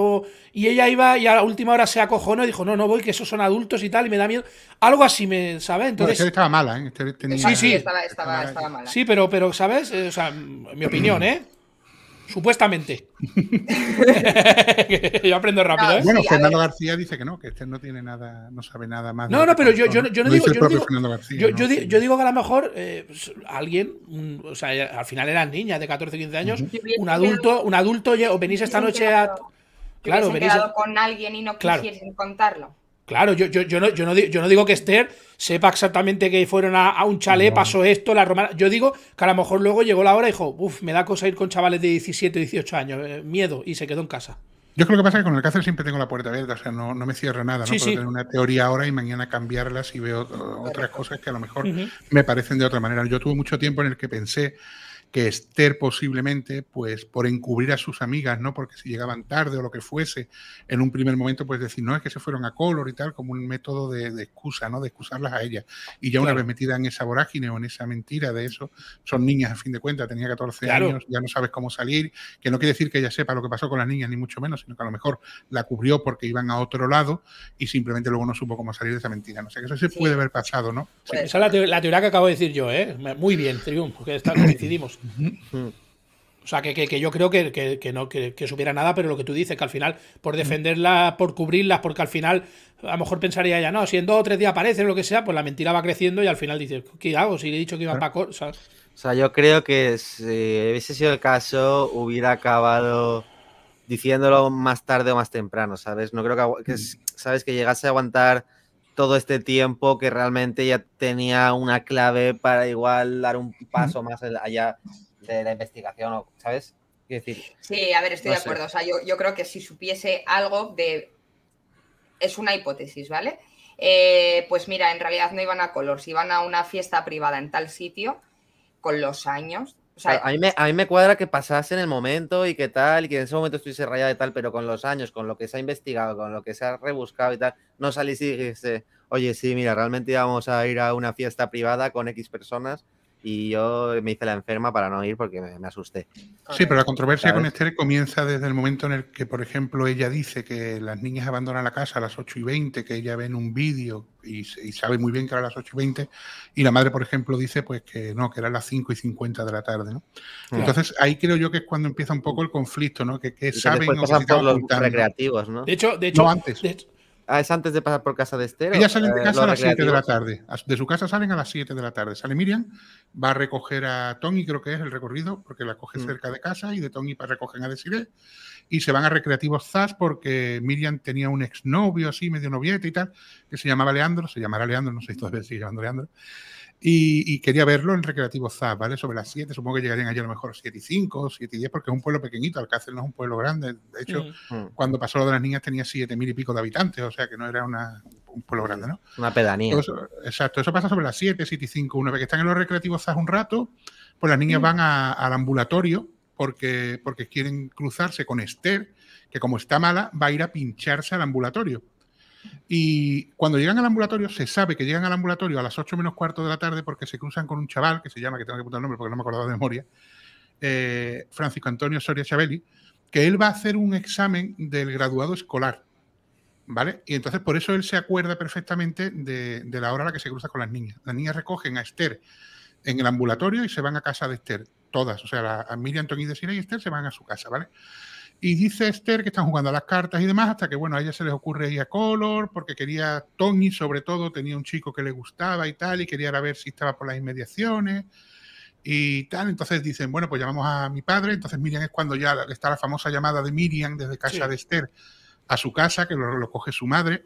y ella iba y a la última hora se acojonó y dijo, no, no voy, que esos son adultos y tal, y me da miedo. Algo así, me, ¿sabes? Entonces... estaba mala, ¿eh? Este sí, sí. Estaba, mala. Sí, pero, pero ¿sabes? Eh, o sea, mi opinión, ¿eh? Supuestamente. yo aprendo rápido. ¿eh? Bueno, Fernando García dice que no, que este no tiene nada, no sabe nada más. No, no, pero yo, no digo. Yo, digo yo, digo que a lo mejor eh, alguien, o sea, eh, al final eran niñas de 14, 15 años, un adulto, un adulto, o venís esta noche a. Claro, venís. quedado con alguien y no claro. contarlo. Claro, yo, yo, yo, no, yo, yo no digo que Esther sepa exactamente que fueron a, un chalet, pasó esto, la romana. Yo digo que a lo mejor luego llegó la hora y dijo, uff, me da cosa ir con chavales de 17, 18 años, eh, miedo, y se quedó en casa. Yo creo que pasa que con el cáncer siempre tengo la puerta abierta, o sea, no, me cierra nada, ¿no? Puedo tener una teoría ahora y mañana cambiarla y veo otras cosas que a lo mejor me parecen de otra manera. Yo tuve mucho tiempo en el que pensé que Esther posiblemente, pues por encubrir a sus amigas, ¿no? Porque si llegaban tarde o lo que fuese, en un primer momento, pues decir, no, es que se fueron a color y tal, como un método de, excusa, ¿no? De excusarlas a ellas. Y ya una vez metida en esa vorágine o en esa mentira de eso, son niñas a fin de cuentas, tenía 14 años, ya no sabes cómo salir, que no quiere decir que ella sepa lo que pasó con las niñas, ni mucho menos, sino que a lo mejor la cubrió porque iban a otro lado y simplemente luego no supo cómo salir de esa mentira. No sé, que eso se puede haber pasado, ¿no? Esa es la, teoría que acabo de decir yo, ¿eh? Muy bien, Triunfo, que está, coincidimos. Mm. O sea, que, yo creo que, no que, supiera nada, pero lo que tú dices, que al final, por mm. defenderla, por cubrirlas, porque al final, a lo mejor pensaría ya, no, si en dos o tres días aparece lo que sea, pues la mentira va creciendo y al final dices, ¿qué hago? Si le he dicho que iba para Paco O sea, yo creo que si hubiese sido el caso, hubiera acabado diciéndolo más tarde o más temprano, ¿sabes? No creo que, mm. sabes, que llegase a aguantar todo este tiempo que realmente ya tenía una clave para igual dar un paso más allá de la investigación, ¿sabes? sí, a ver, estoy de acuerdo. O sea, yo, creo que si supiese algo de... Es una hipótesis, ¿vale? Eh, pues mira, en realidad no iban a color, si iban a una fiesta privada en tal sitio con los años o a, mí me, a, me, cuadra que pasase en el momento y que tal, y que en ese momento estuviese rayada y tal, pero con los años, con lo que se ha investigado, con lo que se ha rebuscado y tal, no salís y dijiste, oye, sí, mira, realmente íbamos a ir a una fiesta privada con X personas y yo me hice la enferma para no ir porque me, asusté. Sí, pero la controversia con Esther comienza desde el momento en el que, por ejemplo, ella dice que las niñas abandonan la casa a las 8 y 20, que ella ve en un vídeo y, sabe muy bien que era a las 8 y 20, y la madre, por ejemplo, dice pues que no, que era a las 5 y 50 de la tarde. Entonces, ahí creo yo que es cuando empieza un poco el conflicto, ¿no? Que, saben los recreativos, ¿no? De hecho, antes. De Ah, es antes de pasar por casa de Esther. Ella salen de eh, casa a las 7 de la tarde. De su casa salen a las 7 de la tarde. Sale Miriam, va a recoger a Tony, creo que es el recorrido, porque la coge mm. cerca de casa, y de Tony recogen a Desiree. Y se van a Recreativos Zaz porque Miriam tenía un exnovio así, medio novieta y tal, que se llamaba Leandro, se llamará Leandro, no sé si todavía sigue llamando Leandro. Y, quería verlo en Recreativo Zap, ¿vale? Sobre las 7, supongo que llegarían allí a lo mejor 7 y 5, 7 y 10, porque es un pueblo pequeñito, Alcácer no es un pueblo grande. De hecho, mm. Mm. cuando pasó lo de las niñas tenía 7 mil y pico de habitantes, o sea que no era un pueblo grande, ¿no? Una pedanía. exacto, eso pasa sobre las 7, 7 y 5. Una vez que están en los Recreativos Zap un rato, pues las niñas mm. van al ambulatorio porque, porque quieren cruzarse con Esther, que como está mala, va a ir a pincharse al ambulatorio. Y cuando llegan al ambulatorio, se sabe que llegan al ambulatorio a las 8 menos cuarto de la tarde porque se cruzan con un chaval que se llama, que tengo que apuntar el nombre porque no me acordaba de memoria, eh, Francisco Antonio Soria Chabeli, que él va a hacer un examen del graduado escolar. ¿Vale? Y entonces por eso él se acuerda perfectamente de, la hora a la que se cruza con las niñas. Las niñas recogen a Esther en el ambulatorio y se van a casa de Esther. Todas, o sea, la, a Miriam, y Desiree y Esther se van a su casa, ¿vale? Y dice Esther que están jugando a las cartas y demás, hasta que bueno, a ella se les ocurre ir a Color, porque quería, Tony sobre todo, tenía un chico que le gustaba y tal, y quería ver si estaba por las inmediaciones y tal. Entonces dicen, bueno, pues llamamos a mi padre. Entonces Miriam es cuando ya está la famosa llamada de Miriam desde casa de Esther a su casa, que lo, lo coge su madre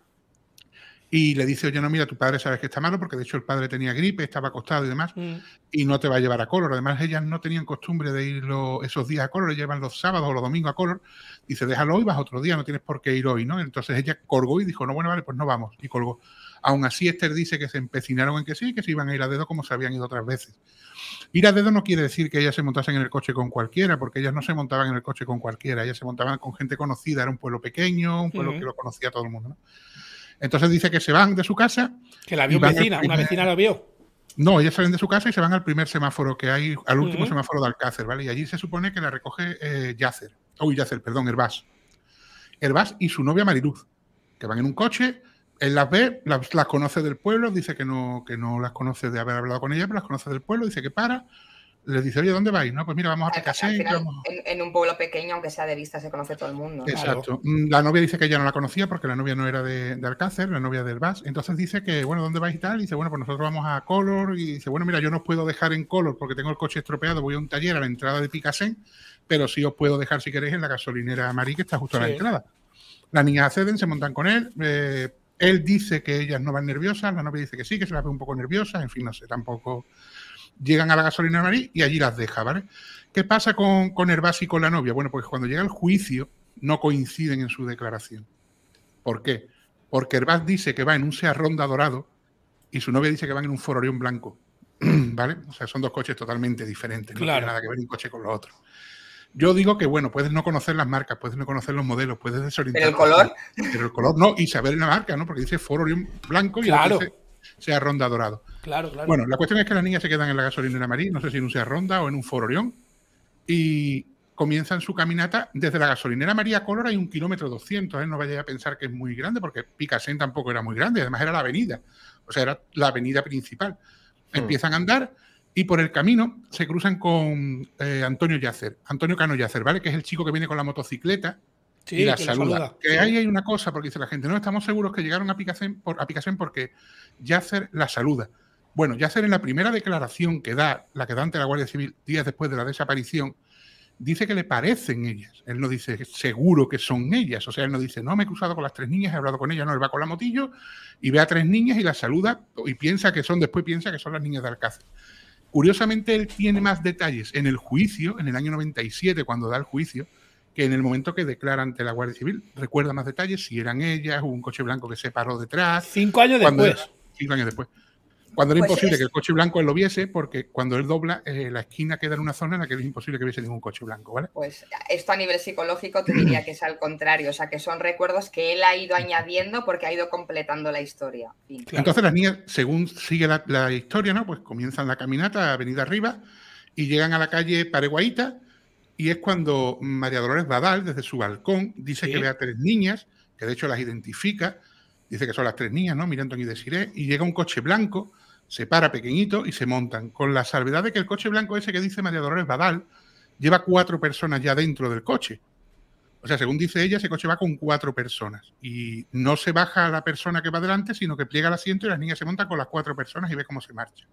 y le dice, oye, no, mira, tu padre sabes que está malo, porque de hecho el padre tenía gripe, estaba acostado y demás, mm. y no te va a llevar a color. Además, ellas no tenían costumbre de ir esos días a color, llevan los sábados o los domingos a color. Dice, déjalo hoy, vas otro día, no tienes por qué ir hoy, ¿no? Entonces ella colgó y dijo, no, bueno, vale, pues no vamos, y colgó. Aún así, Esther dice que se empecinaron en que sí, que se iban a ir a dedo como se habían ido otras veces. Ir a dedo no quiere decir que ellas se montasen en el coche con cualquiera, porque ellas no se montaban en el coche con cualquiera, ellas se montaban con gente conocida, era un pueblo pequeño, un pueblo que lo conocía todo el mundo, ¿no? Entonces dice que se van de su casa. Que la vio vecina, una vecina la vio. No, ellas salen de su casa y se van al primer semáforo que hay, al último semáforo de Alcácer, ¿vale? Y allí se supone que la recoge eh, Yacer, uy, Yacer, perdón, Herbás. Herbás y su novia Mariluz, que van en un coche, él las ve, las, conoce del pueblo, dice que no, que no las conoce de haber hablado con ella, pero las conoce del pueblo, dice que para, les dice, oye, ¿dónde vais? No, pues mira, vamos a Picasso. En, un pueblo pequeño, aunque sea de vista, se conoce todo el mundo. Exacto. Mm, la novia dice que ella no la conocía porque la novia no era de, Alcácer, la novia del Vas. Entonces dice que, bueno, ¿dónde vais y tal? Y dice, bueno, pues nosotros vamos a Color. Y dice, bueno, mira, yo no os puedo dejar en Color porque tengo el coche estropeado, voy a un taller a la entrada de Picasso, pero sí os puedo dejar, si queréis, en la gasolinera Marí, que está justo a la entrada. Las niñas acceden, se montan con él. Eh, él dice que ellas no van nerviosas, la novia dice que sí, que se las ve un poco nerviosas, en fin, no sé, tampoco llegan a la gasolina marí y allí las deja, ¿vale? ¿Qué pasa con, con Herbás y con la novia? Bueno, pues cuando llega el juicio no coinciden en su declaración. ¿Por qué? Porque Herbás dice que va en un Sea Ronda dorado y su novia dice que van en un Fororión blanco, ¿vale? O sea, son dos coches totalmente diferentes, no tiene nada que ver un coche con los otros. Yo digo que, bueno, puedes no conocer las marcas, puedes no conocer los modelos, puedes desorientar. ¿Pero el color? Pero el color no, y saber la marca, ¿no? Porque dice Fororión blanco y claro. dice sea Ronda dorado. Claro, claro. Bueno, la cuestión es que las niñas se quedan en la gasolinera María, no sé si en un Sea Ronda o en un Foro y comienzan su caminata desde la gasolinera María Color hay un kilómetro 200, ¿eh? no vaya a pensar que es muy grande porque Picasen tampoco era muy grande, además era la avenida, o sea, era la avenida principal. Hmm. Empiezan a andar y por el camino se cruzan con eh, Antonio Yacer, Antonio Cano Yacer, ¿vale? Que es el chico que viene con la motocicleta y la saluda. Que ahí hay una cosa, porque dice la gente, no estamos seguros que llegaron a Picasen, por, a porque Yacer la saluda. Bueno, ya en la primera declaración que da, la que da ante la Guardia Civil días después de la desaparición, dice que le parecen ellas. Él no dice seguro que son ellas. O sea, él no dice, no, me he cruzado con las tres niñas, he hablado con ellas. No, él va con la motillo y ve a tres niñas y las saluda y piensa que son, después piensa que son las niñas de Alcázar. Curiosamente, él tiene más detalles en el juicio, en el año 97, cuando da el juicio, que en el momento que declara ante la Guardia Civil. Recuerda más detalles, si eran ellas, hubo un coche blanco que se paró detrás. Cinco años después. cinco años después. Cuando era pues imposible que el coche blanco él lo viese, porque cuando él dobla, eh, la esquina queda en una zona en la que es imposible que viese ningún coche blanco, ¿vale? Pues esto a nivel psicológico te diría que es al contrario, o sea, que son recuerdos que él ha ido añadiendo porque ha ido completando la historia. Entonces las niñas, según sigue la, historia, ¿no? Pues comienzan la caminata, avenida arriba, y llegan a la calle Pareguaita, y es cuando María Dolores Badal, desde su balcón, dice que ve a tres niñas, que de hecho las identifica, dice que son las tres niñas, ¿no? Mirando y Desiré, y llega un coche blanco se para pequeñito y se montan, con la salvedad de que el coche blanco ese que dice María Dolores Badal lleva cuatro personas ya dentro del coche. O sea, según dice ella, ese coche va con cuatro personas y no se baja la persona que va delante, sino que pliega el asiento y las niñas se montan con las cuatro personas y ve cómo se marcha.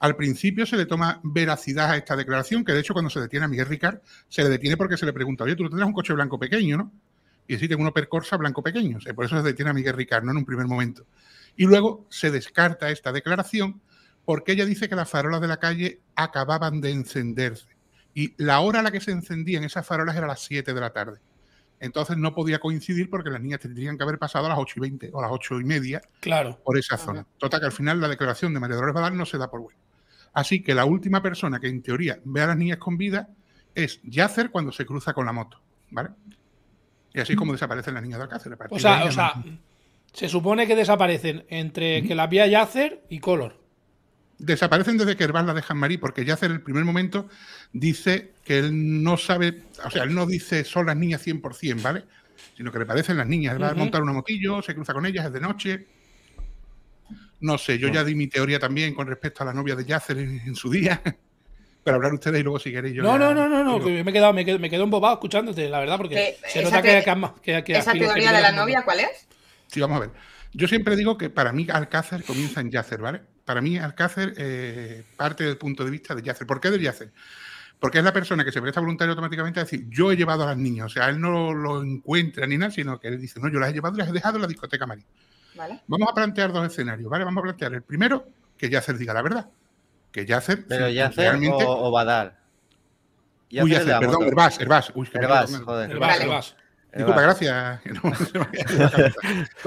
Al principio se le toma veracidad a esta declaración, que de hecho cuando se detiene a Miguel Ricard, se le detiene porque se le pregunta, oye, tú tendrás un coche blanco pequeño, ¿no? Y sí, tengo uno percorsa blanco pequeño. por eso se detiene a Miguel Ricard, ¿no? En un primer momento. Y luego se descarta esta declaración porque ella dice que las farolas de la calle acababan de encenderse. Y la hora a la que se encendían esas farolas era las 7 de la tarde. Entonces no podía coincidir porque las niñas tendrían que haber pasado a las 8 y 20 o a las 8 y media claro. por esa zona. Total que al final la declaración de María Dolores Badal no se da por buena. Así que la última persona que en teoría ve a las niñas con vida es Yacer cuando se cruza con la moto. ¿Vale? Y así como mm. desaparecen las niñas de Alcácer. O sea, o sea, se supone que desaparecen entre que la vía Yacer y Color. Desaparecen desde que Herbal la deja en Marí, porque Yacer en el primer momento dice que él no sabe, o sea, él no dice son las niñas 100%, ¿vale? Sino que le parecen las niñas. Él va a montar una motillo, se cruza con ellas, es de noche. No sé, yo ya di mi teoría también con respecto a la novia de Yacer en, su día. Pero hablar ustedes y luego si queréis yo. No, no, no, no, no, me he quedado, me quedo, me embobado escuchándote, la verdad, porque eh, se nota que, ¿Esa teoría de la novia cuál es? Sí, vamos a ver. Yo siempre digo que para mí Alcácer comienza en Yacer, ¿vale? Para mí Alcácer eh, parte del punto de vista de Yacer. ¿Por qué de Yacer? Porque es la persona que se presta voluntario automáticamente a decir, yo he llevado a las niñas. O sea, él no lo encuentra ni nada, sino que él dice, no, yo las he llevado y las he dejado en la discoteca María. Vamos a plantear dos escenarios, ¿vale? Vamos a plantear el primero, que Yacer diga la verdad. Que Yacer Pero Yacer realmente... o, o Badal. Uy, Yacer, perdón, Herbás, Herbás. Uy, Herbás, joder. Herbás, Herbás. Disculpa, gracias.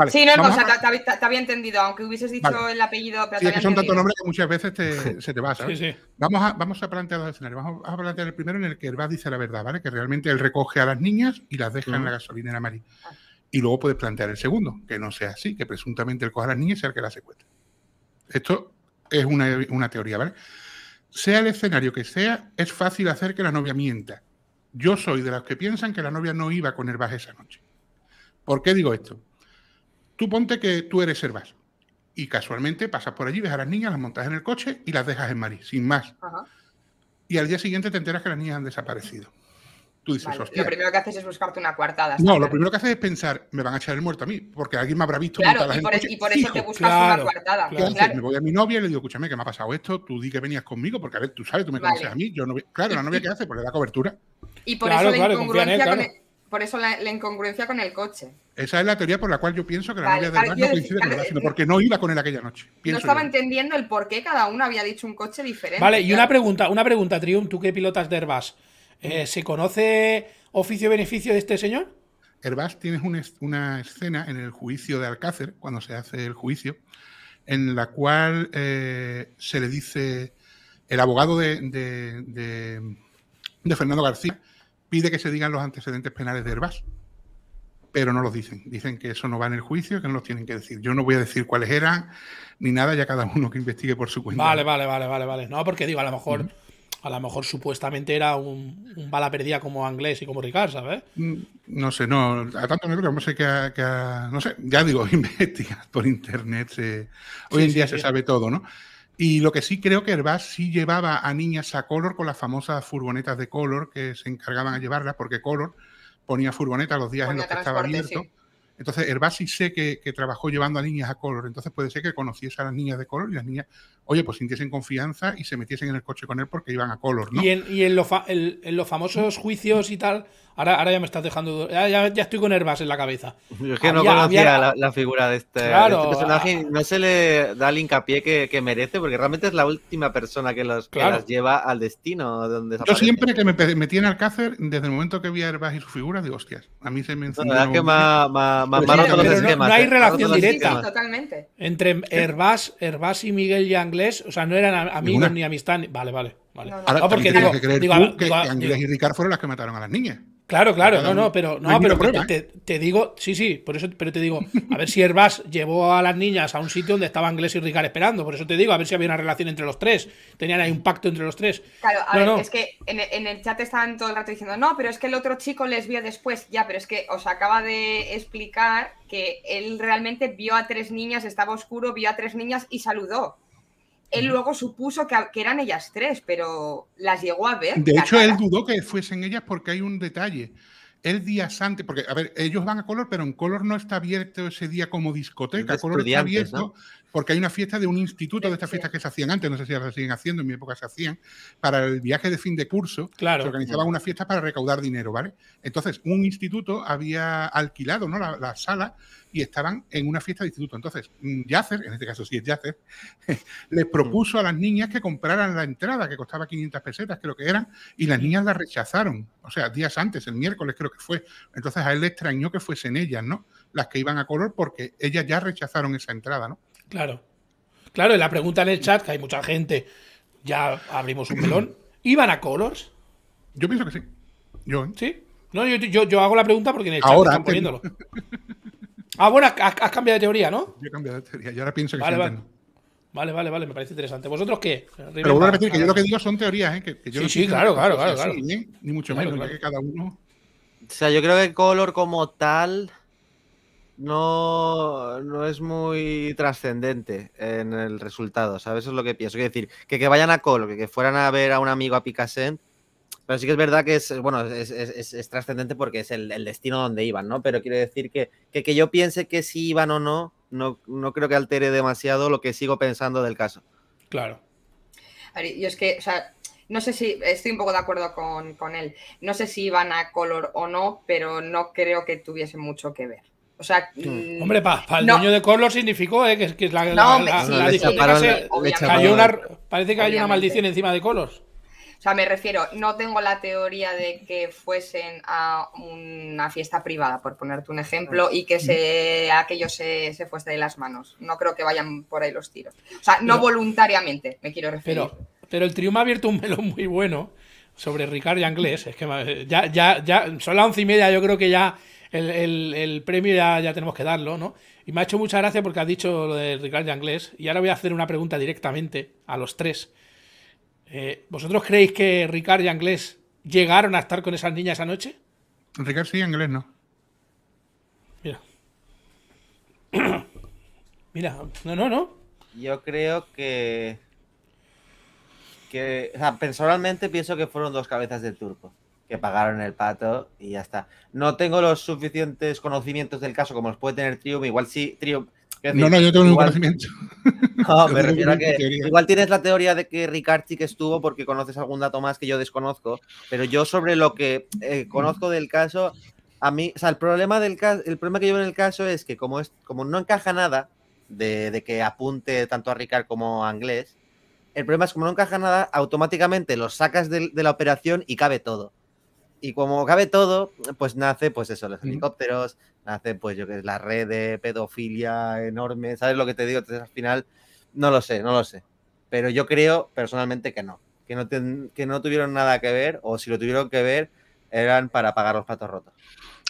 sí, no, no, o sea, te, entendido, aunque hubieses dicho el apellido. Pero que son tantos nombres que muchas veces se te va, Sí, sí. Vamos, a, vamos a plantear dos escenarios. Vamos a plantear el primero en el que el dice la verdad, ¿vale? Que realmente él recoge a las niñas y las deja en la gasolinera Mari. Y luego puedes plantear el segundo, que no sea así, que presuntamente él coja a las niñas y sea el que las secuestre. Esto es una, una teoría, ¿vale? Sea el escenario que sea, es fácil hacer que la novia mienta yo soy de los que piensan que la novia no iba con Herbás esa noche. ¿Por qué digo esto? Tú ponte que tú eres vaso. y casualmente pasas por allí, ves a las niñas, las montas en el coche y las dejas en Marí, sin más. Y al día siguiente te enteras que las niñas han desaparecido. Lo primero que haces es buscarte una coartada. No, lo primero que haces es pensar, me van a echar el muerto a mí, porque alguien me habrá visto. Claro, y, la gente por y, por eso te buscas una coartada. me voy a mi novia y le digo, escúchame, ¿qué me ha pasado esto, tú di que venías conmigo, porque a ver, tú sabes, tú me conoces a mí. Yo no... Claro, la novia ¿qué hace, pues le da cobertura. Y por eso la incongruencia con el, Por eso la, incongruencia con el coche. Esa es la teoría por la cual yo pienso que la novia de no coincide con el sino porque no iba con él aquella noche. no estaba entendiendo el por qué cada uno había dicho un coche diferente. Vale, y una pregunta, una pregunta, Trium, tú qué pilotas de Herbas? Eh, ¿Se conoce oficio-beneficio de este señor? Herbás tiene una, escena en el juicio de Alcácer, cuando se hace el juicio, en la cual eh, se le dice, el abogado de, Fernando García pide que se digan los antecedentes penales de Herbás, pero no los dicen. Dicen que eso no va en el juicio, que no los tienen que decir. Yo no voy a decir cuáles eran, ni nada, ya cada uno que investigue por su cuenta. Vale, vale, vale, vale, vale. No, porque digo, a lo mejor a lo mejor supuestamente era un, bala perdida como inglés y como Ricard, ¿sabes? Mm, no sé, no, a tanto no creo, no sé que no sé, ya digo, investiga por internet, eh, hoy en día se sabe todo, ¿no? Y lo que sí creo que Herbás sí llevaba a niñas a Color con las famosas furgonetas de Color que se encargaban a llevarlas, porque Color ponía furgonetas los días en los que estaba abierto. Entonces, Herbasi sé que, trabajó llevando a niñas a color, entonces puede ser que conociese a las niñas de color y las niñas, oye, pues sintiesen confianza y se metiesen en el coche con él porque iban a color, ¿no? Y en, los famosos juicios y tal, ahora, ya me estás dejando, ya, estoy con Herbas en la cabeza. es que no conocía la, figura de este, este personaje, no se le da el hincapié que, merece, porque realmente es la última persona que, las lleva al destino. Donde Yo siempre que me metí en Alcácer, desde el momento que vi a Herbas y su figura, digo, hostias, a mí se me encendió... que pues no, hay ¿eh? relación directa. Entre Herbás, y Miguel y Anglés, o sea, no eran amigos ni amistad. Vale, vale. vale. Ahora, porque que creer digo, que eh, Anglés y Ricard fueron las que mataron a las niñas. Claro, claro, no, no, pero, no, ¿eh? te, digo, sí, sí, por eso, pero te digo, a ver si Herbas llevó a las niñas a un sitio donde estaba Inglés y Ricard esperando, por eso te digo, a ver si había una relación entre los tres, tenían ahí un pacto entre los tres. Claro, a ver, es que en, en, el chat estaban todo el rato diciendo, no, pero es que el otro chico les vio después, ya, pero es que os acaba de explicar que él realmente vio a tres niñas, estaba oscuro, vio a tres niñas y saludó él luego supuso que, eran ellas tres, pero las llegó a ver. De hecho, él dudó que fuesen ellas porque hay un detalle. El día antes, porque, a ver, ellos van a color, pero en color no está abierto ese día como discoteca. Color está abierto porque hay una fiesta de un instituto de estas fiestas que se hacían antes, no sé si las siguen haciendo, en mi época se hacían, para el viaje de fin de curso, se organizaban una fiesta para recaudar dinero, ¿vale? Entonces, un instituto había alquilado la, la sala y estaban en una fiesta de instituto. Entonces, mm, Yacer, en este caso sí es Yacer, les propuso a las niñas que compraran la entrada, que costaba 500 pesetas, creo que eran, y las niñas la rechazaron. O sea, días antes, el miércoles creo que fue. Entonces, a él le extrañó que fuesen ellas, ¿no? Las que iban a color, porque ellas ya rechazaron esa entrada, ¿no? Claro. Claro, y la pregunta en el chat, que hay mucha gente, ya abrimos un pelón. ¿Iban a Colors? Yo pienso que sí. Yo, ¿eh? ¿Sí? No, yo, yo, yo, hago la pregunta porque en el chat están poniéndolo. ah, bueno, has, cambiado de teoría, ¿no? Yo he cambiado de teoría, yo ahora pienso que sí. Vale. vale, vale, me parece interesante. ¿Vosotros qué? Pero bueno, repetir que yo lo que digo son teorías, ¿eh? sí, sí, claro, claro, claro, ¿eh? Ni mucho menos, que cada uno. O sea, yo creo que Color como tal no, no es muy trascendente en el resultado, ¿sabes? Eso es lo que pienso. Quiero decir, que, vayan a color que, fueran a ver a un amigo a Picasso pero sí que es verdad que es, bueno, es, trascendente porque es el, destino donde iban, ¿no? Pero quiero decir que, que, yo piense que si iban o no, no, no creo que altere demasiado lo que sigo pensando del caso. Claro. yo es que, no sé si, estoy un poco de acuerdo con, con, él, no sé si iban a color o no, pero no creo que tuviese mucho que ver. O sea, mm. Mm, hombre, para el niño de Colos significó eh, que, que, la, no, la, la, parece que hay una maldición encima de Colos. O sea, me refiero, no tengo la teoría de que fuesen a una fiesta privada, por ponerte un ejemplo, y que se, mm. aquello se, fuese de las manos. No creo que vayan por ahí los tiros. O sea, no voluntariamente, me quiero referir. Pero, el triunfo ha abierto un melón muy bueno sobre Ricardo Anglés. Es que ya, ya, ya, son las once y media, yo creo que ya el, premio ya, tenemos que darlo, ¿no? Y me ha hecho mucha gracia porque has dicho lo de Ricardo Anglés. Y ahora voy a hacer una pregunta directamente a los tres. Eh, ¿Vosotros creéis que Ricardo y Anglés llegaron a estar con esas niñas esa noche? Ricardo sí, Anglés no. Mira. Mira, no, no, no. Yo creo que. que o sea, personalmente pienso que fueron dos cabezas del turco que pagaron el pato y ya está. No tengo los suficientes conocimientos del caso como los puede tener Trium, igual sí, Trium no, no, yo tengo igual... un conocimiento. No, me refiero a que igual tienes la teoría de que Ricard sí que estuvo porque conoces algún dato más que yo desconozco, pero yo sobre lo que eh, conozco del caso, a mí, o sea, el problema del caso, el problema que yo veo en el caso es que como es, como no encaja nada de, que apunte tanto a Ricard como a Anglés, el problema es como no encaja nada, automáticamente los sacas de la operación y cabe todo. Y como cabe todo, pues nace, pues eso, los helicópteros, nace, pues yo que es la red de pedofilia enorme, ¿sabes lo que te digo? Entonces al final, no lo sé, no lo sé. Pero yo creo personalmente que no, que no, que no tuvieron nada que ver, o si lo tuvieron que ver, eran para pagar los platos rotos.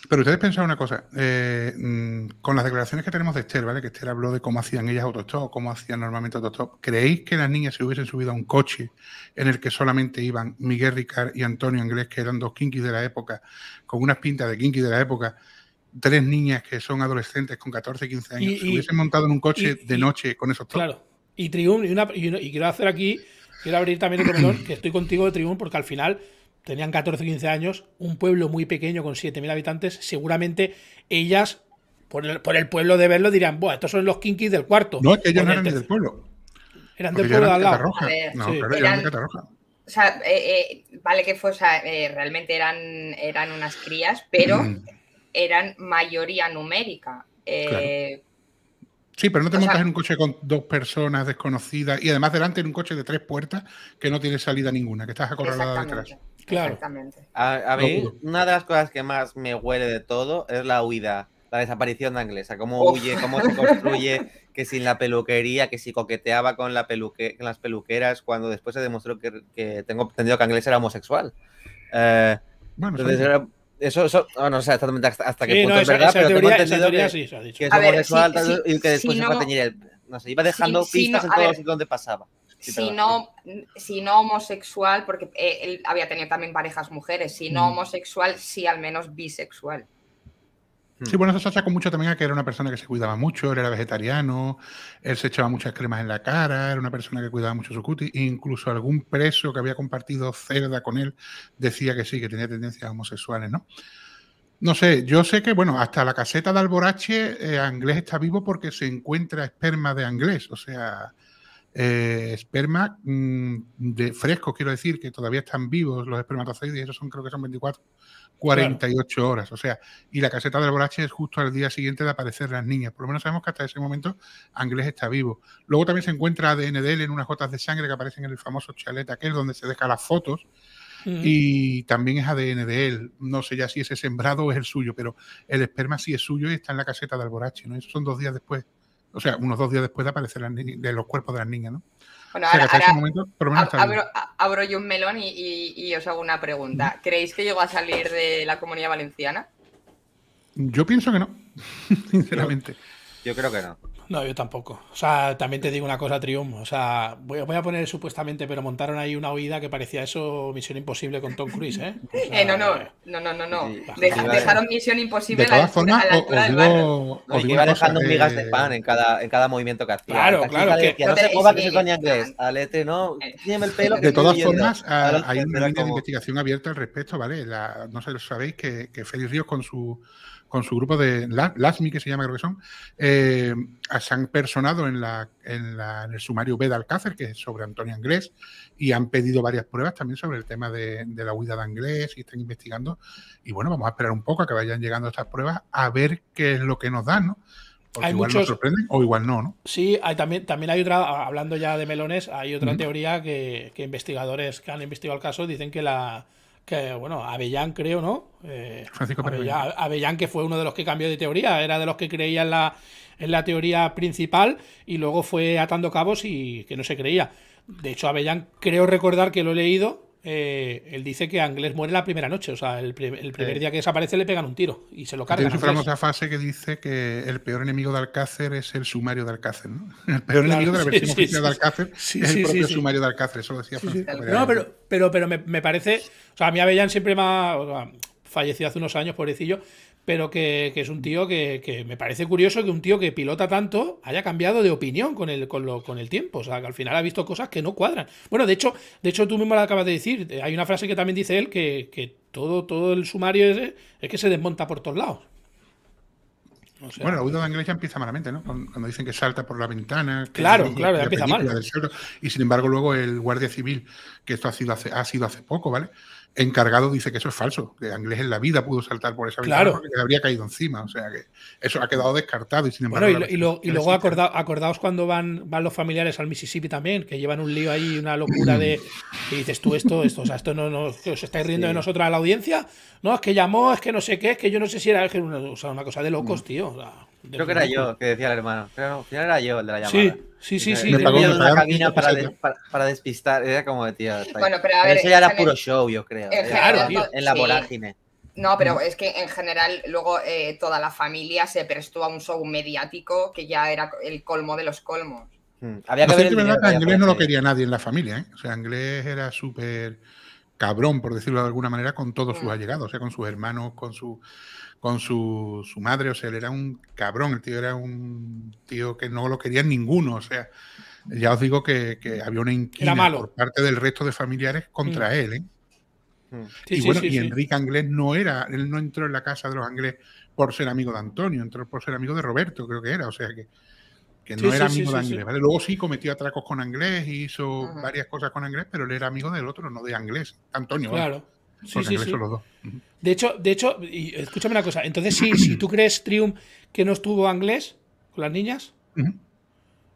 Pero ustedes pensaban una cosa, eh, mm, con las declaraciones que tenemos de Esther, ¿vale? Que Esther habló de cómo hacían ellas autostop, cómo hacían normalmente autostop. ¿Creéis que las niñas se hubiesen subido a un coche en el que solamente iban Miguel Ricard y Antonio Anglés, que eran dos kinkis de la época, con unas pintas de kinkis de la época, tres niñas que son adolescentes con 14, 15 años, se hubiesen montado en un coche de noche con esos top? Claro, y Triumph, y, quiero hacer aquí, quiero abrir también el comedor, que estoy contigo de Triumph, porque al final tenían 14 15 años, un pueblo muy pequeño con 7.000 habitantes, seguramente ellas, por el, pueblo de verlo, dirían, «Bueno, estos son los kinkis del cuarto. No, que ellos no eran del pueblo. Eran del pueblo de al lado. No, eran, de Catarroja. O sea, eh, eh, vale que fue, eh, realmente eran, eran unas crías, pero mm. eran mayoría numérica. Sí, pero no te montas en un coche con dos personas desconocidas y además delante en un coche de tres puertas que no tiene salida ninguna, que estás acorralada detrás. Claro. Exactamente. A, mí, una de las cosas que más me huele de todo es la huida, la desaparición de Anglesa, cómo huye, cómo se construye, que sin la peluquería, que si coqueteaba con, la las peluqueras, cuando después se demostró que, tengo entendido que Anglesa era homosexual. Eh, bueno, entonces era, eso, eso ah, no sé exactamente hasta, qué punto es verdad, pero teoría, tengo entendido que, que es homosexual y que después se va a teñir el... No sé, iba dejando pistas en todo donde pasaba si, no, homosexual, porque eh, él había tenido también parejas mujeres, si no mm. homosexual, sí al menos bisexual. Mm. Sí, bueno, eso se achaca mucho también a que era una persona que se cuidaba mucho, él era vegetariano, él se echaba muchas cremas en la cara, era una persona que cuidaba mucho su cutis, e incluso algún preso que había compartido cerda con él decía que sí, que tenía tendencias homosexuales, ¿no? No sé, yo sé que, bueno, hasta la caseta de Alborache, eh, Anglés está vivo porque se encuentra esperma de Anglés, o sea, eh, esperma mm, de fresco, quiero decir, que todavía están vivos los espermatozoides, esos son creo que son 24, 48 horas, o sea, y la caseta del Alborache es justo al día siguiente de aparecer las niñas. Por lo menos sabemos que hasta ese momento Anglés está vivo. Luego también se encuentra ADN de él en unas gotas de sangre que aparecen en el famoso chalet aquel donde se deja las fotos. Y también es ADN de él. No sé ya si ese sembrado es el suyo, pero el esperma sí es suyo y está en la caseta de Alborache. ¿no? son dos días después o sea, unos dos días después de aparecer de los cuerpos de las niñas, ¿no? Bueno, ahora, abro, yo un melón y, os hago una pregunta. ¿Creéis que llegó a salir de la comunidad valenciana? Yo pienso que no, sinceramente. yo creo que no. No, yo tampoco. O sea, también te digo una cosa, triunfo. O sea, voy, a poner supuestamente, pero montaron ahí una huida que parecía eso Misión Imposible con Tom Cruise, ¿eh? Eh, eh no, no, no, no, no, no. dejaron Misión Imposible. De todas formas, os iba dejando migas de pan en cada, en cada movimiento que hacía. Claro, claro. Que... no se que se coña Alete, no. Eh, de todas formas, hay una investigación abierta al respecto, ¿vale? no sé, sabéis que, que Félix Ríos con su con su grupo de LASMI, que se llama, creo que son, eh, se han personado en, la, en, el sumario B de Alcácer, que es sobre Antonio Anglés, y han pedido varias pruebas también sobre el tema de, la huida de Anglés y están investigando. Y bueno, vamos a esperar un poco a que vayan llegando estas pruebas a ver qué es lo que nos dan, ¿no? Porque igual nos sorprenden o igual no, ¿no? Sí, hay, también, también hay otra, hablando ya de melones, hay otra teoría que, que investigadores que han investigado el caso dicen que la que bueno, Avellán creo, ¿no? Eh, Francisco que fue uno de los que cambió de teoría, era de los que creía en la, en la teoría principal y luego fue atando cabos y que no se creía. De hecho, Avellán creo recordar que lo he leído, eh, él dice que Anglés muere la primera noche, o sea, el, primer, el primer día que desaparece le pegan un tiro y se lo cargan. Tiene su fase que dice que el peor enemigo de Alcácer es el sumario de Alcácer, ¿no? El peor enemigo de la versión oficial de Alcácer es el propio sumario de Alcácer, eso lo decía Francisco. No, pero, pero, pero me, me, parece, o sea, a mí Avellán siempre me ha, fallecido hace unos años, pobrecillo, pero que, que, es un tío que, que, me parece curioso que un tío que pilota tanto haya cambiado de opinión con el, con, lo, con el tiempo. O sea, que al final ha visto cosas que no cuadran. Bueno, de hecho, de hecho tú mismo lo acabas de decir. Hay una frase que también dice él que, todo, todo el sumario es, que se desmonta por todos lados. bueno, la de inglés ya empieza malamente, ¿no? Cuando dicen que salta por la ventana. claro, claro, empieza mal. y sin embargo, luego el guardia civil, que esto ha sido hace, ha sido hace poco, ¿vale? encargado dice que eso es falso, que Anglés en la vida pudo saltar por esa ventana claro. porque habría caído encima. O sea que eso ha quedado descartado y sin embargo. y, luego acordaos cuando van, van los familiares al Mississippi también, que llevan un lío ahí, una locura de. Y dices tú esto, esto, o sea, esto no, no os estáis riendo de nosotros a la audiencia. No, es que llamó, es que no sé qué, es que yo no sé si era. o sea, una cosa de locos, mm. tío. O sea. Creo que era yo que decía el hermano. Creo que final era yo el de la llamada. Sí, sí, sí. sí. Me pagó, una cabina para, para, despistar. Era como de tío. Bueno, pero a ver. Ese eso ya era puro show, yo creo. ¿eh? claro, tío. en la volágine. No, pero es que en general luego eh, toda la familia se prestó a un show mediático que ya era el colmo de los colmos. Hmm. Había que ver el verdad, que Anglés no lo quería nadie en la familia. ¿eh? O sea, Anglés era súper cabrón, por decirlo de alguna manera, con todos sus hmm. allegados, o sea, con sus hermanos, con su con su, su, madre, o sea, él era un cabrón, el tío era un tío que no lo quería ninguno, o sea, ya os digo que, que había una inquina por parte del resto de familiares contra mm. él, ¿eh? Mm. y bueno, y Enrique Anglés no era, él no entró en la casa de los Anglés por ser amigo de Antonio, entró por ser amigo de Roberto, creo que era, o sea que, que no era amigo de Anglés, ¿vale? Luego sí cometió atracos con Anglés, hizo varias cosas con Anglés, pero él era amigo del otro, no de Anglés, Antonio. Claro. Sí, sí, dos. De hecho, de hecho escúchame una cosa. Entonces, si, si tú crees, Trium que no estuvo Anglés con las niñas,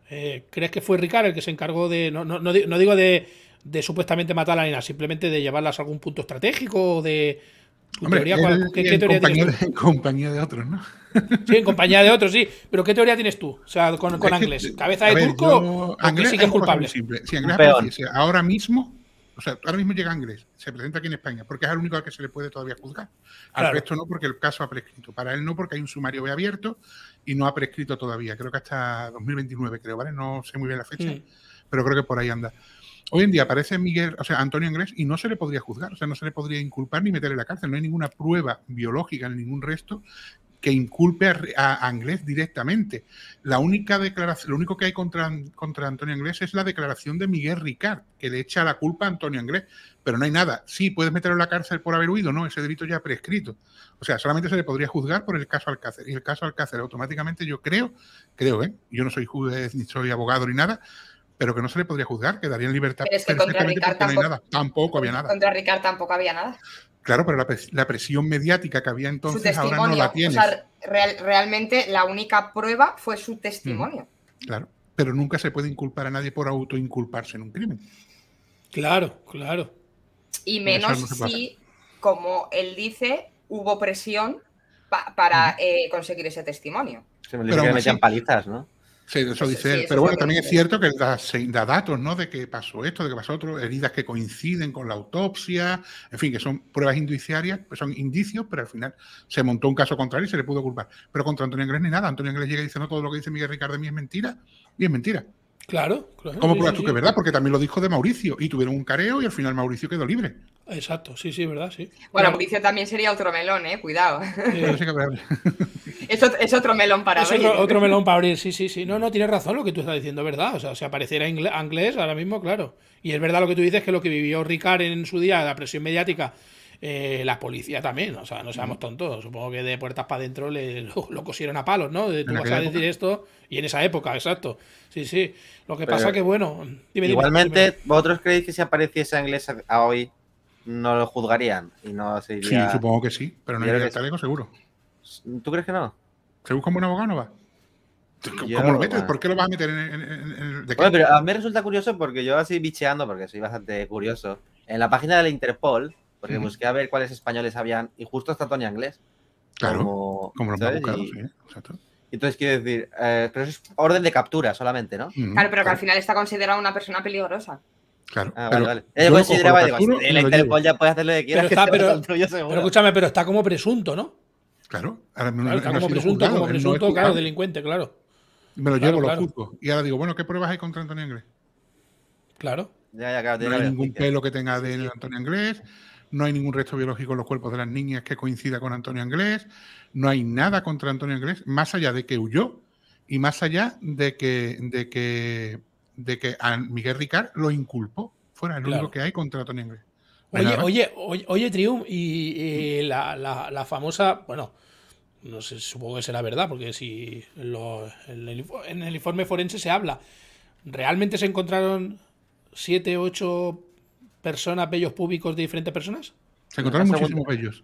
eh, ¿crees que fue Ricard el que se encargó de. No, digo de, de, supuestamente matar a la niña simplemente de llevarlas a algún punto estratégico o de. en compañía De, otros, ¿no? Sí, en compañía de otros, sí. Pero ¿qué teoría tienes tú? O sea, con, Anglés. ¿Cabeza de turco? sí que es culpable. Anglés ahora mismo, o sea, ahora mismo llega Anglés se presenta aquí en España, porque es el único al que se le puede todavía juzgar. Al resto no, porque el caso ha prescrito. Para él no, porque hay un sumario abierto y no ha prescrito todavía. Creo que hasta 2029, creo, ¿vale? No sé muy bien la fecha, pero creo que por ahí anda. Hoy en día aparece Miguel, o sea, Antonio Inglés y no se le podría juzgar, o sea, no se le podría inculpar ni meterle en la cárcel. No hay ninguna prueba biológica ni ningún resto que inculpe a, Anglés directamente. La única declaración, lo único que hay contra, contra Antonio Anglés es la declaración de Miguel Ricard, que le echa la culpa a Antonio Anglés pero no hay nada. Sí, puedes meterlo en la cárcel por haber huido, no, ese delito ya prescrito. O sea, solamente se le podría juzgar por el caso Alcácer. Y el caso Alcácer automáticamente yo creo, creo, ¿eh? Yo no soy juez, ni soy abogado ni nada, pero que no se le podría juzgar, quedaría en libertad. Pero es que contra Ricardo tampoco, había nada. Contra Ricard tampoco había nada. Claro, pero la, presión mediática que había entonces ahora no la tiene. realmente la única prueba fue su testimonio. claro, pero nunca se puede inculpar a nadie por autoinculparse en un crimen. Claro, claro. Y menos si, como él dice, hubo presión para eh, conseguir ese testimonio. Se me metían palizas, ¿no? Sí, eso dice él. Pero bueno, también es cierto que da, datos, ¿no? De que pasó esto, de que pasó otro, heridas que coinciden con la autopsia, en fin, que son pruebas indiciarias, pues son indicios, pero al final se montó un caso contrario y se le pudo culpar. Pero contra Antonio Inglés ni nada. Antonio Inglés llega y dice, no, todo lo que dice Miguel Ricardo de mí es mentira. Y es mentira. Claro, claro. Como sí, tú que es verdad? Porque también lo dijo de Mauricio y tuvieron un careo y al final Mauricio quedó libre. Exacto, sí, sí, verdad, sí. Bueno, Mauricio también sería otro melón, ¿eh? Cuidado. es, otro, es, otro melón para abrir. Otro, otro, melón para abrir, sí, sí, sí. No, no, tienes razón lo que tú estás diciendo, ¿verdad? O sea, si apareciera inglés ahora mismo, claro. Y es verdad lo que tú dices, que lo que vivió Ricard en su día, la presión mediática eh, la policía también, o sea, no seamos tontos, supongo que de puertas para adentro lo, cosieron a palos, ¿no? De, tú vas a decir esto y en esa época, exacto, sí, sí, lo que pasa que bueno, igualmente, ¿vosotros creéis que si apareciese inglés a hoy no lo juzgarían y no Sí, supongo que sí, pero no iría al seguro. ¿Tú crees que no? ¿Se busca un buen abogado no va? ¿Cómo lo metes? ¿Por qué lo vas a meter en, el.? Bueno, pero a mí me resulta curioso porque yo así bicheando, porque soy bastante curioso, en la página de la Interpol porque busqué a ver cuáles españoles habían y justo está Tony Anglés. Claro, como, como los buscado, sí, exacto. Entonces quiero decir, eh, pero eso es orden de captura solamente, ¿no? claro, pero que al final está considerado... una persona peligrosa. Claro. Ah, pero vale, consideraba, el Interpol ya puede hacer lo que Pero, está, pero, escúchame, pero está como presunto, ¿no? Claro, ahora está como, presunto, como presunto, claro, delincuente, claro. Me lo llevo, lo juzgo. Y ahora digo, bueno, ¿qué pruebas hay contra Antonio Inglés? Claro. Ya, ya, claro, no hay ningún pelo que tenga de Antonio Inglés, no hay ningún resto biológico en los cuerpos de las niñas que coincida con Antonio Anglés, no hay nada contra Antonio Anglés, más allá de que huyó y más allá de que, de que, de que a Miguel Ricard lo inculpó, fuera el único que hay contra Antonio Anglés. Oye, oye, oye, Trium, y la, famosa, bueno, no sé, supongo que será verdad, porque si en el informe forense se habla, ¿realmente se encontraron siete, ocho personas, bellos públicos de diferentes personas? Se encontraron muchísimos bellos.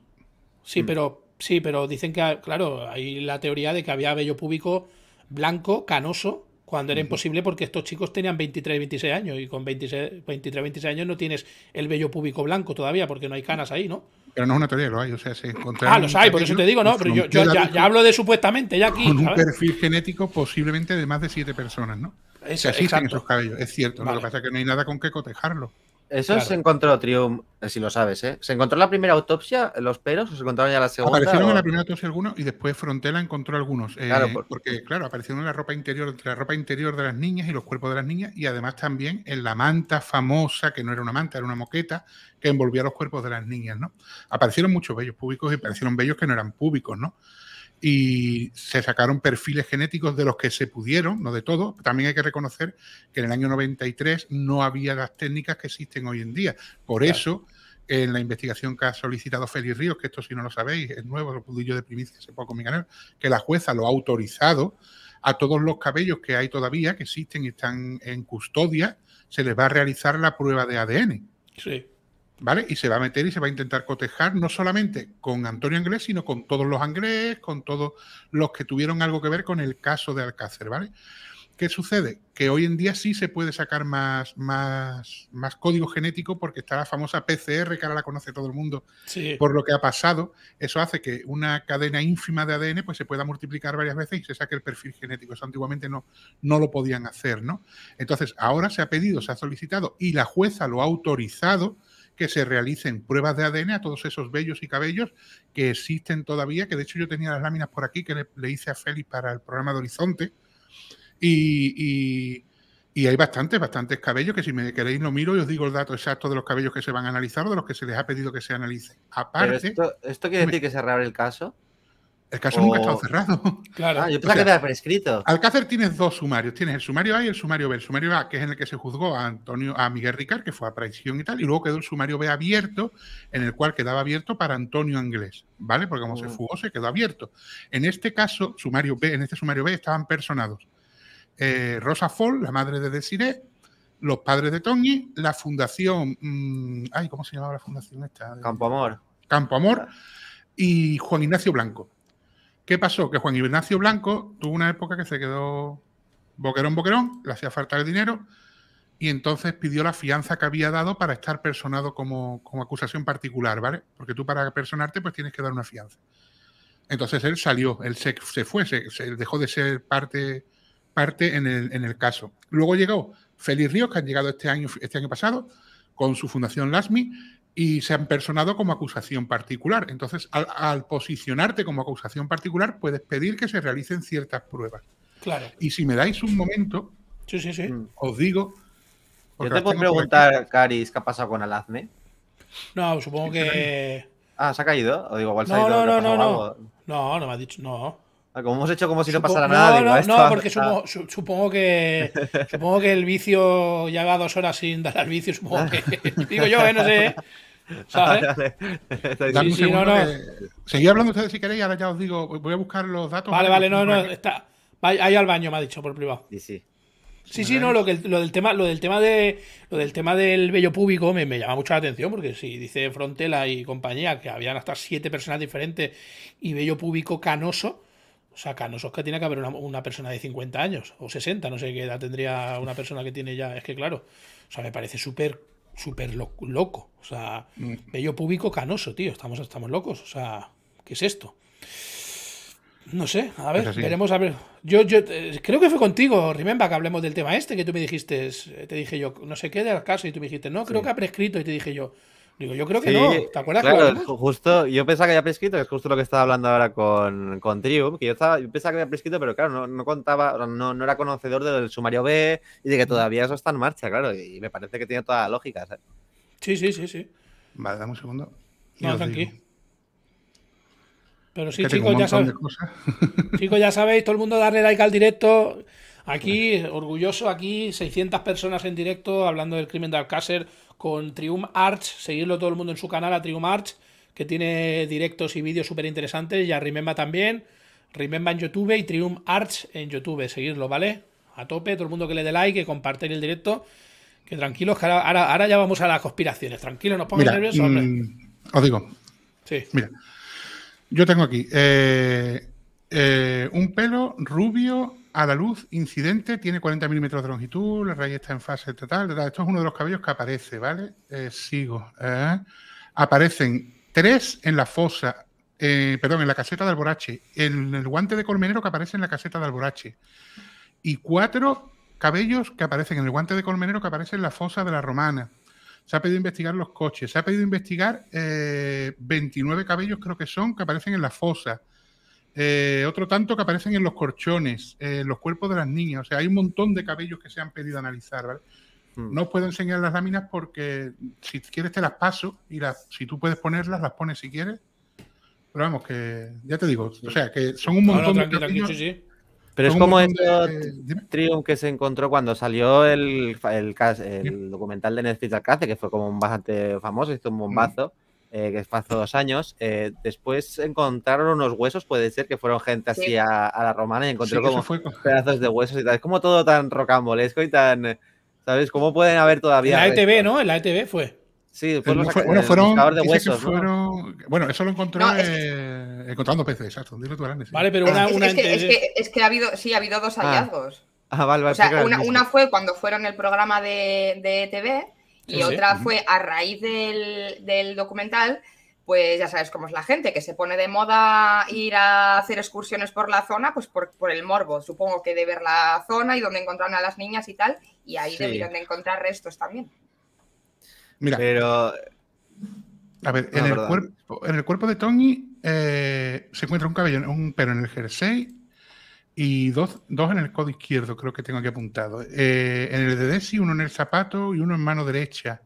Sí, mm. pero sí, pero dicen que, claro, hay la teoría de que había bello público blanco, canoso, cuando era imposible porque estos chicos tenían 23, 26 años y con 26, 23, 26 años no tienes el vello público blanco todavía porque no hay canas ahí, ¿no? Pero no es una teoría, lo hay, o sea, se encontraron... Ah, los hay, por eso te digo, ¿no? yo, ya, hablo de supuestamente, ya aquí... Con un perfil genético posiblemente de más de siete personas, ¿no? Es, existen esos cabellos, es cierto, lo que pasa es que no hay nada con qué cotejarlo. Eso se encontró Trium, eh, si lo sabes, ¿eh? ¿Se encontró la primera autopsia los peros o se encontraron ya la segunda? Aparecieron en la primera autopsia algunos y después Frontela encontró algunos. Eh, claro, porque, claro, aparecieron en la ropa interior, la ropa interior de las niñas y los cuerpos de las niñas, y además también en la manta famosa, que no era una manta, era una moqueta, que envolvía los cuerpos de las niñas, ¿no? Aparecieron muchos bellos públicos y aparecieron bellos que no eran públicos, ¿no? y se sacaron perfiles genéticos de los que se pudieron, no de todo. También hay que reconocer que en el año 93 no había las técnicas que existen hoy en día. Por eso, en la investigación que ha solicitado Félix Ríos, que esto si no lo sabéis, es nuevo, lo pudillo yo de primicia se poco en mi que la jueza lo ha autorizado a todos los cabellos que hay todavía, que existen y están en custodia, se les va a realizar la prueba de ADN. Sí. ¿vale? Y se va a meter y se va a intentar cotejar no solamente con Antonio Anglés, sino con todos los Anglés, con todos los que tuvieron algo que ver con el caso de Alcácer, ¿vale? ¿Qué sucede? Que hoy en día sí se puede sacar más, más, más código genético porque está la famosa PCR, que ahora la conoce todo el mundo, por lo que ha pasado. Eso hace que una cadena ínfima de ADN pues, se pueda multiplicar varias veces y se saque el perfil genético. Eso antiguamente no, no lo podían hacer, ¿no? Entonces, ahora se ha pedido, se ha solicitado y la jueza lo ha autorizado que se realicen pruebas de ADN a todos esos vellos y cabellos que existen todavía, que de hecho yo tenía las láminas por aquí que le, hice a Félix para el programa de Horizonte. Y, hay bastantes, bastantes cabellos que si me queréis lo miro y os digo el dato exacto de los cabellos que se van a analizar o de los que se les ha pedido que se analicen. Aparte... esto, quiere decir que se el caso? El caso nunca ha estado cerrado. Claro. Ah, yo pensaba que prescrito. Alcácer tienes dos sumarios. Tienes el sumario A y el sumario B. El sumario A, que es en el que se juzgó a Antonio, a Miguel Ricard, que fue a traición y tal, y luego quedó el sumario B abierto, en el cual quedaba abierto para Antonio Anglés, ¿vale? Porque como se fugó, mm. se quedó abierto. En este caso, sumario B, en este sumario B estaban personados. Eh, Rosa Fall, la madre de Desiré, los padres de Tony, la fundación. Mm, ay, ¿cómo se llamaba la fundación esta? Campo Amor. Campo Amor. Ah. Y Juan Ignacio Blanco. ¿Qué pasó? Que Juan Ignacio Blanco tuvo una época que se quedó boquerón, boquerón, le hacía falta el dinero y entonces pidió la fianza que había dado para estar personado como, como acusación particular, ¿vale? Porque tú para personarte pues tienes que dar una fianza. Entonces él salió, él se, se fue, se, dejó de ser parte, parte en, el, caso. Luego llegó Félix Ríos, que ha llegado este año, este año pasado, con su fundación LASMI, y se han personado como acusación particular. Entonces, al, posicionarte como acusación particular, puedes pedir que se realicen ciertas pruebas. Claro. Y si me dais un momento, mm. os digo. Yo te puedo preguntar, Caris, ¿qué ha pasado con Alazme? No, supongo que. Ah, ¿se ha caído? no, no, no, no, no. No, me ha dicho, no. Ah, como hemos hecho como si no pasara nada. No, no, no, porque supongo, que supongo que el vicio lleva dos horas sin dar al vicio, supongo que. digo yo, ¿eh? no sé. ¿eh? ¿Sabes? sí, Seguí hablando ustedes si queréis, ahora ya os digo, voy a buscar los datos. Vale, vale, no, no, está. Ahí al baño, me ha dicho por privado. Sí, sí. Sí, sí, no, lo, que, lo, del tema, lo del tema de lo del tema del vello público me, llama mucho la atención, porque si dice Frontela y compañía que habían hasta siete personas diferentes y vello público canoso, o sea, canoso es que tiene que haber una, una, persona de 50 años o 60, no sé qué edad tendría una persona que tiene ya, es que claro, o sea, me parece súper súper loco. O sea, mm. bello público canoso, tío. Estamos, estamos locos. O sea, ¿qué es esto? No sé, a ver, veremos a ver. Yo, yo eh, creo que fue contigo, Remember, que hablemos del tema este, que tú me dijiste, eh, te dije yo, no sé qué de caso, y tú me dijiste, no, creo que ha prescrito, y te dije yo, Digo, yo creo que no. ¿Te acuerdas? Claro, justo, yo pensaba que había prescrito, que es justo lo que estaba hablando ahora con, con Trium que yo, estaba, pensaba que había prescrito, pero claro, no, no contaba, no, no, era conocedor del sumario B y de que mm. todavía eso está en marcha, claro, y me parece que tiene toda la lógica. Sí, sí, sí, sí. Vale, dame un segundo. No, tranquilo. Pero sí, chicos, ya sabéis. Chicos, ya sabéis, todo el mundo darle like al directo. Aquí, orgulloso, aquí 600 personas en directo hablando del crimen de Alcácer con Triumph Arts. Seguirlo todo el mundo en su canal a Triumph Arts, que tiene directos y vídeos súper interesantes. Y a Rimemba también. Rimemba en YouTube y Triumph Arts en YouTube. Seguirlo, ¿vale? A tope, todo el mundo que le dé like, que comparten el directo. Que tranquilos, que ahora, ya vamos a las conspiraciones. Tranquilos, nos pongan nerviosos, hombre. Mm, os digo. Sí. Mira. Yo tengo aquí eh, eh, un pelo rubio a la luz, incidente, tiene 40 milímetros de longitud, la raíz está en fase total, Esto es uno de los cabellos que aparece, ¿vale? Eh, sigo. ¿eh? Aparecen tres en la fosa, eh, perdón, en la caseta de Alborache, en el guante de colmenero que aparece en la caseta de Alborache, y cuatro cabellos que aparecen en el guante de colmenero que aparece en la fosa de la Romana. Se ha pedido investigar los coches, se ha pedido investigar 29 cabellos, creo que son, que aparecen en la fosa eh, otro tanto que aparecen en los corchones, en eh, los cuerpos de las niñas. O sea, hay un montón de cabellos que se han pedido analizar, ¿vale? Hmm. No os puedo enseñar las láminas porque si quieres te las paso y si tú puedes ponerlas, las pones si quieres. Pero vamos, que ya te digo, o sea, que son un montón de cabellos. Pero es como el triun que se encontró cuando salió el, el, documental de Netflix Alcácer, que fue como bastante famoso, hizo un bombazo. Mm. Eh, que pasó dos años, eh, después encontraron unos huesos, puede ser que fueron gente así a, la romana y encontró como pedazos de huesos y tal. Es como todo tan rocambolesco y tan, ¿sabes? ¿Cómo pueden haber todavía... la ETV, ¿no? En la ETV fue. Sí, fue los, bueno, de huesos, Bueno, eso lo encontró eh, encontrando peces, exacto. Dilo tú, Vale, pero una, es, es, que, es, que, ha habido, sí, ha habido dos ah. hallazgos. Ah, vale, vale. O sea, una, fue cuando fueron el programa de, de ETV y otra fue a raíz del, documental, pues ya sabes cómo es la gente, que se pone de moda ir a hacer excursiones por la zona, pues por, el morbo, supongo que de ver la zona y donde encontraron a las niñas y tal, y ahí debieron de encontrar restos también. Mira. Pero. A ver, en, ah, el cuerpo, en, el cuerpo, de Tony eh, se encuentra un cabello, un pelo en el jersey y dos, dos, en el codo izquierdo, creo que tengo aquí apuntado. Eh, en el de Desi, uno en el zapato y uno en mano derecha.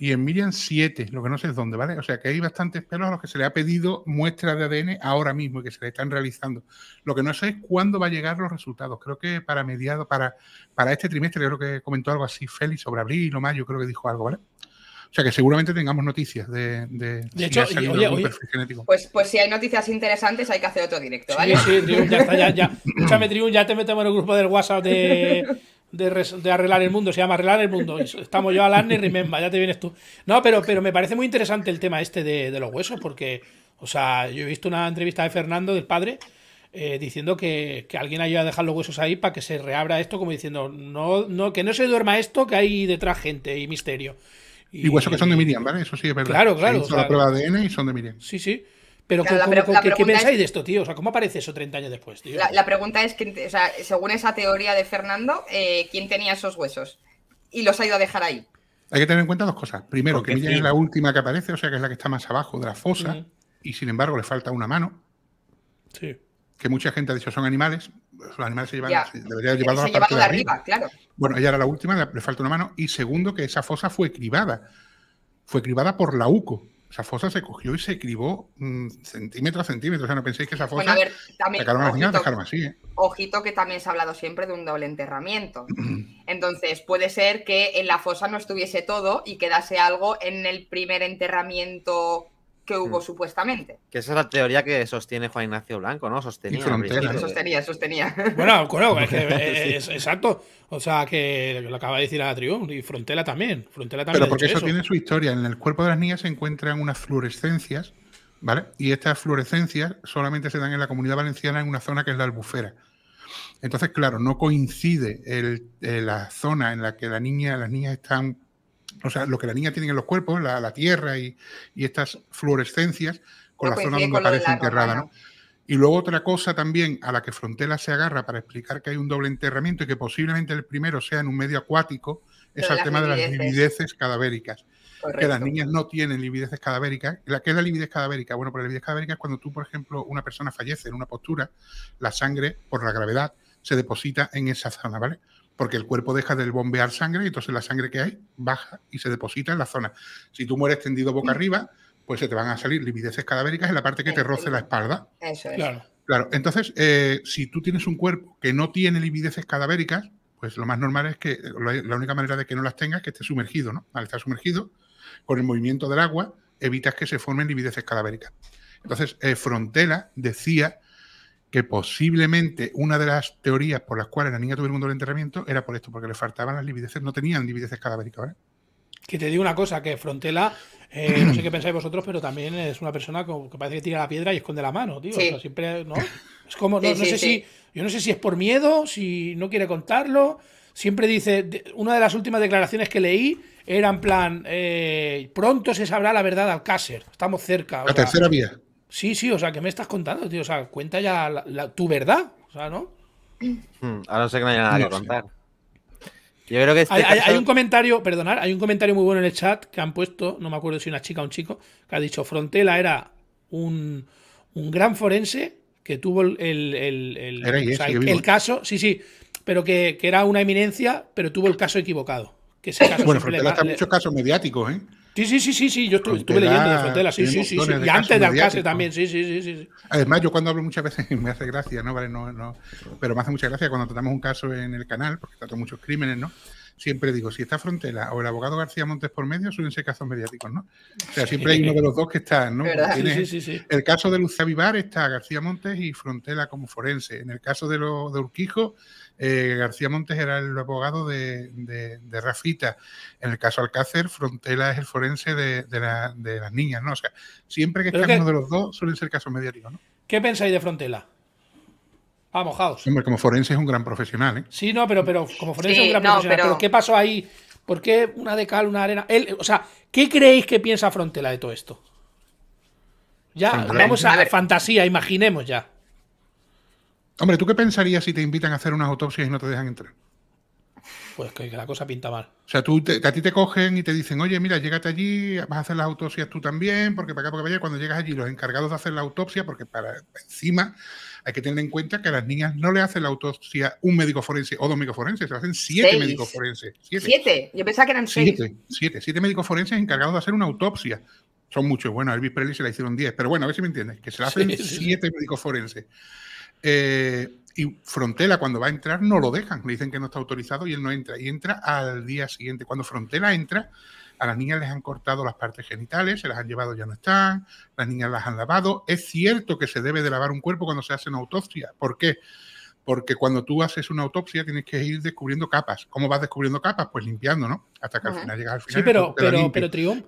Y en Miriam, siete, lo que no sé es dónde, ¿vale? O sea que hay bastantes pelos a los que se le ha pedido muestra de ADN ahora mismo y que se le están realizando. Lo que no sé es cuándo va a llegar los resultados. Creo que para mediados, para, para este trimestre, creo que comentó algo así Félix sobre abril o mayo, creo que dijo algo, ¿vale? O sea que seguramente tengamos noticias de, de, hecho, genético. Pues, pues si hay noticias interesantes hay que hacer otro directo, ¿vale? Sí, sí, Triun, ya ya, ya. Escúchame, Triun, ya te metemos en el grupo del WhatsApp de, arreglar el mundo, se llama arreglar el mundo. Estamos yo, a y Rimemba, ya te vienes tú. No, pero, pero me parece muy interesante el tema este de, de los huesos, porque, o sea, yo he visto una entrevista de Fernando, del padre, eh, diciendo que, que, alguien haya dejar los huesos ahí para que se reabra esto, como diciendo, no, no, que no se duerma esto, que hay detrás gente y misterio. Y, huesos que son de Miriam, ¿vale? Eso sí es verdad. Claro, claro. Se la prueba de ADN y son de Miriam. Sí, sí. Pero, ¿qué, pensáis de esto, tío? O sea, ¿cómo aparece eso 30 años después, tío? La, pregunta es, que, o sea, según esa teoría de Fernando, eh, ¿quién tenía esos huesos? Y los ha ido a dejar ahí. Hay que tener en cuenta dos cosas. Primero, que Miriam es la última que aparece, o sea, que es la que está más abajo de la fosa, y sin embargo le falta una mano. Sí. Que mucha gente ha dicho son animales. Los animales se llevan, deberían llevarlos a partir de arriba, claro. Bueno, ella era la última, le falta una mano. Y segundo, que esa fosa fue cribada. Fue cribada por la UCO. Esa fosa se cogió y se cribó centímetro mm, a centímetro. O sea, no penséis que esa fosa. a ver, también, ¿eh? Ojito que también se ha hablado siempre de un doble enterramiento. Entonces, puede ser que en la fosa no estuviese todo y quedase algo en el primer enterramiento que hubo mm. supuestamente. Que esa es la teoría que sostiene Juan Ignacio Blanco, ¿no? Sostenía. sostenía, sostenía. Bueno, claro es que, eh, eh, es, exacto. O sea, que lo acaba de decir a Trión y Frontera también. Frontera también. Pero porque eso, tiene su historia. En el cuerpo de las niñas se encuentran unas fluorescencias, ¿vale? Y estas fluorescencias solamente se dan en la comunidad valenciana en una zona que es la albufera. Entonces, claro, no coincide el, eh, la zona en la que la niña, las niñas están o sea, lo que la niña tiene en los cuerpos, la, tierra y, estas fluorescencias con la zona donde aparece enterrada, ¿no? Y luego otra cosa también a la que Frontela se agarra para explicar que hay un doble enterramiento y que posiblemente el primero sea en un medio acuático, es el tema de las livideces cadavéricas. Que las niñas no tienen livideces cadavéricas. ¿Qué es la lividez cadavérica? Bueno, pues la lividez cadavérica es cuando tú, por ejemplo, una persona fallece en una postura, la sangre, por la gravedad, se deposita en esa zona, ¿vale? porque el cuerpo deja de bombear sangre y entonces la sangre que hay baja y se deposita en la zona. Si tú mueres tendido boca mm. arriba, pues se te van a salir livideces cadavéricas en la parte que te roce la espalda. Eso es. Claro. claro. Entonces, eh, si tú tienes un cuerpo que no tiene livideces cadavéricas, pues lo más normal es que la única manera de que no las tengas es que esté sumergido, ¿no? Al estar sumergido, con el movimiento del agua, evitas que se formen livideces cadavéricas. Entonces, eh, Frontera Frontela decía que posiblemente una de las teorías por las cuales la niña tuvo el mundo del enterramiento era por esto, porque le faltaban las libideces, no tenían libideces cadavéricas, ¿vale? Que te digo una cosa, que Frontela, eh, no sé qué pensáis vosotros, pero también es una persona que parece que tira la piedra y esconde la mano, tío. siempre, ¿no? Es como, no, sé si, yo no sé si es por miedo, si no quiere contarlo. Siempre dice, una de las últimas declaraciones que leí era en plan, eh, pronto se sabrá la verdad al Cáser, estamos cerca. La tercera vía. Sí, sí, o sea, ¿qué me estás contando, tío? O sea, cuenta ya tu verdad, o sea, ¿no? Hmm, ahora no sé que no haya nada que contar. Yo creo que este hay, un comentario, perdonar, hay un comentario muy bueno en el chat que han puesto, no me acuerdo si una chica o un chico, que ha dicho, Frontela era un, un gran forense que tuvo el, el, caso, sí, sí, pero que, era una eminencia, pero tuvo el caso equivocado. Que bueno, Frontela muchos casos mediáticos, ¿eh? Sí, sí, sí, sí, yo estuve, leyendo de Frontera, sí, sí, sí, y antes de Alcácer también, sí, sí, sí, sí. Además, yo cuando hablo muchas veces me hace gracia, ¿no? Vale, no, no, pero me hace mucha gracia cuando tratamos un caso en el canal, porque trato muchos crímenes, ¿no? Siempre digo, si está Frontera o el abogado García Montes por medio, suelen casos mediáticos, ¿no? O sea, siempre hay uno de los dos que está, ¿no? Sí, sí, sí, el caso de Luz Avivar está García Montes y Frontera como forense. En el caso de, lo, de Urquijo, eh, García Montes era el abogado de, Rafita. En el caso Alcácer, Frontela es el forense de, las niñas, ¿no? O sea, siempre que está uno de los dos, suelen ser casos mediáticos, ¿no? ¿Qué pensáis de Frontela? Vamos, Jaos. Hombre, como forense es un gran profesional, ¿eh? Sí, no, pero, pero como forense es un gran profesional. Pero... ¿qué pasó ahí? ¿Por qué una de cal, una arena? o sea, ¿qué creéis que piensa Frontela de todo esto? Ya, vamos a, a fantasía, imaginemos ya. Hombre, ¿tú qué pensarías si te invitan a hacer unas autopsias y no te dejan entrar? Pues que la cosa pinta mal. O sea, tú a ti te cogen y te dicen, oye, mira, llégate allí, vas a hacer las autopsias tú también, porque para acá, porque para Cuando llegas allí, los encargados de hacer la autopsia, porque para encima hay que tener en cuenta que a las niñas no le hacen la autopsia un médico forense o dos médicos forenses, se hacen siete médicos forenses. Siete. Yo pensaba que eran siete, seis. Siete, siete médicos forenses encargados de hacer una autopsia. Son muchos. Bueno, a Elvis Presley se la hicieron diez, pero bueno, a ver si me entiendes, que se la hacen siete médicos forenses. Eh, y Frontela, cuando va a entrar, no lo dejan. Le dicen que no está autorizado y él no entra. Y entra al día siguiente. Cuando Frontela entra, a las niñas les han cortado las partes genitales, se las han llevado, ya no están. Las niñas las han lavado. Es cierto que se debe de lavar un cuerpo cuando se hace una autopsia. ¿Por qué? Porque cuando tú haces una autopsia tienes que ir descubriendo capas. ¿Cómo vas descubriendo capas? Pues limpiando, ¿no? Hasta que al final llegas al final. Sí, pero, pero, pero,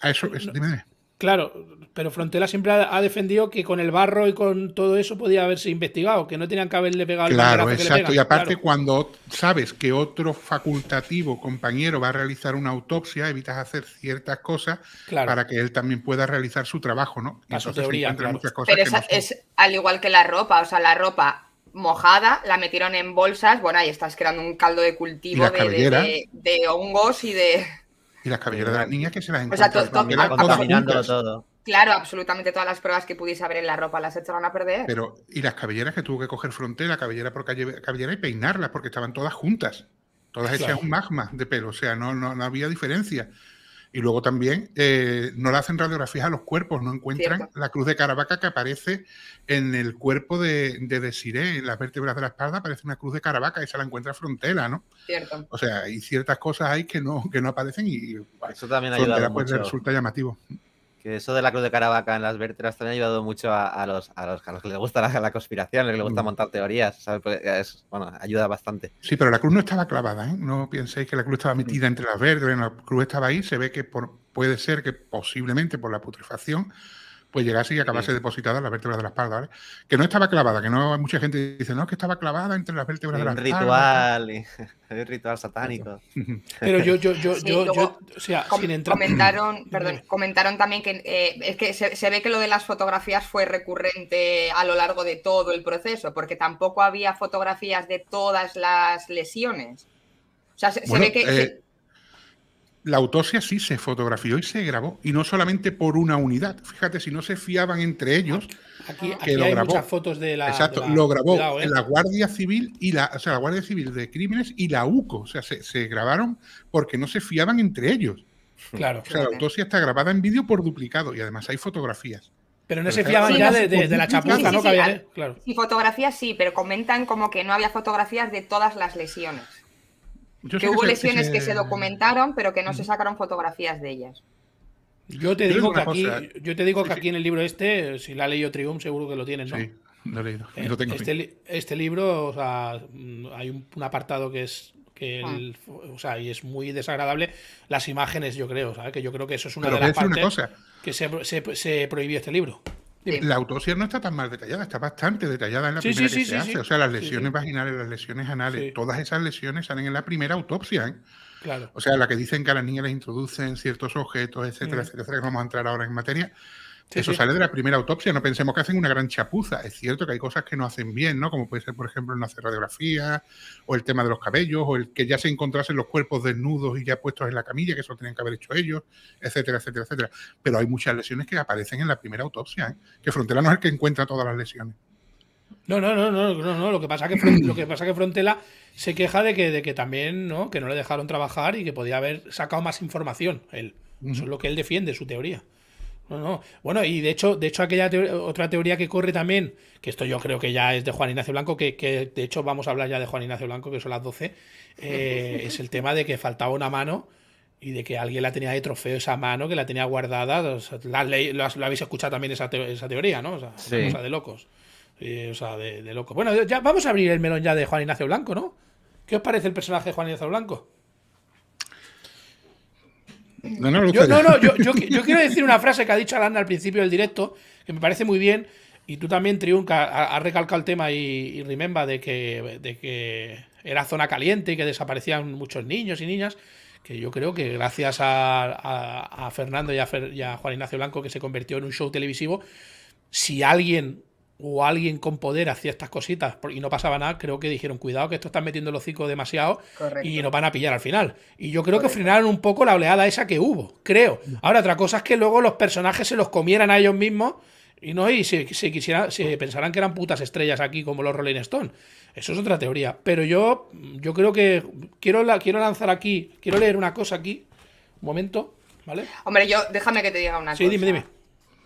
A eso, eso dime. Claro, pero Frontera siempre ha defendido que con el barro y con todo eso podía haberse investigado, que no tenían que haberle pegado Claro, el exacto. Que le y aparte, cuando sabes que otro facultativo, compañero, va a realizar una autopsia, evitas hacer ciertas cosas para que él también pueda realizar su trabajo, ¿no? Y su teoría, muchas cosas pero es al igual que la ropa, o sea, la ropa mojada, la metieron en bolsas, bueno, ahí estás creando un caldo de cultivo de hongos y de. Y las cabelleras de las niñas que se las encuentran. O sea, todo. Claro, absolutamente todas las pruebas que pudiese haber en la ropa las echaron a perder. Pero, y las cabelleras que tuvo que coger frontera, cabellera por calle, cabellera y peinarlas, porque estaban todas juntas. Todas hechas un magma de pelo, o sea, no, no, no había diferencia. Y luego también eh, no le hacen radiografías a los cuerpos, no encuentran la cruz de Caravaca que aparece en el cuerpo de, de Desiré, en las vértebras de la espalda aparece una cruz de Caravaca y se la encuentra frontera, ¿no? Cierto. O sea, hay ciertas cosas ahí que no, que no aparecen y Eso también ayuda pues, resulta llamativo eso de la Cruz de Caravaca en las vértebras también ha ayudado mucho a, los, a, los, a que les gusta la, conspiración, les gusta mm. montar teorías, pues, eh, bueno, ayuda bastante. Sí, pero la cruz no estaba clavada, ¿eh? No penséis que la cruz estaba metida entre las vértebras, la cruz estaba ahí, se ve que puede ser que posiblemente por la putrefacción pues llegase y acabase depositada en la vértebra de la espalda, Que no estaba clavada, que no mucha gente dice, no, que estaba clavada entre las vértebras de la espalda. Ritual, un ritual satánico. Pero yo, yo, yo, yo, o sea, sin entrar... Comentaron, perdón, comentaron también que eh, es que se, ve que lo de las fotografías fue recurrente a lo largo de todo el proceso, porque tampoco había fotografías de todas las lesiones. O sea, se, ve que. Eh, la autopsia sí se fotografió y se grabó, y no solamente por una unidad. Fíjate, si no se fiaban entre ellos, aquí, hay muchas fotos de la. Exacto, lo grabó e. la, Guardia Civil y la, la Guardia Civil de Crímenes y la UCO. O sea, se, grabaron porque no se fiaban entre ellos. Claro. O sea, la autopsia está grabada en vídeo por duplicado y además hay fotografías. Pero no se fiaban ya de, la chapuza, ¿no? claro. sí, fotografías sí, pero comentan como que no había fotografías de todas las lesiones que hubo lesiones que se documentaron, pero que no se mm. sacaron fotografías de ellas. Yo te digo que aquí, yo te digo que aquí en el libro este, si la ha leído Triumph, seguro que lo tienes, ¿no? Sí, lo he leído. Eh, este, este, libro, o sea, mm, hay un, apartado que es que ah. y es muy desagradable las imágenes, yo creo, que yo creo que eso es una de las partes que se prohibió este libro. La autopsia no está tan mal detallada, está bastante detallada en la primera que se hace. O sea, las lesiones vaginales, las lesiones anales, todas esas lesiones salen en la primera autopsia. ¿eh? Claro. O sea, la que dicen que a las niñas les introducen ciertos objetos, etcétera, mm. etcétera, que vamos a entrar ahora en materia. Eso sale de la primera autopsia, no pensemos que hacen una gran chapuza. Es cierto que hay cosas que no hacen bien, ¿no? Como puede ser, por ejemplo, no hacer radiografía, o el tema de los cabellos, o el que ya se encontrasen los cuerpos desnudos y ya puestos en la camilla, que eso tenían que haber hecho ellos, etcétera, etcétera, etcétera. Pero hay muchas lesiones que aparecen en la primera autopsia, ¿eh? Que Frontera no es el que encuentra todas las lesiones. No, no, no, no, no, Lo que pasa que lo que pasa que Frontela se queja de que, de que también, ¿no? Que no le dejaron trabajar y que podía haber sacado más información él. Eso es lo que él defiende, su teoría. Bueno, y de hecho, de hecho aquella otra teoría que corre también, que esto yo creo que ya es de Juan Ignacio Blanco, que, de hecho vamos a hablar ya de Juan Ignacio Blanco, que son las 12, eh, es el tema de que faltaba una mano y de que alguien la tenía de trofeo esa mano, que la tenía guardada. lo la, habéis escuchado también esa, teoría, ¿no? O sea, de locos. o sea, de, de locos. Bueno, ya vamos a abrir el melón ya de Juan Ignacio Blanco, ¿no? ¿Qué os parece el personaje de Juan Ignacio Blanco? No, yo, yo, quiero decir una frase que ha dicho Alana al principio del directo, que me parece muy bien, y tú también, Triunca, has recalcado el tema y, y rememba de que, que era zona caliente y que desaparecían muchos niños y niñas, que yo creo que gracias a, Fernando y a Juan Ignacio Blanco, que se convirtió en un show televisivo, si alguien o alguien con poder hacía estas cositas y no pasaba nada, creo que dijeron, cuidado que esto están metiendo los hocico demasiado y nos van a pillar al final. Y yo creo que frenaron un poco la oleada esa que hubo, creo. Mm. Ahora, otra cosa es que luego los personajes se los comieran a ellos mismos y no y se, se, se pensaran que eran putas estrellas aquí como los Rolling Stone Eso es otra teoría. Pero yo, yo creo que quiero, quiero lanzar aquí, quiero leer una cosa aquí, un momento, ¿vale? Hombre, yo déjame que te diga una cosa. Sí, dime, dime.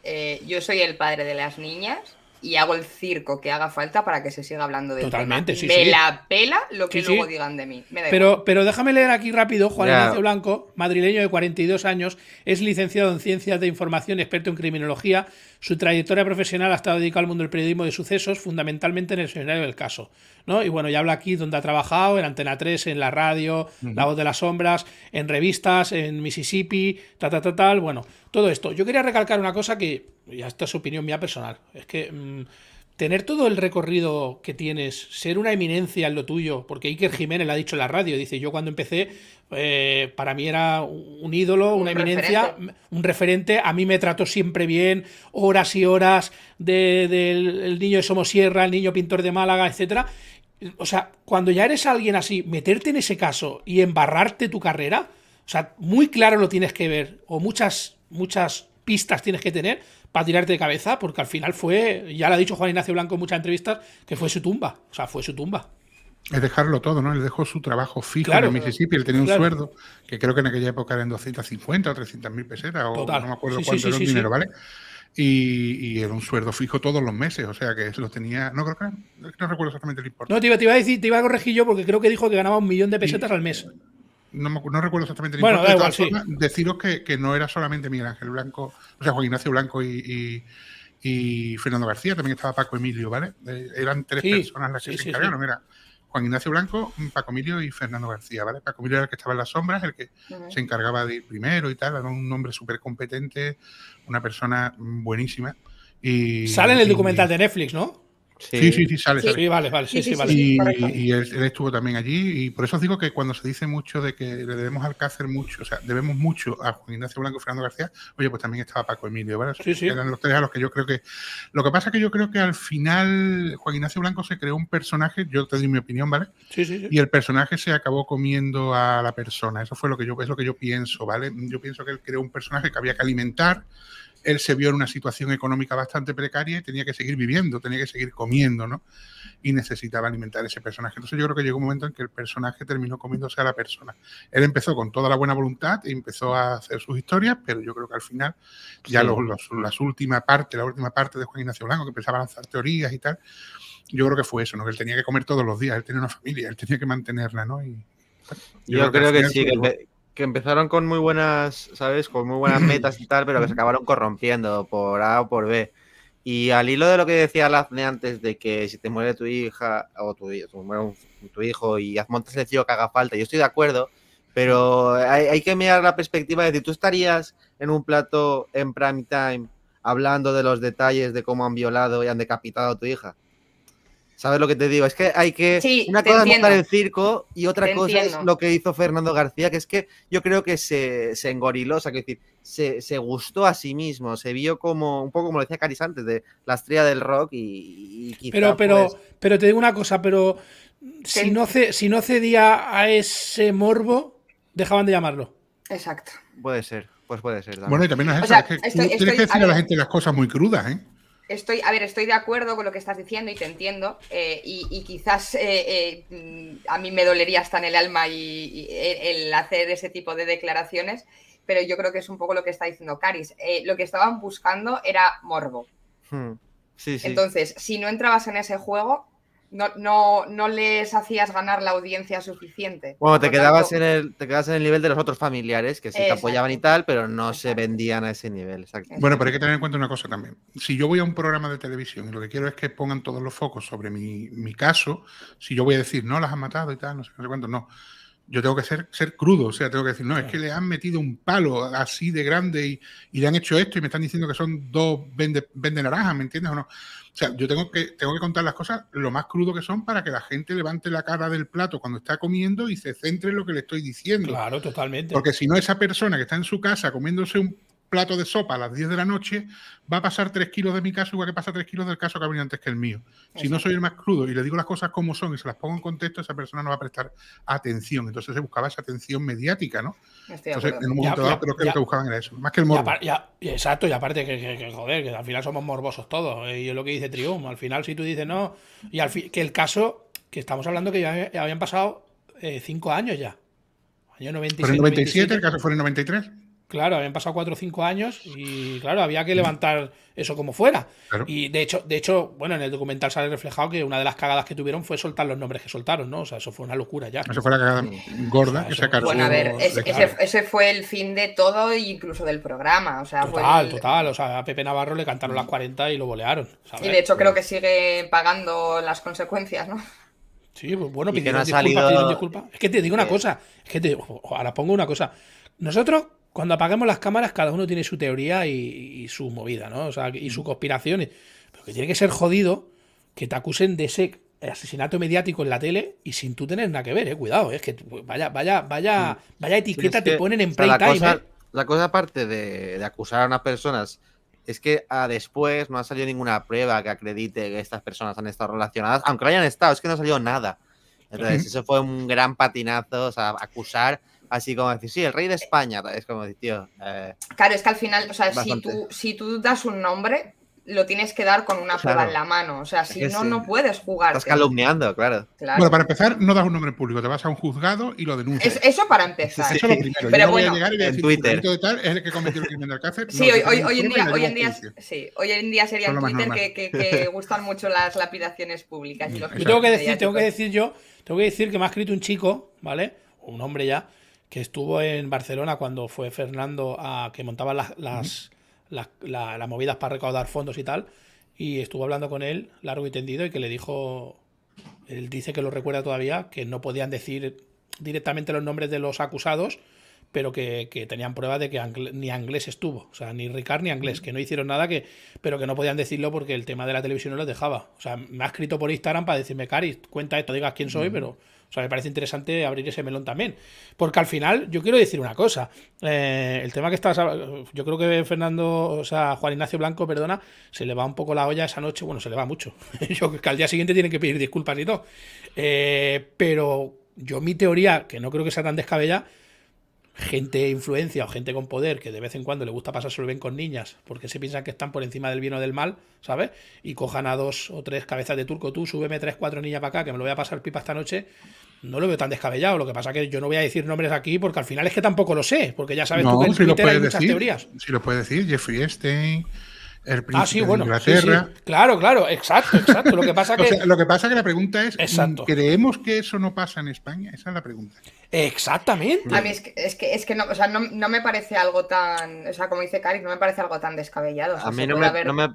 Eh, yo soy el padre de las niñas y hago el circo que haga falta para que se siga hablando de Totalmente, Me la pela lo que luego digan de mí. pero, pero déjame leer aquí rápido. Juan Ignacio Blanco, madrileño de 42 años, es licenciado en Ciencias de Información, experto en criminología. Su trayectoria profesional ha estado dedicado al mundo del periodismo de sucesos, fundamentalmente en el escenario del caso. ¿no? Y bueno, ya habla aquí donde ha trabajado, en Antena 3, en la radio, La Voz de las Sombras, en revistas, en Mississippi, tal, tal, tal, bueno, todo esto. Yo quería recalcar una cosa que, ya esta es opinión mía personal, es que... Mm, tener todo el recorrido que tienes, ser una eminencia en lo tuyo, porque Iker Jiménez lo ha dicho en la radio, dice, yo cuando empecé, eh, para mí era un ídolo, una eminencia, un referente, a mí me trató siempre bien, horas y horas del el niño de Somosierra, el niño pintor de Málaga, etcétera, o sea, cuando ya eres alguien así, meterte en ese caso y embarrarte tu carrera, o sea, muy claro lo tienes que ver, o muchas, muchas pistas tienes que tener para tirarte de cabeza, porque al final fue, ya lo ha dicho Juan Ignacio Blanco en muchas entrevistas, que fue su tumba, o sea, fue su tumba. Es dejarlo todo, ¿no? Él dejó su trabajo fijo en Mississippi, él tenía un sueldo que creo que en aquella época eran 250 o 300 mil pesetas, o no me acuerdo cuánto era el dinero, ¿vale? y, y, era un sueldo fijo todos los meses, o sea que se los tenía, no creo que, no recuerdo exactamente el importe. No, te iba, te iba a decir, te iba a corregir yo porque creo que dijo que ganaba un millón de pesetas al mes. No, no, recuerdo exactamente el bueno, importe. de todas deciros que, que, no era solamente Miguel Ángel Blanco, o sea, Juan Ignacio Blanco y, y Fernando García, también estaba Paco Emilio, ¿vale? Eh, eran tres personas las que se encargaron, Juan Ignacio Blanco, Paco Emilio y Fernando García, ¿vale? Paco era el que estaba en las sombras, el que se encargaba de ir primero y tal, era un hombre súper competente, una persona buenísima. Y, Sale en el documental de Netflix, ¿no? Sí, sí, sí, sale. Sí, vale, vale, sí, vale. Y, él, estuvo también allí, y por eso os digo que cuando se dice mucho de que le debemos al Cácer mucho, o sea, debemos mucho a Juan Ignacio Blanco y Fernando García, oye, pues también estaba Paco Emilio, ¿verdad? Sí, sí. Eran los tres a los que yo creo que. Lo que pasa es que yo creo que al final Juan Ignacio Blanco se creó un personaje, yo te doy mi opinión, ¿vale? Sí, sí, sí. Y el personaje se acabó comiendo a la persona. Eso fue lo que yo, es lo que yo pienso, ¿vale? Yo pienso que él creó un personaje que había que alimentar él se vio en una situación económica bastante precaria y tenía que seguir viviendo, tenía que seguir comiendo, ¿no? Y necesitaba alimentar a ese personaje. Entonces yo creo que llegó un momento en que el personaje terminó comiéndose a la persona. Él empezó con toda la buena voluntad y empezó a hacer sus historias, pero yo creo que al final ya las últimas partes, la última parte de Juan Ignacio Blanco, que empezaba a lanzar teorías y tal, yo creo que fue eso, ¿no? Que él tenía que comer todos los días, él tenía una familia, él tenía que mantenerla, ¿no? yo, creo, que sí, que, que empezaron con muy buenas, ¿sabes? Con muy buenas metas y tal, pero que se acabaron corrompiendo por A o por B. Y al hilo de lo que decía Lazne antes, de que si te muere tu hija o tu, tu, hijo y montas el tío que haga falta, yo estoy de acuerdo, pero hay, que mirar la perspectiva de si tú estarías en un plato en prime time hablando de los detalles de cómo han violado y han decapitado a tu hija. ¿Sabes lo que te digo? Es que hay que. una cosa es montar el circo y otra cosa es lo que hizo Fernando García, que es que yo creo que se, se engoriló, o sea, que decir, se, gustó a sí mismo, se vio como, un poco como lo decía Caris antes, de la estrella del rock y, y Pero, pero, pues, pero te digo una cosa, pero si no, si no cedía a ese morbo, dejaban de llamarlo. Exacto. Puede ser, pues puede ser. Bueno, y también es eso, es que tienes que decir a la gente las cosas muy crudas, ¿eh? Estoy, a ver, estoy de acuerdo con lo que estás diciendo y te entiendo. Eh, y, quizás eh, eh, a mí me dolería hasta en el alma el hacer ese tipo de declaraciones, pero yo creo que es un poco lo que está diciendo Caris. lo que estaban buscando era morbo. Hmm. Entonces, si no entrabas en ese juego, no, no, les hacías ganar la audiencia suficiente. Bueno, te quedabas, en el, te quedabas en el nivel de los otros familiares que sí te apoyaban y tal, pero no se vendían a ese nivel. Bueno, pero hay que tener en cuenta una cosa también. Si yo voy a un programa de televisión y lo que quiero es que pongan todos los focos sobre mi, mi caso, si yo voy a decir, no, las han matado y tal, no sé, no sé cuánto, no yo tengo que ser, ser crudo, o sea, tengo que decir, no, es que le han metido un palo así de grande y, y le han hecho esto y me están diciendo que son dos vende, vende naranjas, ¿me entiendes o no? O sea, yo tengo que, tengo que contar las cosas lo más crudo que son para que la gente levante la cara del plato cuando está comiendo y se centre en lo que le estoy diciendo. Claro, totalmente. Porque si no, esa persona que está en su casa comiéndose un plato de sopa a las 10 de la noche, va a pasar 3 kilos de mi caso igual que pasa 3 kilos del caso que ha antes que el mío. Si no soy el más crudo y le digo las cosas como son y se las pongo en contexto, esa persona no va a prestar atención. Entonces se buscaba esa atención mediática, ¿no? Entonces, en un momento creo que lo que buscaban era eso, más que el morbo. exacto, y aparte que, joder, que al final somos morbosos todos. Eh, y es lo que dice Triunfo, Al final, si tú dices no, y al que el caso, que estamos hablando que ya, habían pasado 5 eh, años ya. Año en 97, 97, el caso fue en 93? Claro, habían pasado 4 o 5 años y claro, había que levantar eso como fuera. Y de hecho, de hecho, bueno, en el documental sale reflejado que una de las cagadas que tuvieron fue soltar los nombres que soltaron, ¿no? O sea, eso fue una locura ya. Eso fue la cagada gorda Bueno, a ver, ese, fue el fin de todo, e incluso del programa. O sea, total, total. O sea, a Pepe Navarro le cantaron las 40 y lo bolearon. Y de hecho creo que sigue pagando las consecuencias, ¿no? Sí, pues bueno, pidieron disculpas, Es que te digo una cosa, es que te, ahora pongo una cosa. Nosotros cuando apaguemos las cámaras, cada uno tiene su teoría y, y su movida, ¿no? O sea, y sus mm. conspiraciones. Pero que tiene que ser jodido que te acusen de ese asesinato mediático en la tele y sin tú tener nada que ver, eh. Cuidado, ¿eh? es que pues, vaya, vaya, vaya, mm. vaya etiqueta te ponen en playtime. ¿eh? la Cosa, aparte de, acusar a unas personas es que ah, después no ha salido ninguna prueba que acredite que estas personas han estado relacionadas, aunque lo hayan estado, es que no ha salido nada. Entonces, eso fue un gran patinazo, o sea, acusar así como decir, sí, el rey de eh. España, es como decir, tío. Eh, claro, es que al final, o sea, si tú, si tú das un nombre, lo tienes que dar con una prueba en la mano. O sea, si no, no puedes jugar. Estás calumniando, claro. Bueno, para empezar, no das un nombre público, te vas a un juzgado y lo denuncias. eso para empezar. eso lo primero. Pero bueno, voy De tal, es el que cometió el crimen del cárcel. Sí, hoy, hoy, hoy, en día, hoy, en día, sí, hoy en día sería en Twitter que, gustan mucho las lapidaciones públicas. Mm, y, tengo que decir, tengo que decir yo, tengo que decir que me ha escrito un chico, ¿vale? O un hombre ya, que estuvo en Barcelona cuando fue Fernando a que montaba las, las, movidas para recaudar fondos y tal, y estuvo hablando con él largo y tendido y que le dijo, él dice que lo recuerda todavía, que no podían decir directamente los nombres de los acusados, pero que, tenían pruebas de que ni Anglés estuvo, o sea, ni Ricard ni Anglés, que no hicieron nada, que, pero que no podían decirlo porque el tema de la televisión no los dejaba. O sea, me ha escrito por Instagram para decirme, Cari, cuenta esto, digas quién soy, pero o sea, me parece interesante abrir ese melón también. Porque al final, yo quiero decir una cosa. Eh, el tema que estás. Yo creo que Fernando, o sea, Juan Ignacio Blanco, perdona, se le va un poco la olla esa noche. Bueno, se le va mucho. yo creo que al día siguiente tienen que pedir disculpas y todo. Eh, pero yo, mi teoría, que no creo que sea tan descabellada gente influencia o gente con poder que de vez en cuando le gusta pasárselo bien con niñas porque se piensan que están por encima del bien o del mal, ¿sabes? Y cojan a dos o tres cabezas de turco, tú súbeme tres, cuatro niñas para acá, que me lo voy a pasar pipa esta noche, no lo veo tan descabellado. Lo que pasa que yo no voy a decir nombres aquí porque al final es que tampoco lo sé, porque ya sabes tú que hay muchas teorías. Si lo puedes decir, Jeffrey Este el ah, sí, bueno, de Inglaterra. Claro, claro, exacto, exacto. Lo que pasa que... lo que pasa que la pregunta es, ¿creemos que eso no pasa en España? Esa es la pregunta. Exactamente. A mí es que, es que, es que no, o sea, no, me parece algo tan, o sea, como dice Cari, no me parece algo tan descabellado. a mí no me, no, me,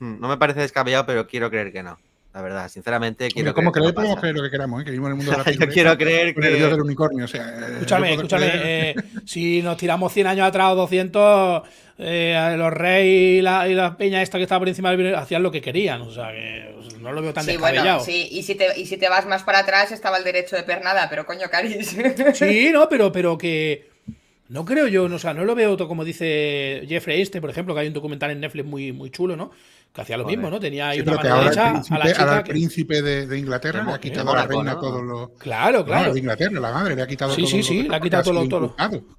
no me parece descabellado, pero quiero creer que no. La verdad, sinceramente quiero. Como creer, podemos creer lo que queramos, ¿eh? que vivimos en el mundo de la Yo quiero creer que. o sea. Eh, escúchame, escúchame. Eh, si nos tiramos 100 años atrás o 200, eh, los reyes y la, peña esta que estaba por encima del hacían lo que querían. O sea, que pues, no lo veo tan sí, descabellado. Bueno, sí, y si, te, y si te vas más para atrás estaba el derecho de pernada, pero coño, Caris. Sí, no, pero, pero que... No creo yo, no, o sea, no lo veo como dice Jeffrey Este, por ejemplo, que hay un documental en Netflix muy, muy chulo, ¿no? Que hacía lo mismo, ¿no? Tenía ahí una mano derecha a la chica. príncipe de, Inglaterra le ha quitado a la reina todos los. Claro, claro. de Inglaterra, la madre, le ha quitado todo Sí, sí, sí, ha quitado Todo.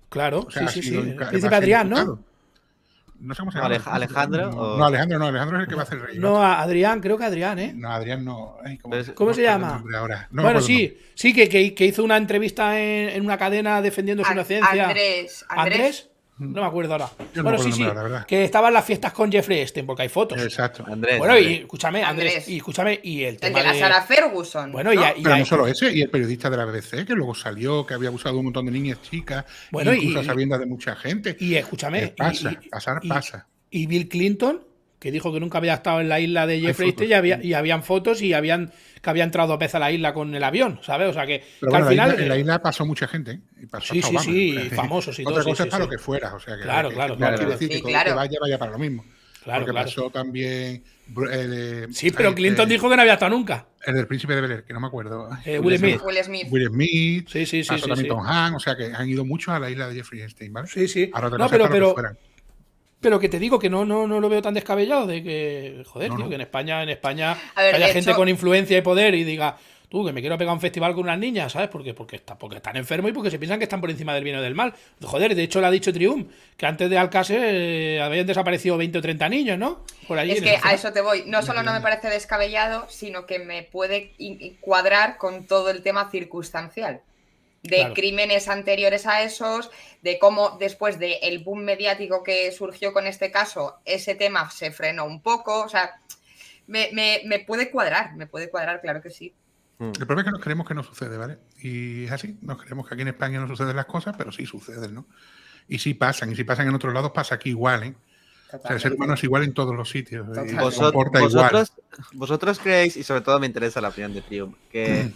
Claro, sí, sí, sí. príncipe Adrián, ¿no? No sé cómo se llama. Alejandro. No, Alejandro no, Alejandro es el que va a hacer reír No, Adrián, creo que Adrián, ¿eh? No, Adrián no. ¿cómo, se llama? bueno, sí, sí, que, que, hizo una entrevista en, en una cadena defendiendo su inocencia. Andrés. ¿Andrés? No me acuerdo ahora. bueno, sí, sí. que estaban las fiestas con Jeffrey Epstein, porque hay fotos. Exacto. Andrés, bueno, y escúchame, Andrés, y escúchame, y el, el de la Sara Ferguson. Bueno, y, Pero no solo ese, y el periodista de la BBC, que luego salió, que había abusado de un montón de niñas chicas, bueno, incluso y, a sabiendas de mucha gente. Y escúchame. Eh, pasa, pasar pasa. Y Bill Clinton que dijo que nunca había estado en la isla de Jeffrey y, había, y habían fotos y habían que había entrado dos veces a la isla con el avión, ¿sabes? O sea que, al final. en la isla pasó mucha gente, ¿eh? Y pasó sí, sí, sí, famosos y Otra cosa es para lo que fuera, o sea que. Claro, que, claro, claro. quiero decir que vaya, vaya para lo mismo. Claro, porque pasó también. Eh, sí, pero eh, Clinton dijo que no había estado nunca. El del príncipe de Bel que no me acuerdo. Will, Smith. Will Smith. Sí, sí, sí. Pasó también sí. Tom Han, o sea que han ido muchos a la isla de Jeffrey Einstein, ¿vale? Sí, sí. Ahora no, pero, pero, pero que te digo que no, no, no lo veo tan descabellado de que, joder, tío, que en España, en España haya gente con influencia y poder y diga, tú, que me quiero pegar a un festival con unas niñas, ¿sabes? Porque, porque, está, porque están enfermos y porque se piensan que están por encima del bien o del mal. Joder, de hecho lo ha dicho Trium, que antes de Alcácer eh, habían desaparecido 20 o 30 niños, ¿no? Por es que a eso te voy. No solo no me parece descabellado, sino que me puede cuadrar con todo el tema circunstancial de crímenes anteriores a esos, de cómo después del boom mediático que surgió con este caso, ese tema se frenó un poco. O sea, me, puede cuadrar, me puede cuadrar, claro que sí. Mm. El problema es que nos creemos que no sucede, ¿vale? Y es así, nos creemos que aquí en España no suceden las cosas, pero sí suceden, ¿no? Y sí pasan, y si pasan en otros lados, pasa aquí igual, ¿eh? ser humano es igual en todos los sitios. vosotros, creéis, y sobre todo me interesa la opinión de Trium, que,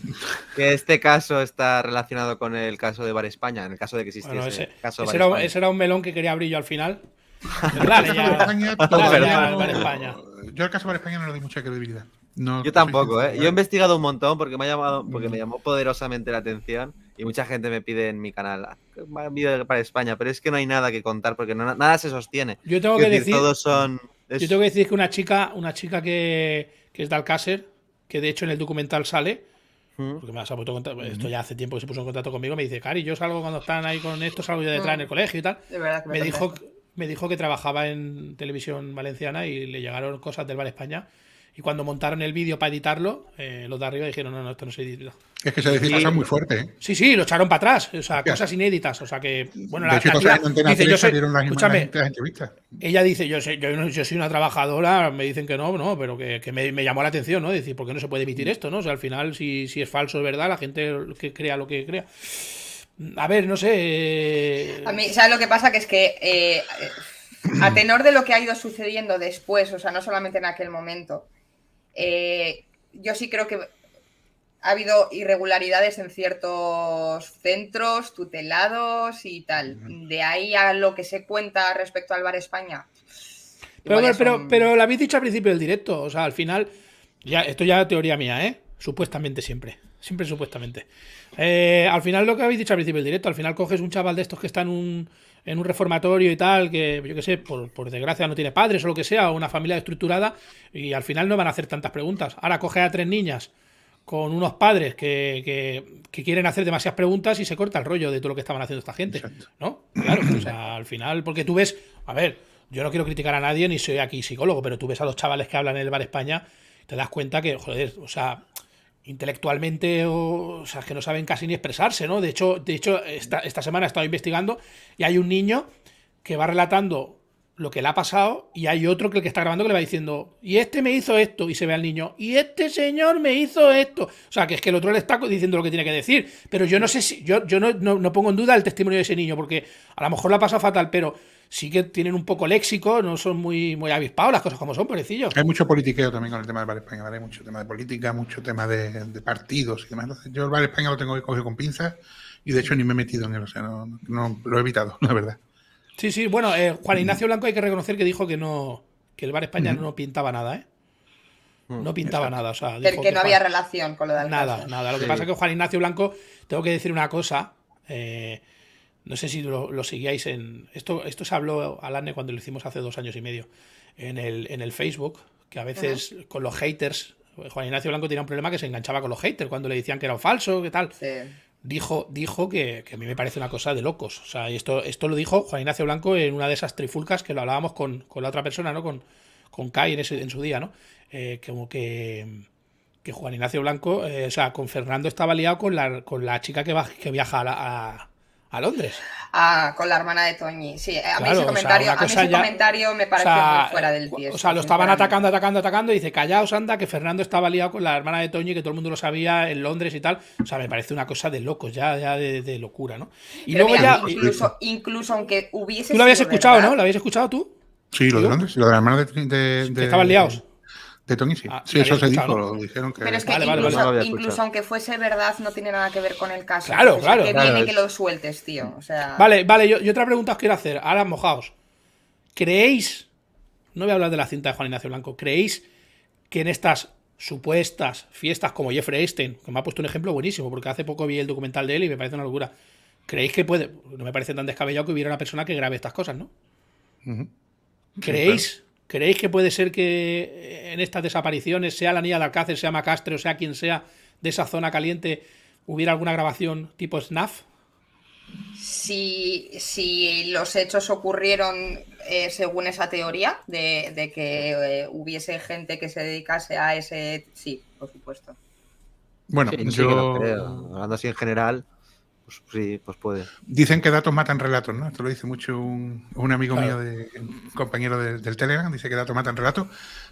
este caso está relacionado con el caso de Bar España, en el caso de que existiese ese, caso era, un melón que quería abrir yo al final. Yo el caso de Bar España no le doy mucha credibilidad. yo tampoco, ¿eh? Yo he investigado un montón porque me ha llamado, porque me llamó poderosamente la atención. Y mucha gente me pide en mi canal, ah, un para España, pero es que no hay nada que contar porque nada se sostiene. Yo tengo que decir, son... tengo que decir que una chica, una chica que, es de Alcácer, que de hecho en el documental sale, porque me ha puesto contacto, pues, esto ya hace tiempo que se puso en contacto conmigo, me dice, Cari, yo salgo cuando están ahí con esto, salgo yo detrás en el colegio y tal. me, dijo, me dijo que trabajaba en televisión valenciana y le llegaron cosas del Val España y cuando montaron el vídeo para editarlo, eh, los de arriba dijeron, no, no, esto no se edita. Es que se decir cosas muy fuerte, ¿eh? Sí, sí, lo echaron para atrás. O sea, cosas inéditas. O sea que, bueno, la, gente dice, yo Ella dice, yo, soy, yo, soy una trabajadora, me dicen que no, no, pero que, me, llamó la atención, ¿no? Decir, ¿por qué no se puede emitir esto, no? O sea, al final, si, si es falso, es verdad, la gente que crea lo que crea. Mm, a ver, no sé. Eh, a mí, ¿sabes lo que pasa? Que es que eh, a tenor de lo que ha ido sucediendo después, o sea, no solamente en aquel momento, eh, yo sí creo que ha habido irregularidades en ciertos centros, tutelados y tal. De ahí a lo que se cuenta respecto al Bar España. Pero, pero, pero, lo habéis dicho al principio del directo. O sea, al final, ya, esto ya es teoría mía, ¿eh? Supuestamente siempre. Siempre supuestamente. Eh, al final lo que habéis dicho al principio del directo, al final coges un chaval de estos que está en un, en un reformatorio y tal, que yo qué sé, por, desgracia no tiene padres o lo que sea, o una familia estructurada, y al final no van a hacer tantas preguntas. Ahora coge a tres niñas con unos padres que, que, quieren hacer demasiadas preguntas y se corta el rollo de todo lo que estaban haciendo esta gente, ¿no? Claro, o sea, al final, porque tú ves, a ver, yo no quiero criticar a nadie ni soy aquí psicólogo, pero tú ves a los chavales que hablan en el Bar España, te das cuenta que, joder, o sea, intelectualmente, o, sea, que no saben casi ni expresarse, ¿no? De hecho, de hecho esta, esta semana he estado investigando y hay un niño que va relatando lo que le ha pasado y hay otro que el que está grabando que le va diciendo, y este me hizo esto, y se ve al niño, y este señor me hizo esto. O sea, que es que el otro le está diciendo lo que tiene que decir, pero yo no sé si, yo, yo no, no, no pongo en duda el testimonio de ese niño, porque a lo mejor la pasa fatal, pero sí que tienen un poco léxico, no son muy, muy avispados las cosas como son, pobrecillos. Hay mucho politiqueo también con el tema del Bar España, ¿vale? Hay mucho tema de política, mucho tema de, partidos y demás. yo el Bar España lo tengo que coger con pinzas y de hecho ni me he metido en él, o sea, no, lo he evitado, la verdad. Sí, sí, bueno, eh, Juan mm. Ignacio Blanco hay que reconocer que dijo que no que el Bar España mm. no pintaba nada, ¿eh? Mm. No pintaba nada, o sea, que, no había relación con lo de Alcácer. Nada, nada. Lo que pasa es que Juan Ignacio Blanco, tengo que decir una cosa, eh, no sé si lo, seguíais en. Esto, esto se habló Alane cuando lo hicimos hace dos años y medio en el, en el Facebook, que a veces con los haters. Juan Ignacio Blanco tenía un problema que se enganchaba con los haters cuando le decían que era falso, que tal. Dijo, dijo que, a mí me parece una cosa de locos. O sea, esto, esto lo dijo Juan Ignacio Blanco en una de esas trifulcas que lo hablábamos con, con la otra persona, ¿no? Con, con Kai en, su día, ¿no? Eh, como que que Juan Ignacio Blanco, eh, o sea, con Fernando estaba liado con la, con la chica que, que viaja a, a, a Londres. Ah, con la hermana de Toñi, sí. A mí ese comentario, a mí ese comentario me pareció fuera del pie. O sea, lo estaban atacando, atacando, atacando y dice, callaos, anda, que Fernando estaba liado con la hermana de Toñi, que todo el mundo lo sabía en Londres y tal. O sea, me parece una cosa de locos, ya, ya de, locura, ¿no? Y luego ya... Incluso, incluso aunque hubiese... Tú lo habías escuchado, ¿no? ¿Lo habías escuchado tú? Sí, lo de Londres, lo de la hermana de... estaban liados. De Tony sí, ah, eso se dijo, lo dijeron que... Pero es que incluso, aunque fuese verdad, no tiene nada que ver con el caso. Claro, claro. Que viene que lo sueltes, tío. Vale, vale, yo, otra pregunta os quiero hacer. Ahora mojaos. ¿Creéis, no voy a hablar de la cinta de Juan Ignacio Blanco, ¿creéis que en estas supuestas fiestas como Jeffrey Einstein, que me ha puesto un ejemplo buenísimo, porque hace poco vi el documental de él y me parece una locura. ¿Creéis que puede? No me parece tan descabellado que hubiera una persona que grabe estas cosas, ¿no? ¿Creéis? ¿Creéis que puede ser que eh, en estas desapariciones, sea la niña de Alcácer, sea Macastre o sea quien sea de esa zona caliente, hubiera alguna grabación tipo SNAF? Si, si los hechos ocurrieron eh, según esa teoría de, que eh, hubiese gente que se dedicase a ese, sí, por supuesto. Bueno, yo hablando así en general, pues sí, pues puede. Dicen que datos matan relatos, ¿no? Esto lo dice mucho un, amigo mío, de, compañero del Telegram, dice que datos matan relatos.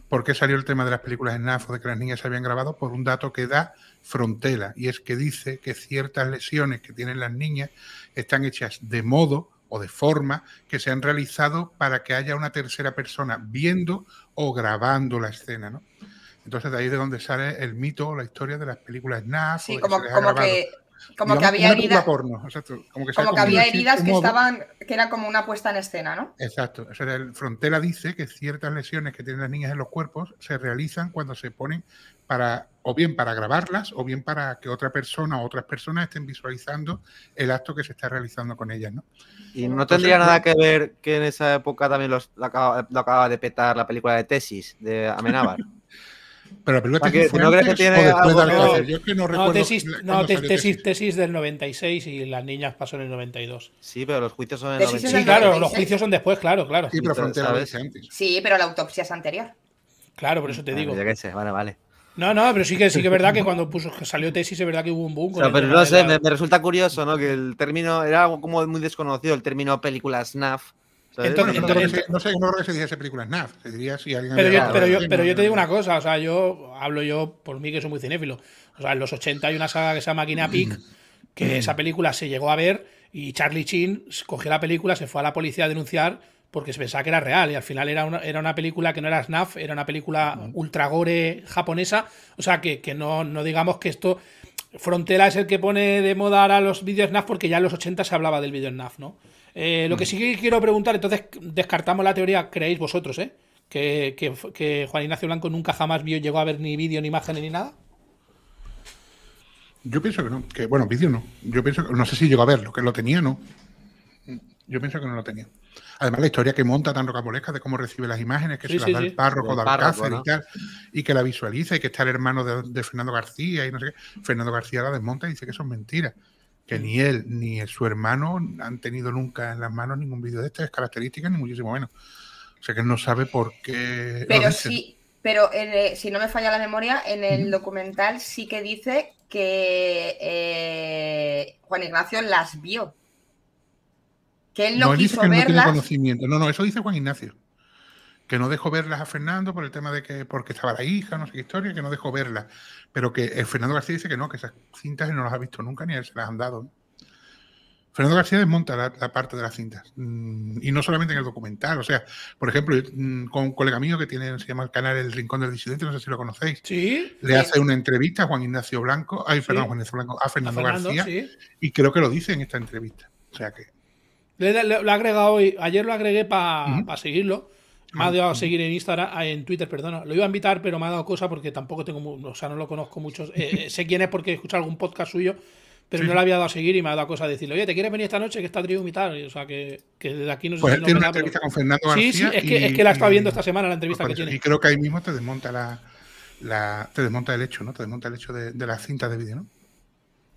¿Por qué salió el tema de las películas en de que las niñas se habían grabado? Por un dato que da frontera y es que dice que ciertas lesiones que tienen las niñas están hechas de modo o de forma que se han realizado para que haya una tercera persona viendo o grabando la escena, ¿no? Entonces de ahí de donde sale el mito o la historia de las películas NAF. Sí, como que como que había heridas. que, eran como había heridas que estaban, que era como una puesta en escena, ¿no? Exacto. el Frontera dice que ciertas lesiones que tienen las niñas en los cuerpos se realizan cuando se ponen para, o bien para grabarlas, o bien para que otra persona o otras personas estén visualizando el acto que se está realizando con ellas, ¿no? Y no tendría nada que ver que en esa época también lo, acaba, de petar la película de tesis de Amenábar. Pero la no que tiene no, es Tesis, no, tesis, tesis, del 96 y las niñas pasó en el 92. Sí, pero los juicios son en el 96. Sí, claro, los juicios son después, claro, claro. Sí, pero la autopsia es anterior. Claro, por eso te ah, digo. vale, No, no, pero sí que sí que es verdad que cuando puso, salió tesis es verdad que hubo un boom. pero no sé, me, resulta curioso, ¿no? Que el término era algo como muy desconocido, el término película SNAF entonces, no, sé, no, sé, se dice esa película SNAF se diría si alguien pero, yo, te digo una cosa, o sea, yo hablo yo por mí que soy muy cinéfilo. O sea, en los 80 hay una saga que se llama Guinea mm. que esa película se llegó a ver y Charlie Chin cogió la película, se fue a la policía a denunciar porque se pensaba que era real y al final era una, era una película que no era SNAF, era una película mm. ultra gore japonesa. O sea, que, no, no digamos que esto... Frontera es el que pone de moda ahora los vídeos SNAF porque ya en los 80 se hablaba del vídeo SNAF ¿no? Eh, lo que mm. sí quiero preguntar, entonces descartamos la teoría, creéis vosotros, ¿eh? Que, Juan Ignacio Blanco nunca jamás vio, llegó a ver ni vídeo, ni imágenes, ni nada. Yo pienso que no, que bueno, vídeo no. Yo pienso que no sé si llegó a verlo, que lo tenía, no. Yo pienso que no lo tenía. Además, la historia que monta tan rocambolesca de cómo recibe las imágenes, que se las da el párroco de Alcácer y tal, y que la visualiza, y que está el hermano de, Fernando García, y no sé qué. Fernando García la desmonta y dice que son mentiras que ni él ni su hermano han tenido nunca en las manos ningún vídeo de estas características, ni muchísimo menos. O sea que él no sabe por qué. Pero sí, pero eh, si no me falla la memoria, en el documental sí que dice que eh, Juan Ignacio las vio. Que él no, no quiso No, tiene conocimiento. no, no, eso dice Juan Ignacio que no dejó verlas a Fernando por el tema de que porque estaba la hija, no sé qué historia, que no dejó verlas, pero que eh, Fernando García dice que no, que esas cintas no las ha visto nunca ni él se las han dado. Fernando García desmonta la, parte de las cintas. Mm, y no solamente en el documental. O sea, por ejemplo, mm, con un colega mío que tiene, se llama el canal El Rincón del Disidente, no sé si lo conocéis. Sí. Le hace una entrevista a Juan Ignacio Blanco, ay, a Fernando, García. Y creo que lo dice en esta entrevista. O sea que. Le, lo hoy, ayer lo agregué para seguirlo me ha dado a seguir en Instagram, ah, en Twitter, perdona. Lo iba a invitar, pero me ha dado cosa porque tampoco tengo, o sea, no lo conozco mucho. Eh, eh, sé quién es porque he escuchado algún podcast suyo, pero no le había dado a seguir y me ha dado cosa de decirle, oye, ¿te quieres venir esta noche que está Trium y tal? O sea, que, que desde aquí no sé pues tiene una entrevista con Fernando García Sí, sí, es que, es que la está viendo esta semana la entrevista pues que tiene. Y creo que ahí mismo te desmonta la, te desmonta el hecho, ¿no? Te desmonta el hecho de, de la cinta de vídeo, ¿no?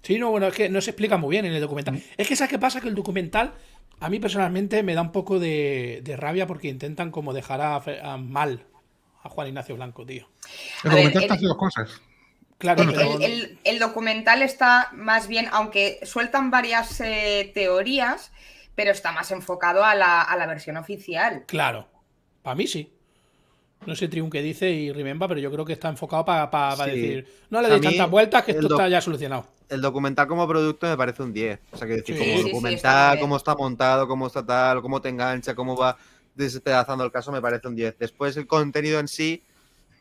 Sí, no, bueno, es que no se explica muy bien en el documental. Mm. Es que, ¿sabes qué pasa? Que el documental a mí personalmente me da un poco de, rabia porque intentan como dejar a, mal a Juan Ignacio Blanco, tío. El documental está haciendo cosas. Claro, el, el, documental está más bien, aunque sueltan varias eh, teorías, pero está más enfocado a la, a la versión oficial. Claro, para mí sí no sé Triun qué dice y Rimemba, pero yo creo que está enfocado para decir, no le deis tantas vueltas que esto está ya solucionado. El documental como producto me parece un 10. O sea, que decir, como documental, cómo está montado, cómo está tal, cómo te engancha, cómo va despedazando el caso, me parece un 10. Después el contenido en sí,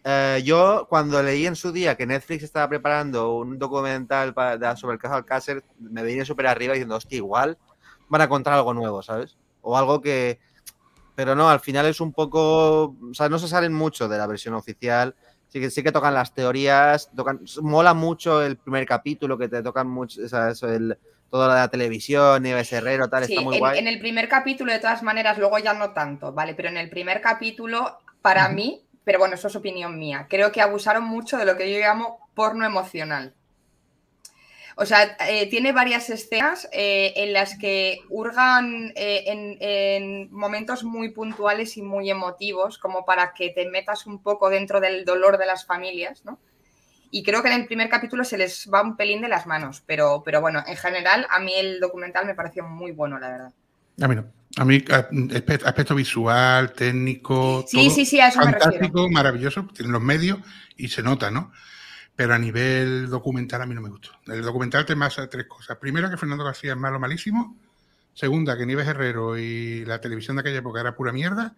eh, yo cuando leí en su día que Netflix estaba preparando un documental para, sobre el caso Alcácer, me vine súper arriba diciendo, hostia, igual van a contar algo nuevo, ¿sabes? O algo que pero no, al final es un poco. O sea, no se salen mucho de la versión oficial. Sí que, sí que tocan las teorías. Tocan, mola mucho el primer capítulo, que te tocan mucho. O sea, eso, el, toda la televisión, Nieves Herrero, tal, está muy guay. En el primer capítulo, de todas maneras, luego ya no tanto, ¿vale? Pero en el primer capítulo, para mí, pero bueno, eso es opinión mía, creo que abusaron mucho de lo que yo llamo porno emocional. O sea, eh, tiene varias escenas eh, en las que hurgan eh, en, momentos muy puntuales y muy emotivos, como para que te metas un poco dentro del dolor de las familias, ¿no? Y creo que en el primer capítulo se les va un pelín de las manos, pero, pero bueno, en general a mí el documental me pareció muy bueno, la verdad. A mí no. A mí, aspecto visual, técnico, sí, sí, sí, a eso fantástico, maravilloso, tienen los medios y se nota, ¿no? pero a nivel documental a mí no me gustó. El documental te pasa tres cosas. Primero, que Fernando García es malo, malísimo. Segunda, que Nieves Herrero y la televisión de aquella época era pura mierda.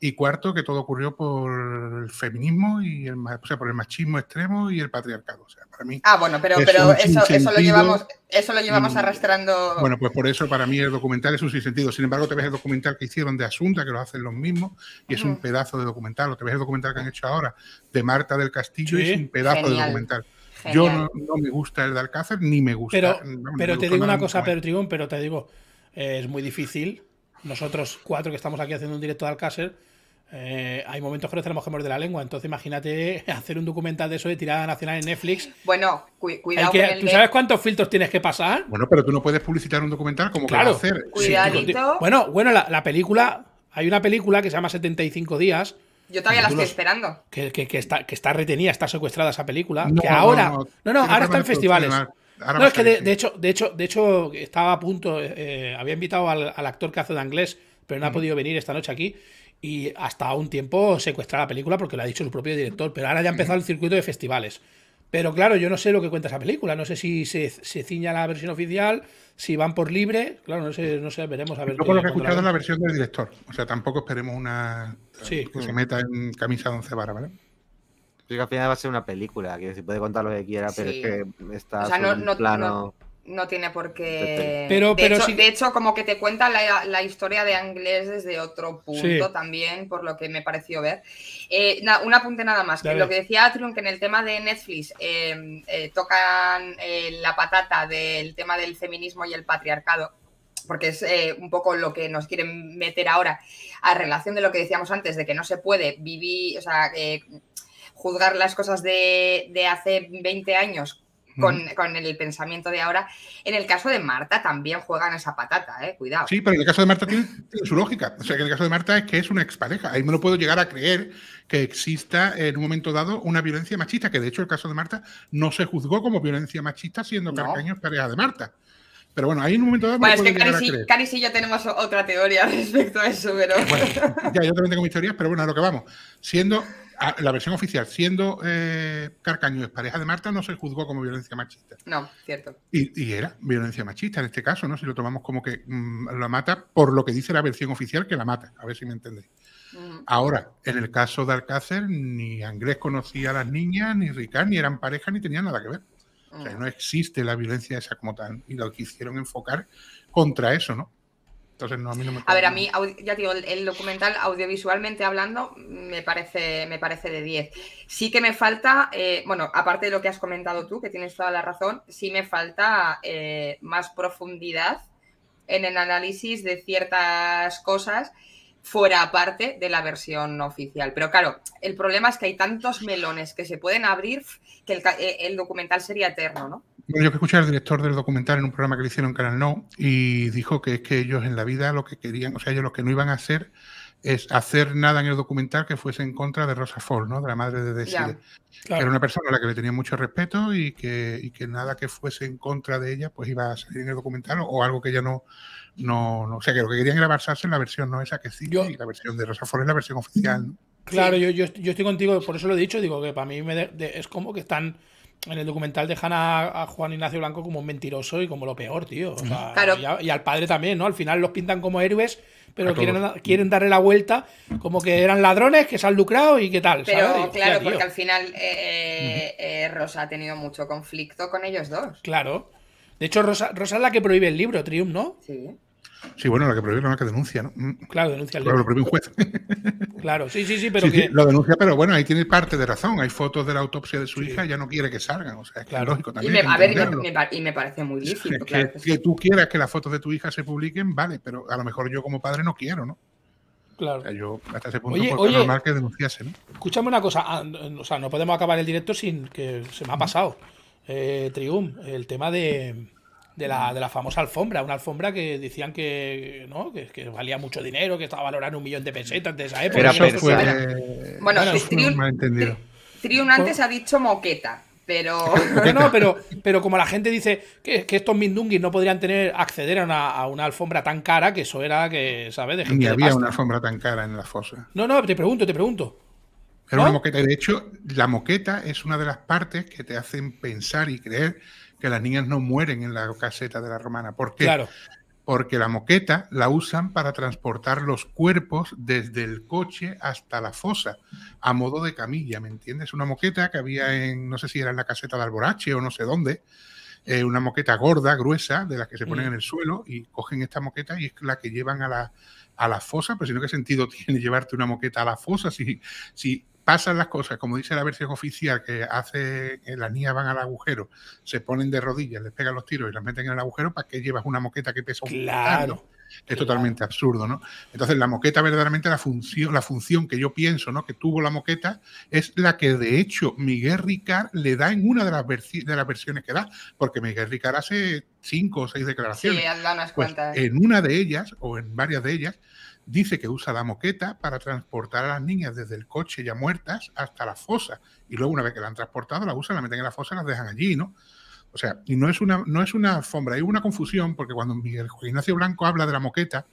Y cuarto, que todo ocurrió por el feminismo y o sea, por el machismo extremo y el patriarcado. Ah, bueno, pero, eso, lo llevamos, eso lo llevamos arrastrando. Bueno, pues por eso para mí el documental es un sentido Sin embargo, te ves el documental que hicieron de Asunta, que lo hacen los mismos, y es un pedazo de documental. O te ves el documental que han hecho ahora de Marta del Castillo, y es un pedazo de documental. Yo no, me gusta el de Alcácer, ni me gusta. Pero, pero te digo una cosa, Pedro Tribún, pero te digo, es muy difícil nosotros cuatro que estamos aquí haciendo un directo de Alcácer, eh, hay momentos que no tenemos que de la lengua, entonces imagínate hacer un documental de eso de tirada nacional en Netflix. Bueno, cuidado. con el ¿Tú sabes cuántos filtros tienes que pasar? Bueno, pero tú no puedes publicitar un documental como claro. que Cuidadito. bueno, bueno, la, película, hay una película que se llama 75 días. Yo todavía la estoy esperando. Que, que, está, retenida, está secuestrada esa película. que ahora. No, no, ahora está en festivales no, es que de, hecho, de hecho, de hecho, estaba a punto. Eh, había invitado al, actor que hace de inglés, pero no ha podido venir esta noche aquí. Y hasta un tiempo secuestrar la película porque lo ha dicho el propio director. Pero ahora ya ha empezado el circuito de festivales. Pero claro, yo no sé lo que cuenta esa película. No sé si se, se ciña la versión oficial, si van por libre. Claro, no sé, no sé veremos a ver. Yo lo que he escuchado la, la versión del director. O sea, tampoco esperemos una. que se meta en camisa de once varas, ¿vale? que al final va a ser una película, que se puede contar lo que quiera, pero es que está o sea, no, plano... No, tiene por qué... Pero, de, hecho, de hecho, como que te cuenta la, historia de Anglés desde otro punto también, por lo que me pareció ver. Eh, un apunte nada más, que lo que decía Atrium, que en el tema de Netflix eh, eh, tocan la patata del tema del feminismo y el patriarcado porque es un poco lo que nos quieren meter ahora a relación de lo que decíamos antes, de que no se puede vivir, o juzgar las cosas de, hace 20 años con, el pensamiento de ahora. En el caso de Marta también juegan esa patata, ¿eh? cuidado. Sí, pero en el caso de Marta tiene, su lógica. O sea, que en el caso de Marta es que es una expareja. Ahí me lo puedo llegar a creer que exista en un momento dado una violencia machista, que de hecho el caso de Marta no se juzgó como violencia machista siendo Carcaños pareja de Marta. Pero bueno, ahí un momento dado. Bueno, es que Cari, sí, tenemos otra teoría respecto a eso, pero. Bueno, ya, yo también tengo mis teorías, pero bueno, a lo que vamos. Siendo. la versión oficial, siendo eh, Carcaño es pareja de Marta, no se juzgó como violencia machista. No, cierto. Y, era violencia machista en este caso, ¿no? Si lo tomamos como que mm, la mata por lo que dice la versión oficial que la mata, a ver si me entendéis. Mm. Ahora, en el caso de Alcácer, ni Andrés conocía a las niñas, ni Ricard, ni eran pareja, ni tenían nada que ver. Mm. no existe la violencia esa como tal. Y lo quisieron enfocar contra eso, ¿no? Entonces, a mí no me. A ver, a mí, ya te digo, el, documental audiovisualmente hablando me parece, me parece de 10. Sí que me falta, eh, bueno, aparte de lo que has comentado tú, que tienes toda la razón, sí me falta eh, más profundidad en el análisis de ciertas cosas fuera parte de la versión oficial. Pero claro, el problema es que hay tantos melones que se pueden abrir que eh, el, documental sería eterno, ¿no? yo que escuché al director del documental en un programa que le hicieron en Canal No y dijo que es que ellos en la vida lo que querían, o sea, ellos lo que no iban a hacer es hacer nada en el documental que fuese en contra de Rosa Ford, ¿no? De la madre de Desire. Era una persona a la que le tenía mucho respeto y que, que, nada que fuese en contra de ella, pues iba a salir en el documental o, algo que ella no, no, no, O sea, que lo que querían era basarse en la versión, no esa que sí, la versión de Rosa Ford es la versión oficial, ¿no? Claro, yo, estoy contigo, por eso lo he dicho, digo que para mí es como que están en el documental dejan a, Juan Ignacio Blanco como un mentiroso y como lo peor, tío. y, al padre también, ¿no? Al final los pintan como héroes, pero quieren, quieren, darle la vuelta como que eran ladrones, que se han lucrado y qué tal. Pero claro, porque al final eh, eh, eh, Rosa ha tenido mucho conflicto con ellos dos. Claro. De hecho, Rosa, Rosa es la que prohíbe el libro, Triumph, ¿no? Sí. Sí, bueno, la que prohíbe la que denuncia, ¿no? Mm. Claro, denuncia el Claro, lo prohíbe un juez. Claro, sí, sí, sí, pero lo denuncia, pero bueno, ahí tiene parte de razón. Hay fotos de la autopsia de su hija hija, ya no quiere que salgan, o sea, es claro. lógico también. Y me, a ver, y me, parece muy difícil. Que, tú quieras que las fotos de tu hija se publiquen, vale, pero a lo mejor yo como padre no quiero, ¿no? Claro. yo hasta ese punto oye, pues, oye, normal que denunciase, ¿no? Escúchame una cosa, ah, o sea, no podemos acabar el directo sin que se me ha pasado, eh, Trium, el tema de de la, famosa alfombra, una alfombra que decían que, ¿no? que, valía mucho dinero, que estaba valorando un millón de pesetas de esa época. bueno, triun, antes ha dicho moqueta, pero... No, pero, pero como la gente dice que, estos Mindungis no podrían tener acceder a una, alfombra tan cara, que eso era, que ¿sabes? De Ni había una alfombra tan cara en la fosa. No, no, te pregunto, te pregunto. Era una moqueta. De hecho, la moqueta es una de las partes que te hacen pensar y creer que las niñas no mueren en la caseta de la romana. ¿Por qué? Claro. Porque la moqueta la usan para transportar los cuerpos desde el coche hasta la fosa, a modo de camilla, ¿me entiendes? Una moqueta que había en, no sé si era en la caseta de Alborache o no sé dónde, eh, una moqueta gorda, gruesa, de las que se ponen mm. en el suelo y cogen esta moqueta y es la que llevan a la, a la fosa, pero si no, ¿qué sentido tiene llevarte una moqueta a la fosa si, si pasan las cosas, como dice la versión oficial, que hace que las niñas van al agujero, se ponen de rodillas, les pegan los tiros y las meten en el agujero, ¿para que llevas una moqueta que pesa un claro. es totalmente absurdo, ¿no? Entonces, la moqueta, verdaderamente, la función, la función que yo pienso, ¿no? Que tuvo la moqueta, es la que de hecho Miguel Ricard le da en una de las, de las versiones que da, porque Miguel Ricard hace cinco o seis declaraciones. Sí, las pues, En una de ellas, o en varias de ellas, Dice que usa la moqueta para transportar a las niñas desde el coche ya muertas hasta la fosa. Y luego, una vez que la han transportado, la usan, la meten en la fosa y las dejan allí, ¿no? O sea, y no es una, no es una alfombra, hay una confusión, porque cuando Miguel Ignacio Blanco habla de la moqueta,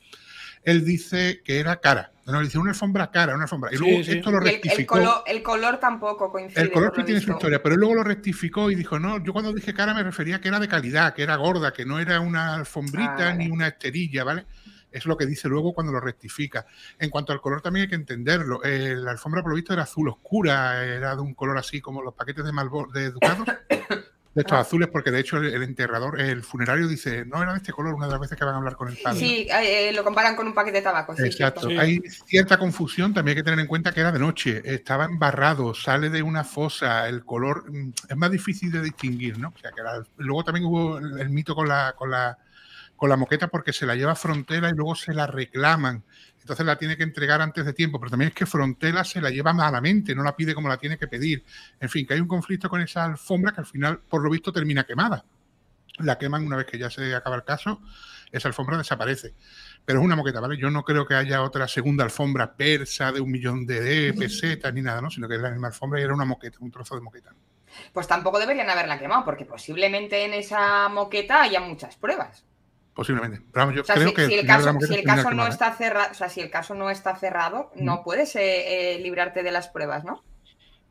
él dice que era cara. No, le dice una alfombra cara, una alfombra. Y luego esto lo rectificó. El, color, tampoco coincide. El color tiene su historia, pero él luego lo rectificó y dijo, no, yo cuando dije cara me refería que era de calidad, que era gorda, que no era una alfombrita ah, ni una esterilla, ¿vale? es lo que dice luego cuando lo rectifica. En cuanto al color también hay que entenderlo. Eh, la alfombra por lo visto era azul oscura, era de un color así como los paquetes de, Malbor de Educados, de estos ah. azules, porque de hecho el, enterrador, el funerario dice, no era de este color una de las veces que van a hablar con el padre. Sí, eh, lo comparan con un paquete de tabaco. Sí, Exacto. Hay cierta confusión, también hay que tener en cuenta que era de noche, estaba embarrado, sale de una fosa, el color mm, es más difícil de distinguir, ¿no? que luego también hubo el, el mito con la... Con la con la moqueta porque se la lleva Frontera y luego se la reclaman. Entonces la tiene que entregar antes de tiempo, pero también es que Frontera se la lleva malamente, no la pide como la tiene que pedir. En fin, que hay un conflicto con esa alfombra que al final, por lo visto, termina quemada. La queman una vez que ya se acaba el caso, esa alfombra desaparece. Pero es una moqueta, ¿vale? Yo no creo que haya otra segunda alfombra persa de un millón de pesetas ni nada, ¿no? Sino que es la misma alfombra y era una moqueta, un trozo de moqueta. Pues tampoco deberían haberla quemado, porque posiblemente en esa moqueta haya muchas pruebas. Posiblemente. si, que el caso, no está cerrado, o sea, si el caso no está cerrado, no puedes eh, eh, librarte de las pruebas, ¿no?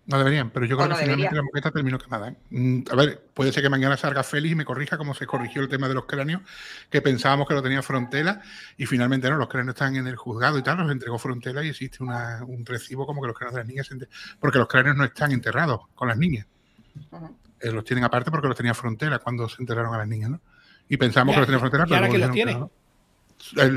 No deberían, pero yo creo que finalmente la moqueta terminó quemada. ¿eh? Mm, a ver, puede ser que mañana salga Félix y me corrija como se corrigió el tema de los cráneos, que pensábamos que lo tenía Frontela y finalmente no, los cráneos están en el juzgado y tal, los entregó Frontera y existe un recibo como que los cráneos de las niñas, porque los cráneos no están enterrados con las niñas. los tienen aparte porque los tenía Frontera cuando se enterraron a las niñas, ¿no? Y pensamos que los tenía pero. ahora que lo tiene?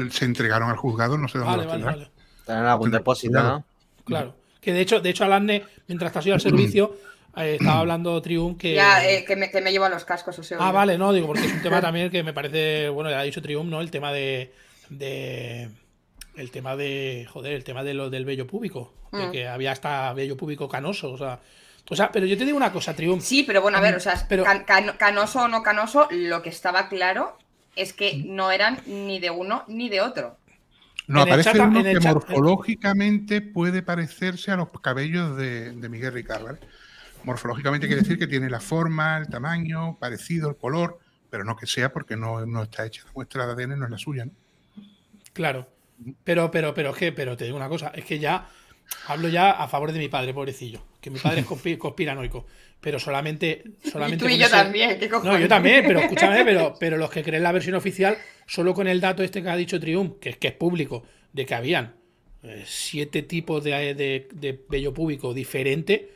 se entregaron al juzgado, no sé dónde. Vale, vale, algún depósito, ¿no? Claro. Que de hecho, de hecho, alanne mientras estás sido al mm. servicio, eh, estaba hablando Triun que. Ya, eh, que, me, que me llevo los cascos, o sea. Ah, vale, no, digo, porque es un tema también que me parece. Bueno, ya ha dicho Triun, ¿no? El tema de, el tema de. Joder, el tema de lo del vello público. Mm. que había hasta vello público canoso, o sea. O sea, pero yo te digo una cosa, Triunfo. Sí, pero bueno, a ver, o sea, canoso o no canoso, lo que estaba claro es que no eran ni de uno ni de otro. No, aparece que morfológicamente puede parecerse a los cabellos de, Miguel Ricardo. Morfológicamente quiere decir que tiene la forma, el tamaño, parecido, el color, pero no que sea porque no, está hecha la muestra de ADN, no es la suya, Claro. Pero, pero, pero es que, pero te digo una cosa, es que ya hablo ya a favor de mi padre, pobrecillo que mi padre es conspiranoico, pero solamente... solamente tú y yo también, No, yo también, pero escúchame, pero, los que creen la versión oficial, solo con el dato este que ha dicho Triumph, que es que es público, de que habían eh, siete tipos de, eh, de, bello público diferente,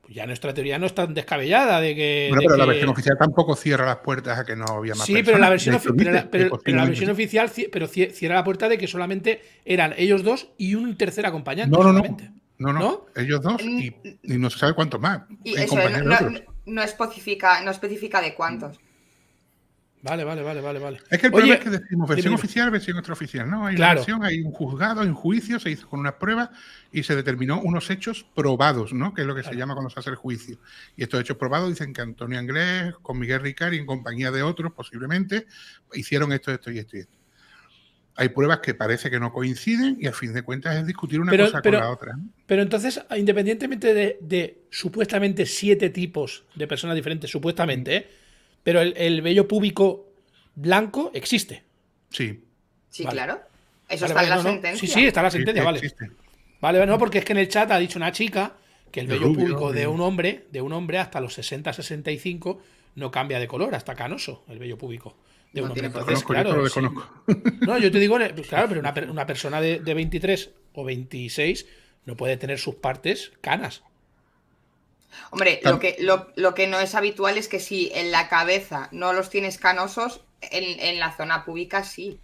pues ya nuestra teoría no es tan descabellada de que... pero la versión oficial tampoco cierra las puertas a que no había más Sí, personas. pero la versión, pero la, versión oficial pero cierra la puerta de que solamente eran ellos dos y un tercer acompañante. No, no, no. No, no, ellos dos y, no se sabe cuántos más. Y eso, no, no, especifica, no especifica de cuántos. Vale, vale, vale, vale, vale. Es que el problema es que decimos versión oficial, versión extraoficial, ¿no? Hay versión, hay un juzgado, hay un juicio, se hizo con unas pruebas y se determinó unos hechos probados, ¿no? Que es lo que se llama cuando se hace el juicio. Y estos hechos probados dicen que Antonio Anglés, con Miguel Ricard y en compañía de otros, posiblemente, hicieron esto, esto y esto y esto hay pruebas que parece que no coinciden y a fin de cuentas es discutir una cosa con la otra. Pero entonces, independientemente de, supuestamente siete tipos de personas diferentes, supuestamente, mm. ¿eh? pero el, vello público blanco existe. Sí. Sí, claro. Eso está en la sentencia. Sí, sí, está en la sentencia, vale. Vale, no, porque es que en el chat ha dicho una chica que el vello público de un hombre, de un hombre hasta los 60, 65, no cambia de color, hasta canoso el vello público no claro, yo No, yo te digo, claro, pero una, persona de, 23 o 26 no puede tener sus partes canas. Hombre, lo que, lo, que no es habitual es que si en la cabeza no los tienes canosos, en, la zona pública sí.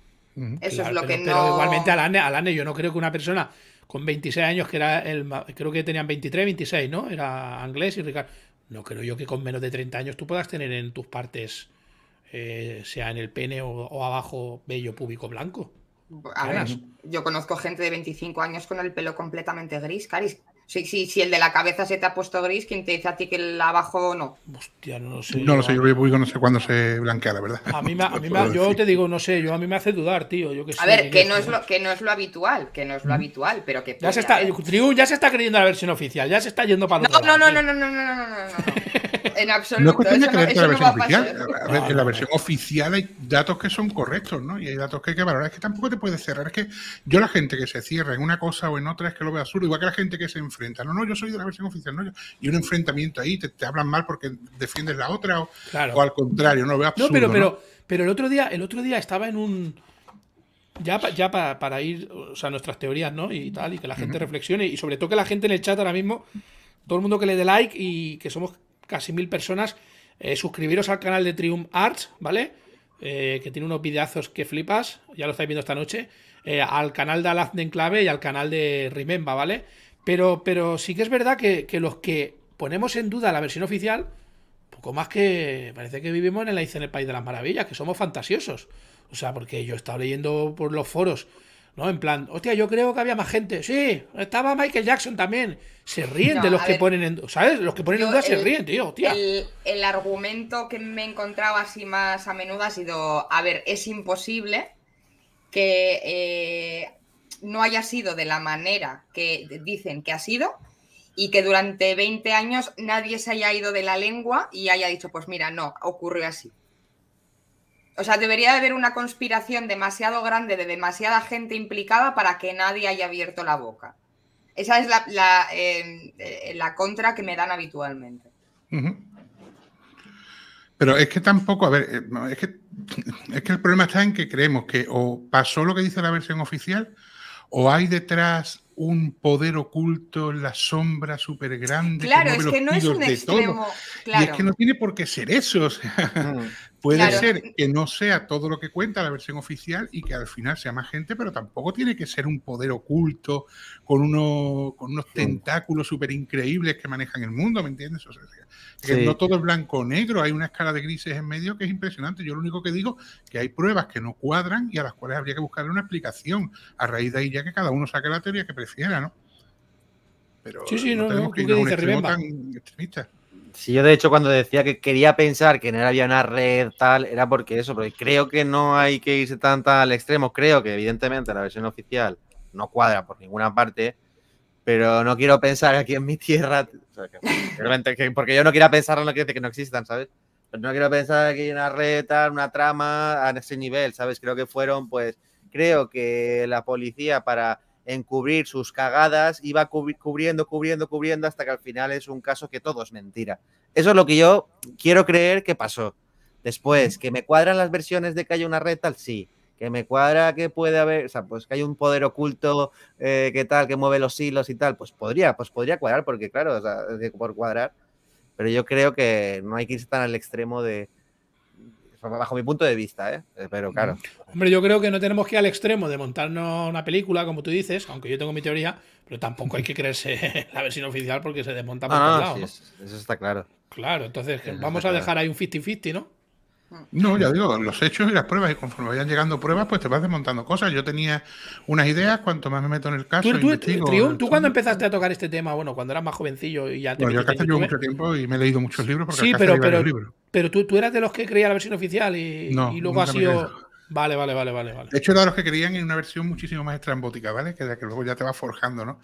Eso es lo que no. Pero igualmente, Alane, Alane, yo no creo que una persona con 26 años, que era el. Creo que tenían 23, 26, ¿no? Era inglés y Ricardo. No creo yo que con menos de 30 años tú puedas tener en tus partes eh, sea en el pene o, abajo bello púbico blanco. A yo conozco gente de 25 años con el pelo completamente gris, Caris. Si, si, el de la cabeza se te ha puesto gris, ¿quién te dice a ti que el abajo no. Hostia, no lo sé. No lo sé, yo no sé cuándo se blanquea, la verdad. A mí, me, a mí me, yo te digo, no sé, yo a mí me hace dudar, tío. Yo que a ver, que no, es lo, que no es lo habitual, que no es lo habitual, pero que. Ya se está, Triun ya se está creyendo la versión oficial, ya se está yendo para. No, no, no, no, no, no, no, no, no, En absoluto. No es cuestión de la versión oficial. en la versión oficial hay datos que son correctos, ¿no? Y hay datos que hay que valorar. Es que tampoco te puedes cerrar. Es que yo, la gente que se cierra en una cosa o en otra, es que lo veo absurdo. Igual que la gente que se enfrenta no, no, yo soy de la versión oficial, no, Y un enfrentamiento ahí, te, hablan mal porque defiendes la otra o, al contrario, no veo No, pero, pero, pero el otro día, el otro día estaba en un. Ya, ya para, ir, o sea, nuestras teorías, ¿no? Y tal, y que la gente reflexione, y sobre todo que la gente en el chat ahora mismo, todo el mundo que le dé like y que somos casi mil personas, eh, suscribiros al canal de Triumph Arts, ¿vale? Eh, que tiene unos videazos que flipas, ya lo estáis viendo esta noche, eh, al canal de Alaz Clave y al canal de Rimemba, ¿vale? Pero, sí que es verdad que, los que ponemos en duda la versión oficial, poco más que parece que vivimos en el, en el País de las Maravillas, que somos fantasiosos. O sea, porque yo he estado leyendo por los foros, ¿no? En plan, hostia, yo creo que había más gente. Sí, estaba Michael Jackson también. Se ríen de los que ponen en ¿sabes? Los que ponen en duda se ríen, tío, El, argumento que me he encontrado así más a menudo ha sido, a ver, es imposible que eh, no haya sido de la manera que dicen que ha sido y que durante 20 años nadie se haya ido de la lengua y haya dicho, pues mira, no, ocurrió así. O sea, debería haber una conspiración demasiado grande de demasiada gente implicada para que nadie haya abierto la boca. Esa es la, la, eh, contra que me dan habitualmente. Pero es que tampoco, a ver, eh, es que, es que el problema está en que creemos que o pasó lo que dice la versión oficial ¿O hay detrás un poder oculto, la sombra súper grande? Claro, es que no es un extremo. Claro. Y es que no tiene por qué ser eso. O mm. Puede ser que no sea todo lo que cuenta la versión oficial y que al final sea más gente, pero tampoco tiene que ser un poder oculto con, uno, con unos tentáculos súper increíbles que manejan el mundo, ¿me entiendes? O No todo es blanco o negro, hay una escala de grises en medio que es impresionante. Yo lo único que digo es que hay pruebas que no cuadran y a las cuales habría que buscarle una explicación. A raíz de ahí ya que cada uno saque la teoría que prefiera, ¿no? Pero sí, sí, no, no tenemos no, que ir a un no, tan extremista. Si yo de hecho cuando decía que quería pensar que no había una red tal, era porque eso, porque creo que no hay que irse tanto al extremo, creo que evidentemente la versión oficial no cuadra por ninguna parte, pero no quiero pensar aquí en mi tierra, o porque yo no quiero pensar en lo que dice que no existan, ¿sabes? Pero no quiero pensar aquí hay una red tal, una trama a ese nivel, ¿sabes? Creo que fueron pues, creo que la policía para en cubrir sus cagadas y va cubriendo, cubriendo, cubriendo hasta que al final es un caso que todo es mentira. Eso es lo que yo quiero creer que pasó. Después, que me cuadran las versiones de que hay una red tal, sí. Que me cuadra que puede haber, o sea, pues que hay un poder oculto eh, que tal, que mueve los hilos y tal, pues podría, pues podría cuadrar, porque claro, por cuadrar. Pero yo creo que no hay que irse tan al extremo de, bajo mi punto de vista, ¿eh? eh pero claro. Hombre, yo creo que no tenemos que ir al extremo de montarnos una película, como tú dices, aunque yo tengo mi teoría, pero tampoco hay que creerse la versión oficial porque se desmonta por ah, todos lados. Eso está claro. Claro, entonces vamos a dejar ahí un 50-50, ¿no? No, ya digo, los hechos y las pruebas, y conforme vayan llegando pruebas, pues te vas desmontando cosas. Yo tenía unas ideas, cuanto más me meto en el caso. ¿Tú, tú, ¿tú cuando empezaste a tocar este tema? Bueno, cuando eras más jovencillo y ya te. Bueno, yo acá llevo mucho tiempo y me he leído muchos libros. Porque sí, pero, pero, libros. Pero tú, tú eras de los que creía la versión oficial y, luego ha sido. Vale, vale, vale, vale, vale. De hecho, era de los que creían en una versión muchísimo más estrambótica, ¿vale? Que, que luego ya te vas forjando, ¿no?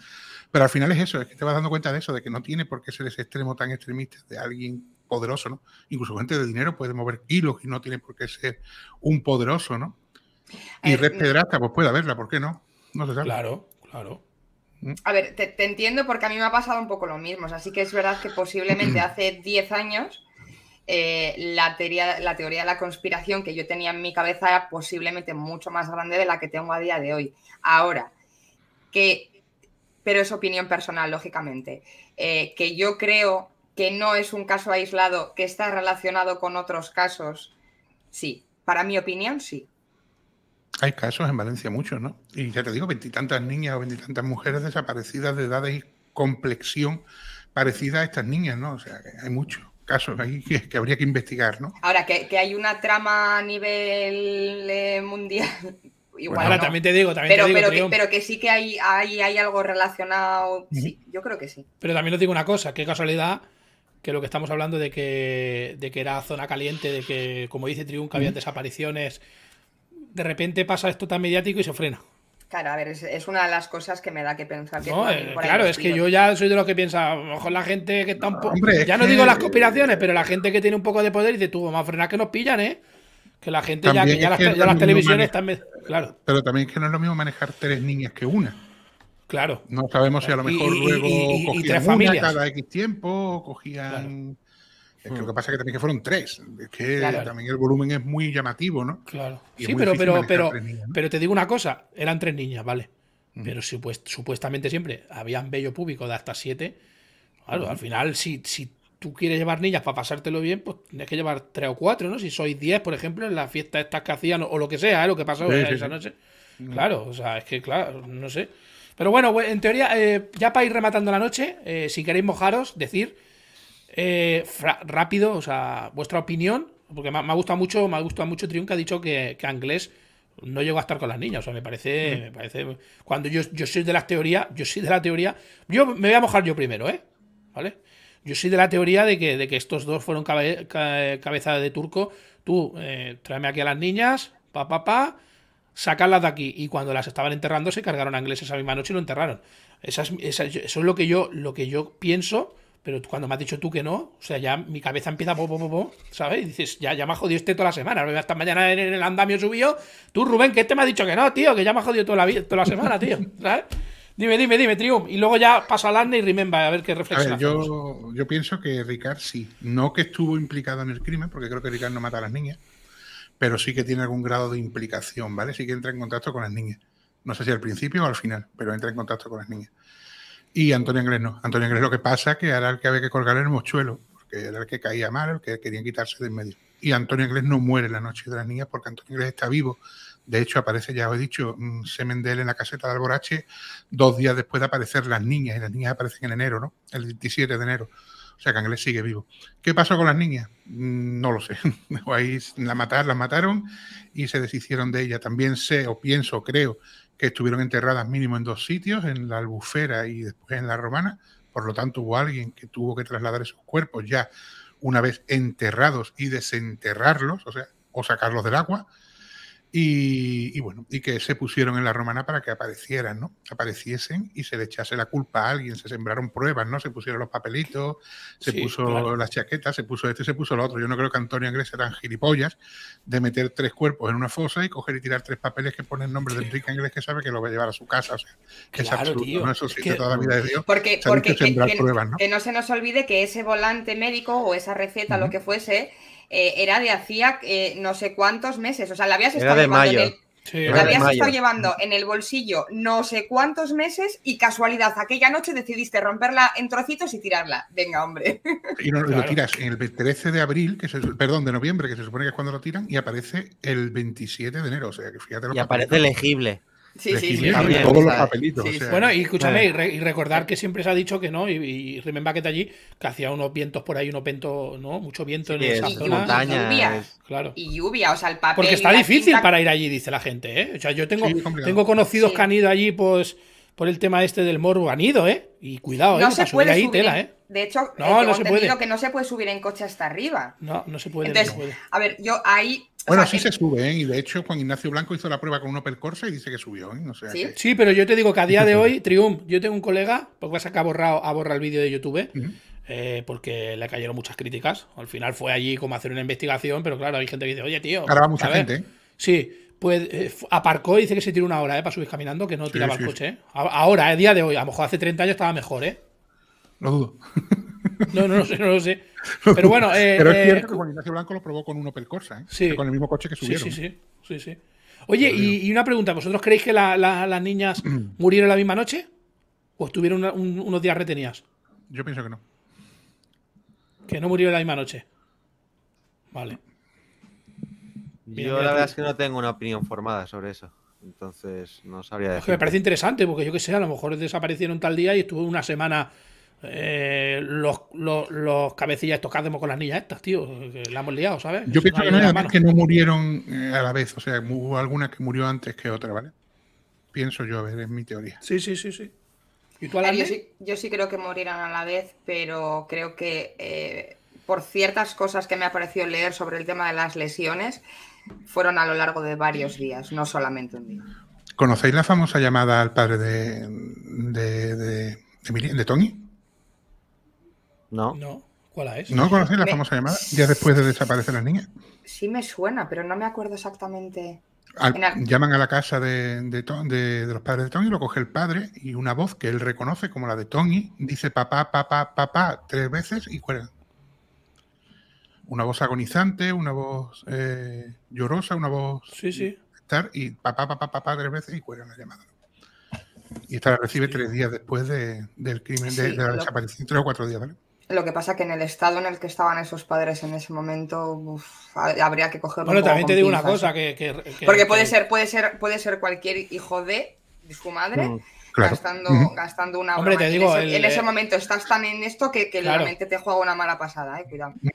Pero al final es eso, es que te vas dando cuenta de eso, de que no tiene por qué ser ese extremo tan extremista de alguien poderoso, ¿no? Incluso gente de dinero puede mover hilos y no tiene por qué ser un poderoso, ¿no? Y eh, Red pues puede haberla, ¿por qué no? No se Claro, claro. Mm. A ver, te, entiendo porque a mí me ha pasado un poco lo mismo. Así que es verdad que posiblemente hace 10 años eh, la, teoría, la teoría de la conspiración que yo tenía en mi cabeza era posiblemente mucho más grande de la que tengo a día de hoy. Ahora, que, pero es opinión personal, lógicamente, eh, que yo creo que no es un caso aislado, que está relacionado con otros casos, sí, para mi opinión sí. Hay casos en Valencia muchos, ¿no? Y ya te digo, veintitantas niñas o veintitantas mujeres desaparecidas de edad y complexión parecida a estas niñas, ¿no? O sea, hay muchos casos que, habría que investigar, ¿no? Ahora, que, hay una trama a nivel eh, mundial. Igual, ahora también te digo, también te digo, pero, que, pero que, sí que hay, hay, hay algo relacionado. Sí, yo creo que sí. Pero también os digo una cosa, qué casualidad que lo que estamos hablando de que, de que era zona caliente, de que, como dice Triunca, había desapariciones. De repente pasa esto tan mediático y se frena. Claro, a ver, es, una de las cosas que me da que pensar. Eh, claro, es que yo ya soy de los que piensa, a lo mejor la gente que tampoco. No, ya no digo las conspiraciones, pero la gente que tiene un poco de poder dice, tú, vamos a frenar que nos pillan, ¿eh? Que la gente ya, que ya, las, televisiones también. Claro. Pero también es que no es lo mismo manejar tres niñas que una. Claro. No sabemos si a lo mejor luego cogían una familias. cada X tiempo, cogían. Lo hmm. que pasa es que también que fueron tres. Es que también el volumen es muy llamativo, ¿no? Claro. sí, pero, pero, pero, te digo una cosa, eran tres niñas, ¿vale? Hmm. Pero supuestamente siempre habían bello público de hasta siete. Claro, hmm. al final, si, tú quieres llevar niñas para pasártelo bien, pues tienes que llevar tres o cuatro, ¿no? Si sois diez, por ejemplo, en la fiesta estas que hacían o lo que sea, ¿eh? lo que pasó esa noche. Claro, o sea, es que, claro, no sé. Pero bueno, pues, en teoría, eh, ya para ir rematando la noche, eh, si queréis mojaros, decir eh, rápido, o sea, vuestra opinión, porque me, ha gustado mucho, me ha mucho Triun ha dicho que, que Anglés no llegó a estar con las niñas, o sea, me parece, mm. me parece, cuando yo, yo soy de la teoría, yo soy de la teoría, yo me voy a mojar yo primero, ¿eh? ¿Vale? Yo soy de la teoría de que, de que estos dos fueron cabezada cabeza de turco, tú, eh, tráeme aquí a las niñas, pa, pa, sacarlas de aquí. Y cuando las estaban enterrando, se cargaron a ingleses a misma noche y lo enterraron. Esa es, eso es lo que yo, lo que yo pienso pero cuando me has dicho tú que no, o sea, ya mi cabeza empieza, bo, po, po, ¿sabes? Y dices, ya, ya me ha jodido este toda la semana. hasta mañana en el andamio subió. Tú, Rubén, que este me ha dicho que no, tío, que ya me ha jodido toda la, toda la semana, tío, ¿sabes? Dime, dime, dime, triunf. Y luego ya pasa al y va a ver qué reflexión. yo, yo, pienso que Ricard sí. No que estuvo implicado en el crimen, porque creo que Ricard no mata a las niñas, pero sí que tiene algún grado de implicación, ¿vale? Sí que entra en contacto con las niñas. No sé si al principio o al final, pero entra en contacto con las niñas. Y Antonio Inglés no. Antonio Inglés lo que pasa que era el que había que colgar el mochuelo, porque era el que caía mal, el que querían quitarse de en medio. Y Antonio Inglés no muere la noche de las niñas porque Antonio Inglés está vivo. De hecho, aparece, ya os he dicho, semen de en la caseta de Alborache dos días después de aparecer las niñas. Y las niñas aparecen en enero, ¿no? El 17 de enero. O sea que sigue vivo. ¿Qué pasó con las niñas? Mm, no lo sé. la mataron, las mataron y se deshicieron de ella. También sé, o pienso, creo, que estuvieron enterradas mínimo en dos sitios, en la albufera y después en la romana. Por lo tanto, hubo alguien que tuvo que trasladar esos cuerpos ya una vez enterrados y desenterrarlos, o sea, o sacarlos del agua y, bueno, y que se pusieron en la romana para que aparecieran, ¿no? Apareciesen y se le echase la culpa a alguien, se sembraron pruebas, ¿no? Se pusieron los papelitos, se puso las la se puso este, se puso lo otro. Yo no creo que Antonio Inglés sea tan gilipollas de meter tres cuerpos en una fosa y coger y tirar tres papeles que ponen nombre de Enrique Inglés que sabe que lo va a llevar a su casa. O sea, que es absurdo, ¿no? Eso sí, que... toda la vida de Dios. Porque, porque que, ¿no? se nos olvide que ese volante médico o esa receta, lo que fuese, eh, era de hacía que eh, no sé cuántos meses. O sea, la habías estado llevando en el. bolsillo no sé cuántos meses y casualidad, aquella noche decidiste romperla en trocitos y tirarla. Venga, hombre. Y no, lo tiras en el 13 de abril, que es perdón, de noviembre, que se supone que es cuando lo tiran, y aparece el 27 de enero. O sea, que fíjate lo Y aparece legible. Sí, sí, sí, todos los bueno, y escúchame, Y, recordar que siempre se ha dicho que no, y, y allí, que hacía unos vientos por ahí, unos pentos, ¿no? Mucho viento en esa y, lluvia. Claro. Y lluvia, o sea, el papel. Porque está difícil para ir allí, dice la gente, ¿eh? O sea, yo tengo, tengo conocidos que han ido allí, pues, por el tema este del morbo, han ido, ¿eh? Y cuidado, ¿eh? No se puede ahí tela, ¿eh? De hecho, no, eh, no se puede. que no se puede subir en coche hasta arriba. No, no se puede. Entonces, a ver, yo ahí bueno, sí se sube, ¿eh? y de hecho Juan Ignacio Blanco hizo la prueba con un Opel Corsa y dice que subió. ¿eh? ¿Sí? pero yo te digo que a día de hoy, Triumph, yo tengo un colega, porque pasa que ha borrado, ha borrado el vídeo de YouTube, eh, porque le cayeron muchas críticas. Al final fue allí como hacer una investigación, pero claro, hay gente que dice, oye, tío. Ahora mucha gente. ¿eh? Sí, pues eh, aparcó y dice que se tiró una hora para subir caminando, que no tiraba el coche. Ahora, a día de hoy, a lo mejor hace 30 años estaba mejor, ¿eh? No dudo. No, no lo sé, no lo sé. Pero bueno. Eh, Pero es eh, cierto que Juan Ignacio Blanco lo probó con un Opel Corsa, ¿eh? Sí. Con el mismo coche que subieron. Sí, sí, sí. sí, Oye, y, una pregunta: ¿vosotros creéis que las niñas murieron la misma noche? ¿O estuvieron unos días retenidas? Yo pienso que no. Que no murieron la misma noche. Vale. yo la verdad es que no tengo una opinión formada sobre eso. Entonces, no sabría decir. Me parece interesante, porque yo qué sé, a lo mejor desaparecieron tal día y estuvo una semana eh, los, cabecillas estos con las niñas estas, tío. la hemos liado, ¿sabes? Yo pienso que no murieron eh, a la vez. O sea, hubo alguna que murió antes que otra ¿vale? Pienso yo, a ver, es mi teoría. Sí, sí, sí, sí. yo, sí, creo que murieron a la vez, pero creo que eh, por ciertas cosas que me ha parecido leer sobre el tema de las lesiones, fueron a lo largo de varios días, no solamente un día. ¿Conocéis la famosa llamada al padre de, de Tony? No. ¿Cuál es? ¿No conocéis la famosa llamada? Ya después de desaparecer la niña. Sí me suena, pero no me acuerdo exactamente. Llaman a la casa de, de, los padres de Tony, lo coge el padre y una voz que él reconoce como la de Tony dice papá, papá, papá tres veces y cuelga. Una voz agonizante, una voz eh, llorosa, una voz. Sí, sí. Estar, y papá, papá, papá tres veces y cuelga la llamada. Y esta la recibe tres días después del crimen, de, la desaparición, tres o cuatro días, ¿vale? Lo que pasa que en el estado en el que estaban esos padres en ese momento, habría que coger Bueno, también te digo una cosa ¿eh? que, porque puede ser, puede ser, puede ser cualquier hijo de, su madre. Mm, gastando, gastando, una Hombre, te digo, en ese, eh, momento estás tan en esto que, realmente te juega una mala pasada, eh, cuidado. Mm.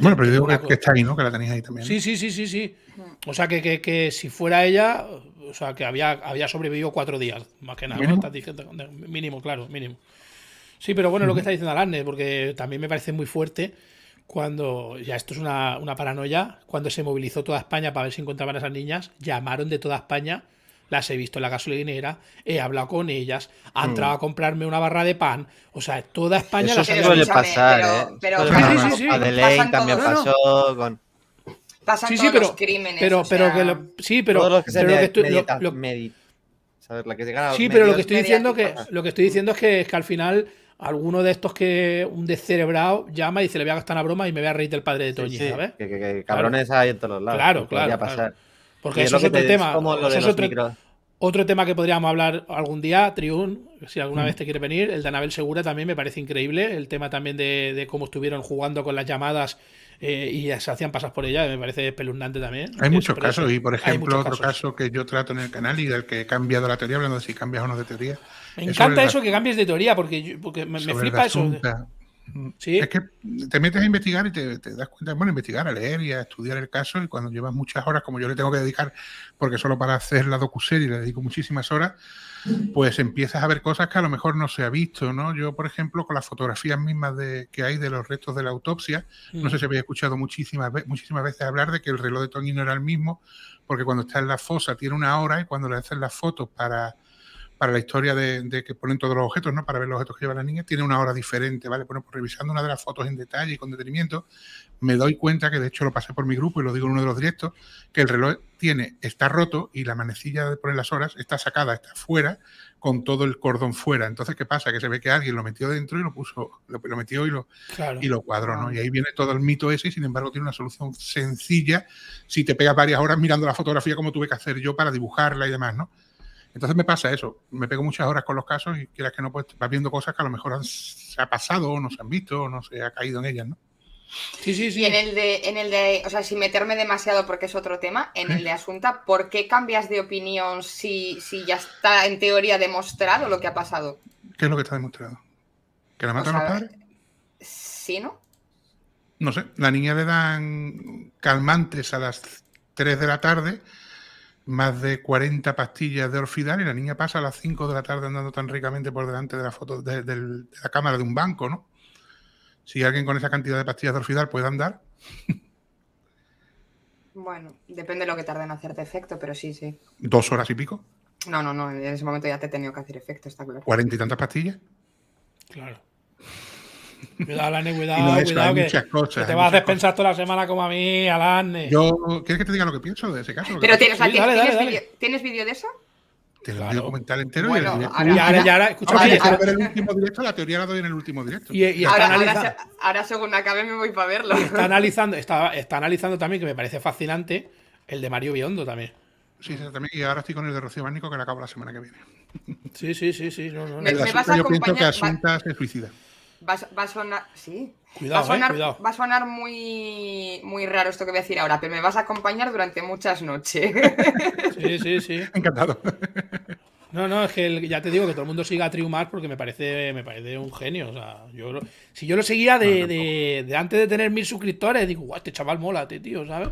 Bueno, pero yo digo que, está ahí, ¿no? Que la tenéis ahí también. Sí, sí, sí, sí, sí. Mm. O sea, que, que, que si fuera ella, o sea, que había, había sobrevivido cuatro días, más que nada. ¿no? Estás diciendo, mínimo, claro, mínimo. Sí, pero bueno, lo que está diciendo Alarne, eh, porque también me parece muy fuerte cuando, ya esto es una, paranoia, cuando se movilizó toda España para ver si encontraban a esas niñas, llamaron de toda España, las he visto en la gasolinera, he hablado con ellas, han mm. entrado a comprarme una barra de pan, o sea, toda España Eso las suele pasar, ¿eh? Pero, sí, sí, sí. Adelaide también pasó con... Pasan sí, sí, pero, los crímenes. Pero, que lo, sí, pero, que sí, pero lo que estoy diciendo que, lo que estoy diciendo es que al final alguno de estos que un descerebrado llama y dice, le voy a gastar una broma y me voy a reír del padre de Toñi, ¿sabes? Que, cabrones hay en todos lados. Claro, claro. Porque eso es otro tema. otro, tema que podríamos hablar algún día, Triun, si alguna mm. vez te quiere venir, el de Anabel Segura también me parece increíble. El tema también de, cómo estuvieron jugando con las llamadas eh, y se hacían pasas por ella, me parece espeluznante también. Hay muchos casos, y por ejemplo, otro caso que yo trato en el canal y del que he cambiado la teoría, hablando de si cambias o no de teoría me encanta eso que cambies de teoría, porque, yo, porque me, flipa eso. Es que te metes a investigar y te, das cuenta, bueno, investigar, a leer y a estudiar el caso y cuando llevas muchas horas, como yo le tengo que dedicar, porque solo para hacer la docuserie le dedico muchísimas horas, pues empiezas a ver cosas que a lo mejor no se ha visto, ¿no? Yo, por ejemplo, con las fotografías mismas de, que hay de los restos de la autopsia, no sé mm. si habéis escuchado muchísimas, muchísimas veces hablar de que el reloj de Tony no era el mismo, porque cuando está en la fosa tiene una hora y cuando le hacen las fotos para para la historia de, que ponen todos los objetos, ¿no? Para ver los objetos que lleva la niña, tiene una hora diferente, ¿vale? Bueno, pues revisando una de las fotos en detalle y con detenimiento, me doy cuenta que de hecho lo pasé por mi grupo y lo digo en uno de los directos, que el reloj tiene, está roto y la manecilla de poner las horas está sacada, está fuera, con todo el cordón fuera. Entonces, ¿qué pasa? Que se ve que alguien lo metió dentro y lo puso, lo, metió y lo, y lo cuadró, ¿no? Y ahí viene todo el mito ese sin embargo tiene una solución sencilla si te pegas varias horas mirando la fotografía como tuve que hacer yo para dibujarla y demás, ¿no? Entonces me pasa eso, me pego muchas horas con los casos y quieras que no, pues vas viendo cosas que a lo mejor se ha pasado, o no se han visto, o no se ha caído en ellas, ¿no? Sí, sí, sí. Y en el, de, en el de, o sea, sin meterme demasiado porque es otro tema, en el de Asunta, ¿por qué cambias de opinión si, si ya está en teoría demostrado lo que ha pasado? ¿Qué es lo que está demostrado? ¿Que la matan a Sí, ¿no? No sé, la niña le dan calmantes a las 3 de la tarde más de 40 pastillas de orfidal y la niña pasa a las 5 de la tarde andando tan ricamente por delante de la, foto de, la cámara de un banco, ¿no? Si alguien con esa cantidad de pastillas de orfidal puede andar. Bueno, depende de lo que tarde en hacerte efecto, pero sí, sí. ¿Dos horas y pico? No, no, no, en ese momento ya te he tenido que hacer efecto, está claro. ¿Cuarenta y tantas pastillas? Claro. Cuidado, cuidado, cuidado. te vas a despensar toda la semana como a mí, Alane. Yo, ¿Quieres que te diga lo que pienso de ese caso? Pero tienes, vídeo ¿tienes, ¿tienes de eso? Te lo voy a comentar entero y, ahora, y ahora, ya ahora, escúchame, el último directo, la teoría la doy en el último directo. Y, ahora, según acabe me voy para verlo. está analizando, está, está, analizando también, que me parece fascinante, el de Mario Biondo también. Sí, sí, también. Y ahora estoy con el de Rocío Bánico que la acabo la semana que viene. Sí, sí, sí, sí. me, yo pienso que Asunta se suicida. Va, va, a sonar. Sí. va a sonar, eh, a sonar muy, muy raro esto que voy a decir ahora, pero me vas a acompañar durante muchas noches. Sí, sí, sí. Encantado. No, no, es que ya te digo que todo el mundo siga a Triumar porque me parece, me parece un genio. O sea, yo, si yo lo seguía de, antes de tener mil suscriptores, digo, guau, este chaval mola, tío, ¿sabes?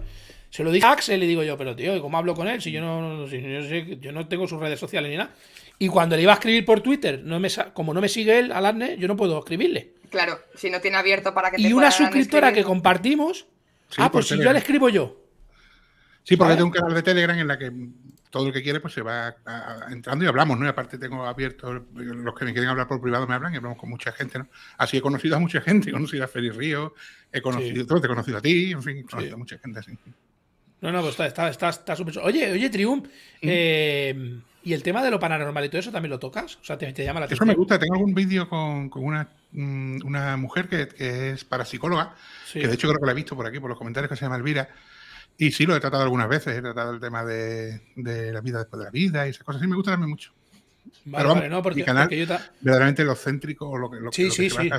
Se lo dije a Axel y digo yo, pero tío, ¿cómo hablo con él? Si yo no, si, yo, yo no tengo sus redes sociales ni nada. Y cuando le iba a escribir por Twitter, no como no me sigue él, Alarne, yo no puedo escribirle. Claro, si no tiene abierto para que... Y una suscriptora que compartimos... ah, pues si yo le escribo yo. Sí, porque tengo un canal de Telegram en la que todo el que quiere pues se va entrando y hablamos, ¿no? Y aparte tengo abierto, los que me quieren hablar por privado me hablan y hablamos con mucha gente, ¿no? Así he conocido a mucha gente, he conocido a Félix Río, he conocido, a ti, en fin, he conocido a mucha gente así. No, no, pues está súper... Está, está, Oye, oye, Triumph, ¿Mm? eh... ¿Y el tema de lo paranormal y todo eso también lo tocas? O sea, te, te llama la atención. Eso me gusta. Tengo algún vídeo con, con una, mm, una, mujer que, es parapsicóloga, que de hecho creo que la he visto por aquí, por los comentarios, que se llama Elvira. Y sí, lo he tratado algunas veces. He tratado el tema de, de la vida después de la vida y esas cosas. Sí, me gusta también mucho. Vale, Pero vamos, no, porque, mi canal, verdaderamente lo céntrico o lo que, lo, sí, lo sí, Pero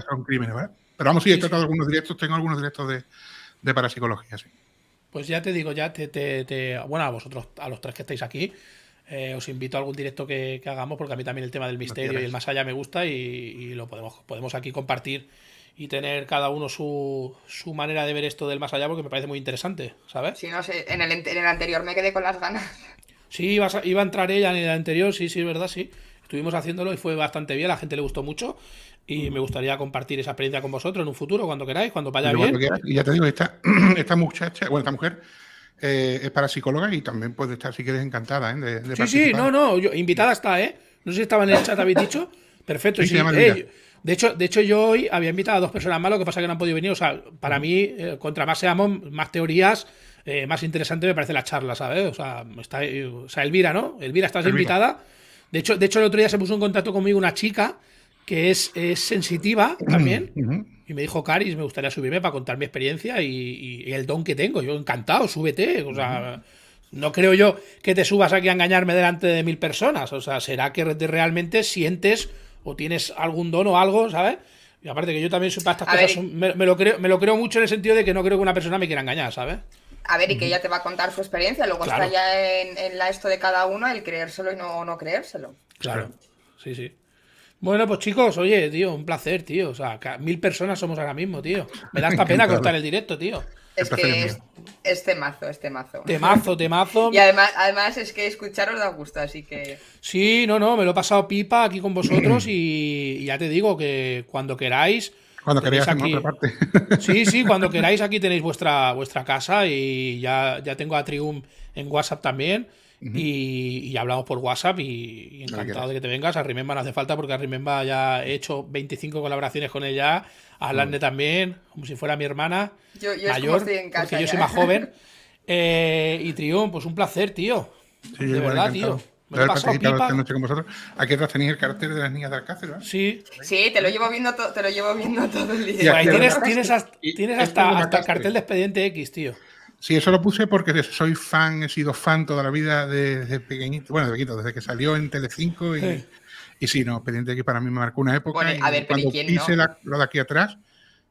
vamos, sí, he tratado algunos directos, tengo algunos directos de, de parapsicología, sí. Pues ya te digo, ya te, te, te, Bueno, a vosotros, a los tres que estáis aquí, eh, os invito a algún directo que, hagamos, porque a mí también el tema del misterio y el más allá me gusta y, lo podemos, podemos aquí compartir y tener cada uno su, su manera de ver esto del más allá, porque me parece muy interesante, ¿sabes? Si no sé, en el, en el anterior me quedé con las ganas. Sí, iba a, iba a entrar ella en el anterior, sí, sí, es verdad, sí. Estuvimos haciéndolo y fue bastante bien, a la gente le gustó mucho y mm. me gustaría compartir esa experiencia con vosotros en un futuro, cuando queráis, cuando vaya bien. y ya te digo, esta, esta muchacha, bueno, esta mujer eh, es psicóloga y también puede estar, si quieres, encantada. ¿eh? De, sí, sí, no, no, yo, invitada está, ¿eh? No sé si estaba en el chat, habéis dicho. Perfecto, sí, eh, de, hecho, de hecho, yo hoy había invitado a dos personas más, lo que pasa que no han podido venir. O sea, para mí, eh, contra más seamos, más teorías, eh, más interesante me parece la charla, ¿sabes? O sea, está, o sea Elvira, ¿no? Elvira, estás invitada. De hecho, de hecho, el otro día se puso en contacto conmigo una chica que es, es sensitiva también. Y me dijo, Caris, me gustaría subirme para contar mi experiencia y, el don que tengo. Yo, encantado, súbete. O sea, no creo yo que te subas aquí a engañarme delante de mil personas. O sea, será que realmente sientes o tienes algún don o algo, ¿sabes? Y aparte que yo también soy estas cosas, me, lo creo, me lo creo mucho en el sentido de que no creo que una persona me quiera engañar, ¿sabes? A ver, y que ella te va a contar su experiencia, luego está ya en, la esto de cada uno el creérselo y no creérselo. Claro, sí, sí. Bueno, pues chicos, oye, tío, un placer, tío. O sea, mil personas somos ahora mismo, tío. Me da esta pena cortar el directo, tío. Es que es, temazo, es temazo. Temazo, temazo. Y además, además es que escucharos da gusto, así que. Sí, no, no, me lo he pasado pipa aquí con vosotros y, ya te digo que cuando queráis. Cuando queráis aquí... Sí, sí, cuando queráis aquí tenéis vuestra, vuestra casa y ya, ya tengo a Trium en WhatsApp también y, hablamos por WhatsApp y, encantado de que te vengas. A Rimemba no hace falta porque a Rimemba ya he hecho 25 colaboraciones con ella. A Lande también, como si fuera mi hermana. Yo, yo mayor, estoy en casa porque yo soy más joven. Eh, y Trión, pues un placer, tío. de verdad, tío. Me pasado, esta noche con vosotros. Aquí atrás tenéis el carácter de las niñas de Alcácer, ¿verdad? Sí. Sí, te lo llevo viendo, te lo llevo viendo todo el día. Y ahí tienes, tienes, hasta, hasta, hasta el cartel de expediente X, tío. Sí, eso lo puse porque soy fan, he sido fan toda la vida desde pequeñito, bueno, desde desde que salió en Telecinco y, y sí, no, Expediente X para mí me marcó una época. a ver, y ¿quién lo de aquí atrás,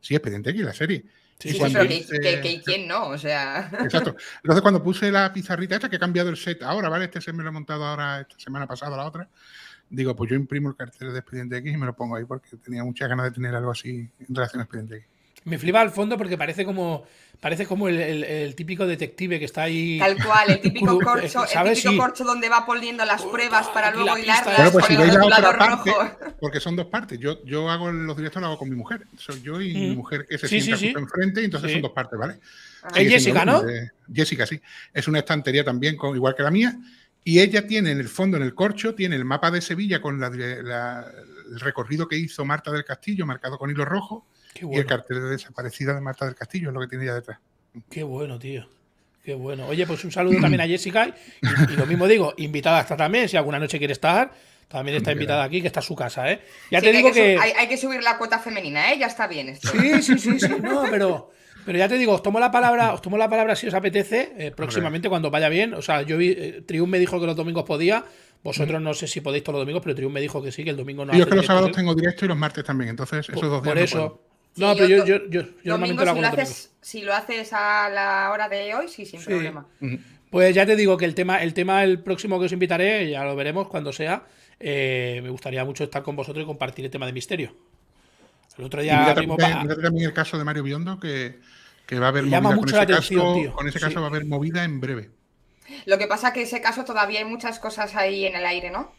sí, Expediente X, la serie. Sí, sí pero que, quién no, o sea. Exacto. Entonces, cuando puse la pizarrita esta, que he cambiado el set ahora, ¿vale? Este se me lo he montado ahora, esta semana pasada, la otra. Digo, pues yo imprimo el cartel de Expediente X y me lo pongo ahí porque tenía muchas ganas de tener algo así en relación a Expediente X. Me flipa al fondo porque parece como. Parece como el, típico detective que está ahí. Tal cual, el típico corcho, el típico corcho donde va poniendo las pruebas para luego hilarlas pues con el la rojo. Porque son dos partes. Yo, yo hago los directos, lo hago con mi mujer. Soy yo y mi mm. mujer que se sienta enfrente, y entonces son dos partes, ¿vale? Ah. Es Jessica, ¿no? Jessica, sí. Es una estantería también, con, igual que la mía. Y ella tiene en el fondo, en el corcho, tiene el mapa de Sevilla con el recorrido que hizo Marta del Castillo, marcado con hilo rojo bueno. Y el cartel de desaparecida de Marta del Castillo es lo que tiene detrás. Qué bueno, tío. Qué bueno. Oye, pues un saludo también a Jessica. Y, lo mismo digo, invitada está también. Si alguna noche quiere estar, también está invitada aquí, que está su casa, ¿eh? Ya te digo que. Hay que, subir la cuota femenina, ¿eh? Ya está bien Sí, sí, sí, sí. No, pero. Pero ya te digo, os tomo la palabra, os tomo la palabra si os apetece, eh, próximamente cuando vaya bien. O sea, yo vi, eh, me dijo que los domingos podía. Vosotros no sé si podéis todos los domingos, pero Triun me dijo que sí, que el domingo no. Yo que los sábados ¿eh? tengo directo y los martes también, entonces esos por, dos días. Por eso, no, pero yo, normalmente lo si lo, haces, a la hora de hoy, sí, sin problema. Pues ya te digo que el tema, el tema, el próximo que os invitaré, ya lo veremos cuando sea. Eh, me gustaría mucho estar con vosotros y compartir el tema de misterio. El otro día. también, el caso de Mario Biondo, que, va a haber movida. con, ese caso, va a haber movida en breve. Lo que pasa es que ese caso todavía hay muchas cosas ahí en el aire, ¿no?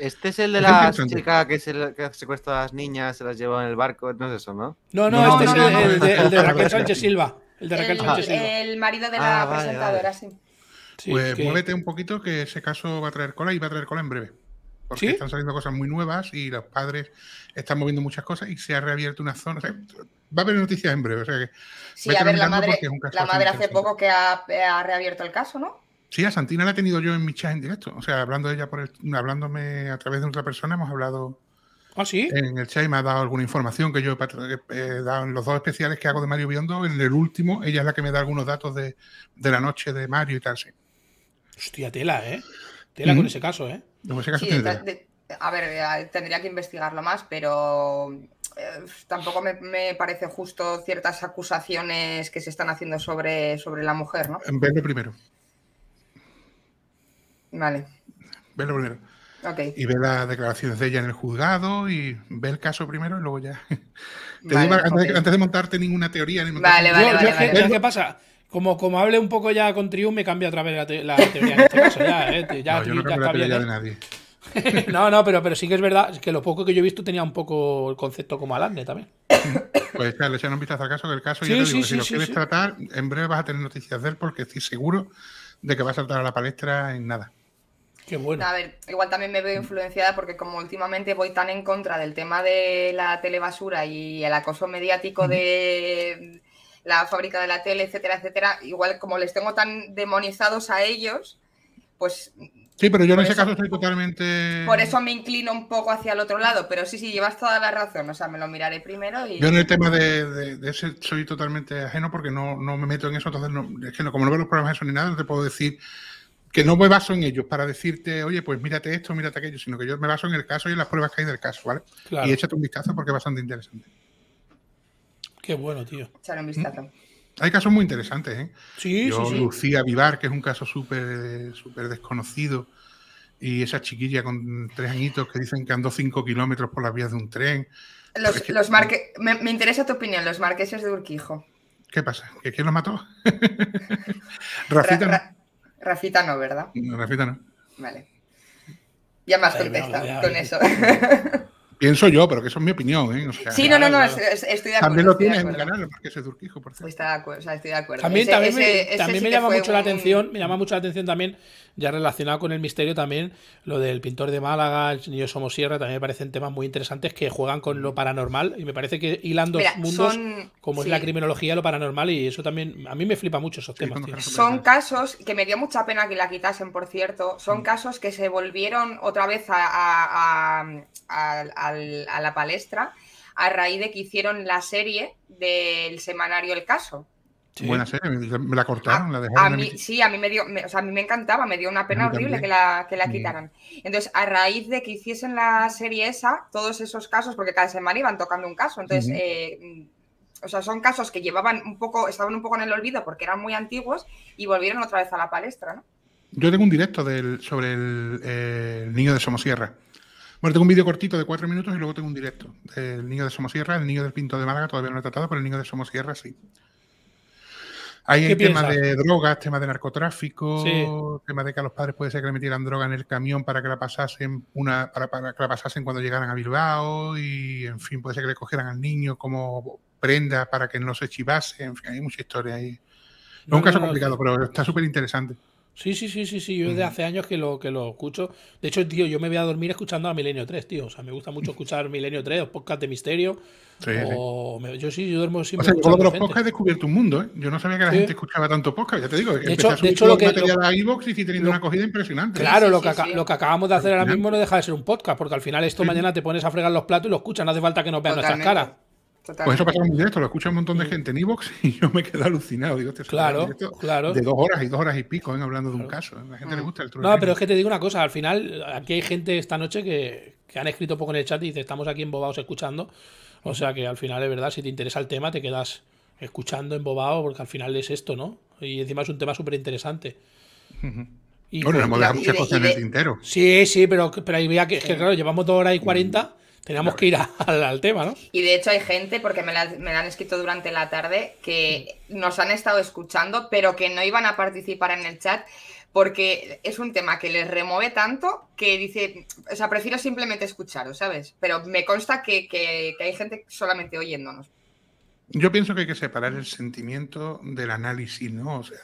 Este es el de la chica que, se, que a las niñas, se las lleva en el barco, no es eso, ¿no? No, no, este es el, de, Raquel Sánchez Silva. El marido de la ah, presentadora, sí. pues muévete un poquito, que ese caso va a traer cola y va a traer cola en breve. Porque están saliendo cosas muy nuevas y los padres están moviendo muchas cosas y se ha reabierto una zona. va a haber noticias en breve. sí, a ver, la madre, hace poco que ha reabierto el caso, ¿no? Sí, a Santina la he tenido yo en mi chat en directo. O sea, hablando de ella por hablándome a través de otra persona, hemos hablado. ¿Ah, sí? En el chat y me ha dado alguna información que yo he dado en los dos especiales que hago de Mario Biondo. En el último, ella es la que me da algunos datos de, la noche de Mario y tal, sí. Hostia, tela, ¿eh? Tela con ese caso, ¿eh? a ver, tendría que investigarlo más, pero eh, tampoco me, parece justo ciertas acusaciones que se están haciendo sobre, sobre la mujer, ¿no? de primero. Vale. Ve lo primero. Y ve las declaraciones de ella en el juzgado y ve el caso primero y luego ya. Te antes, de, montarte ninguna teoría. Ni vale, vale, vale, ¿Qué, pasa? Como, como hable un poco ya con Trium, me cambia otra vez la, la teoría en este caso. eh, ya, no, no ¿eh? no, no, pero, pero sí que es verdad que lo poco que yo he visto tenía un poco el concepto como alante también. Pues le echan un vistazo al caso, que el caso ya te digo, si lo quieres tratar, en breve vas a tener noticias de él porque estoy seguro de que va a saltar a la palestra en nada. A ver, igual también me veo influenciada porque como últimamente voy tan en contra del tema de la telebasura y el acoso mediático de la fábrica de la tele, etcétera, etcétera, igual como les tengo tan demonizados a ellos, pues... Sí, pero yo en ese caso estoy totalmente... Por eso me inclino un poco hacia el otro lado, pero sí, sí, llevas toda la razón, o sea, me lo miraré primero y... Yo en el tema de, de, ese soy totalmente ajeno porque no, me meto en eso, entonces es que como no veo los programas eso ni nada, no te puedo decir que no me baso en ellos para decirte, oye, pues mírate esto, mírate aquello, sino que yo me baso en el caso y en las pruebas que hay del caso, ¿vale? Y échate un vistazo porque es bastante interesante. Qué bueno, tío. Echar un vistazo. Hay casos muy interesantes, ¿eh? Sí, sí, Lucía Vivar, que es un caso súper súper desconocido, y esa chiquilla con tres añitos que dicen que andó cinco kilómetros por las vías de un tren. Los, me, interesa tu opinión, los marqueses de Urquijo. ¿Qué pasa? ¿Que quién los mató? Rafita, Rafita no, ¿verdad? No, Rafita no. Vale. Ya más contesta con eso. Pienso yo, pero que eso es mi opinión. ¿eh? sí, no, no, no, estoy de acuerdo. También lo tiene en el canal, porque ese Turquijo, por cierto. estoy de acuerdo. También, también, me, llama mucho la atención, me llama mucho la atención también, ya relacionado con el misterio también, lo del pintor de Málaga, el niño sierra, también me parecen temas muy interesantes que juegan con lo mm. paranormal y me parece que hilando dos mundos como es la criminología, lo paranormal y eso también, a mí me flipa mucho esos temas. son casos que me dio mucha pena que la quitasen, por cierto, son mm. casos que se volvieron otra vez a a la palestra a raíz de que hicieron la serie del semanario El Caso. Buena serie, me la cortaron, la dejaron. A mí, sí, a mí me encantaba, me dio una pena horrible que la, que la quitaran. Entonces, a raíz de que hiciesen la serie esa, todos esos casos, porque cada semana iban tocando un caso, entonces, eh, o sea, son casos que llevaban un poco, estaban un poco en el olvido porque eran muy antiguos y volvieron otra vez a la palestra, Yo tengo un directo del, sobre el eh, niño de Somosierra. Bueno, tengo un vídeo cortito de cuatro minutos y luego tengo un directo del niño de Somosierra, el niño del Pinto de Málaga todavía no lo he tratado, pero el niño de Somosierra sí. Ahí hay temas de drogas, tema de narcotráfico, tema de que a los padres puede ser que le metieran droga en el camión para que la pasasen una, para, que la pasasen cuando llegaran a Bilbao y en fin, puede ser que le cogieran al niño como prenda para que no se chivase, en fin, hay mucha historia ahí. es un caso complicado, pero está súper interesante. Sí, sí, sí, sí, sí. Yo desde hace años que lo, que lo escucho. De hecho, tío, yo me voy a dormir escuchando a Milenio 3, tío. O sea, me gusta mucho escuchar Milenio 3, los podcasts de misterio. o yo sí, yo duermo siempre. O sea, lo con los podcasts he descubierto un mundo, ¿eh? Yo no sabía que la gente escuchaba tanto podcast, ya te digo. de, hecho, de hecho, lo que. y una acogida impresionante. Claro, lo, que lo que acabamos de hacer ahora mismo no deja de ser un podcast, porque al final esto mañana te pones a fregar los platos y lo escuchas, no hace falta que nos vean nuestras caras. Pues eso pasa en directo, lo escucha un montón de gente en Evox y yo me quedo alucinado. Digo, claro, claro. De dos horas y dos horas y pico ¿eh? hablando de un caso. ¿eh? A la gente le mm. gusta el truco. No, pero es que te digo una cosa, al final aquí hay gente esta noche que, han escrito poco en el chat y dice, estamos aquí embobados escuchando. O sea que al final, es verdad, si te interesa el tema, te quedas escuchando embobado porque al final es esto, ¿no? Y encima es un tema súper interesante. bueno, hemos dejado muchas cosas en el tintero. Sí, sí, pero, pero ahí que, claro, llevamos dos horas y cuarenta mm. Teníamos que ir al, tema, ¿no? Y de hecho hay gente, porque me la, han escrito durante la tarde, que nos han estado escuchando, pero que no iban a participar en el chat porque es un tema que les remueve tanto que dice, o sea, prefiero simplemente escucharos, ¿sabes? Pero me consta que hay gente solamente oyéndonos. Yo pienso que hay que separar el sentimiento del análisis, ¿no? O sea,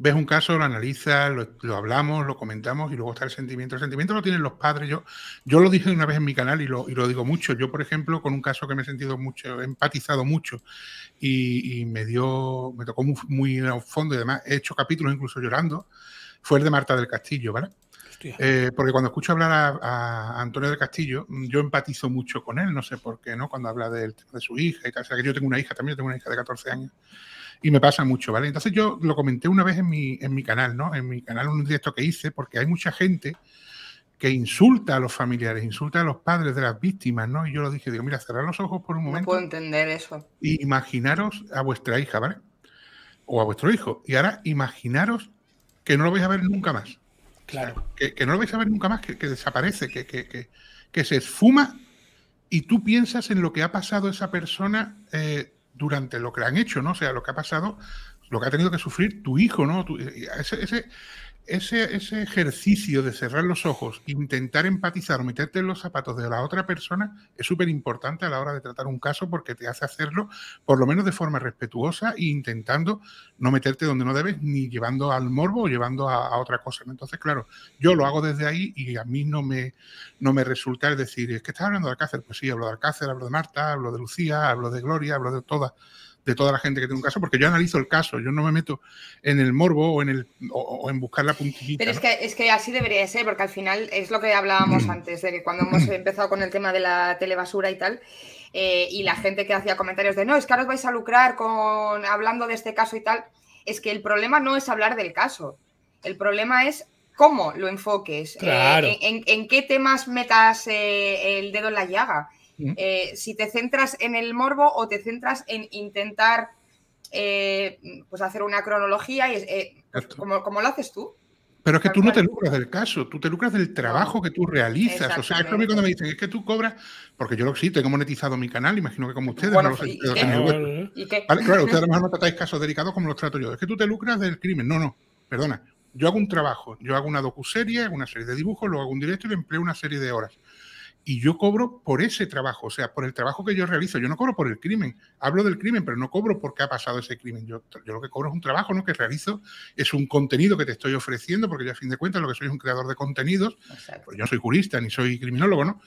ves un caso, lo analizas, lo, hablamos, lo comentamos y luego está el sentimiento. El sentimiento lo tienen los padres. Yo, yo lo dije una vez en mi canal y lo, y lo digo mucho. Yo, por ejemplo, con un caso que me he sentido mucho, he empatizado mucho y, me dio, me tocó muy, a fondo y además he hecho capítulos incluso llorando, fue el de Marta del Castillo, ¿vale? Eh, porque cuando escucho hablar a, Antonio del Castillo, mm, yo empatizo mucho con él, no sé por qué, ¿no? Cuando habla del de su hija y tal. O sea, que yo tengo una hija también, yo tengo una hija de 14 años y me pasa mucho, ¿vale? Entonces yo lo comenté una vez en mi, en mi canal, ¿no? En mi canal, un directo que hice, porque hay mucha gente que insulta a los familiares, insulta a los padres de las víctimas, ¿no? Y yo lo dije, digo, mira, cerrar los ojos por un momento. No puedo entender eso. imaginaros a vuestra hija, ¿vale? O a vuestro hijo. Y ahora imaginaros que no lo vais a ver nunca más. Claro. Que, no lo vais a ver nunca más, que, que desaparece, que, que, se esfuma y tú piensas en lo que ha pasado esa persona eh, durante lo que han hecho, ¿no? O sea, lo que ha pasado, lo que ha tenido que sufrir tu hijo, ¿no? Eh, ese, ese, ese, ese ejercicio de cerrar los ojos, intentar empatizar o meterte en los zapatos de la otra persona es súper importante a la hora de tratar un caso porque te hace hacerlo por lo menos de forma respetuosa e intentando no meterte donde no debes ni llevando al morbo o llevando a, otra cosa. Entonces, claro, yo lo hago desde ahí y a mí no me, no me resulta decir, es que estás hablando de Alcácer. Pues sí, hablo de Alcácer, hablo de Marta, hablo de Lucía, hablo de Gloria, hablo de todas de toda la gente que tiene un caso, porque yo analizo el caso, yo no me meto en el morbo o en, el, o, en buscar la puntillita. Pero es, que, es que así debería ser, porque al final es lo que hablábamos antes, de que cuando hemos empezado con el tema de la telebasura y tal, eh, y la gente que hacía comentarios de no, es que ahora os vais a lucrar con hablando de este caso y tal, es que el problema no es hablar del caso, el problema es cómo lo enfoques, eh, en, qué temas metas eh, el dedo en la llaga. Eh, si te centras en el morbo o te centras en intentar eh, pues hacer una cronología, y, eh, como, lo haces tú. Pero es que tú no te lucras del caso, tú te lucras del trabajo que tú realizas. O sea, es que cuando me dicen, es que tú cobras, porque yo lo sí, tengo monetizado mi canal, imagino que como ustedes, bueno, claro, ustedes además no tratáis casos delicados como los trato yo. Es que tú te lucras del crimen. No, no, perdona. Yo hago un trabajo, yo hago una docuserie, hago una serie de dibujos, luego hago un directo y le empleo una serie de horas y yo cobro por ese trabajo, o sea, por el trabajo que yo realizo. Yo no cobro por el crimen, hablo del crimen, pero no cobro porque ha pasado ese crimen. Yo, lo que cobro es un trabajo ¿no? que realizo, es un contenido que te estoy ofreciendo, porque yo a fin de cuentas lo que soy es un creador de contenidos, pues yo soy jurista ni soy criminólogo, ¿no?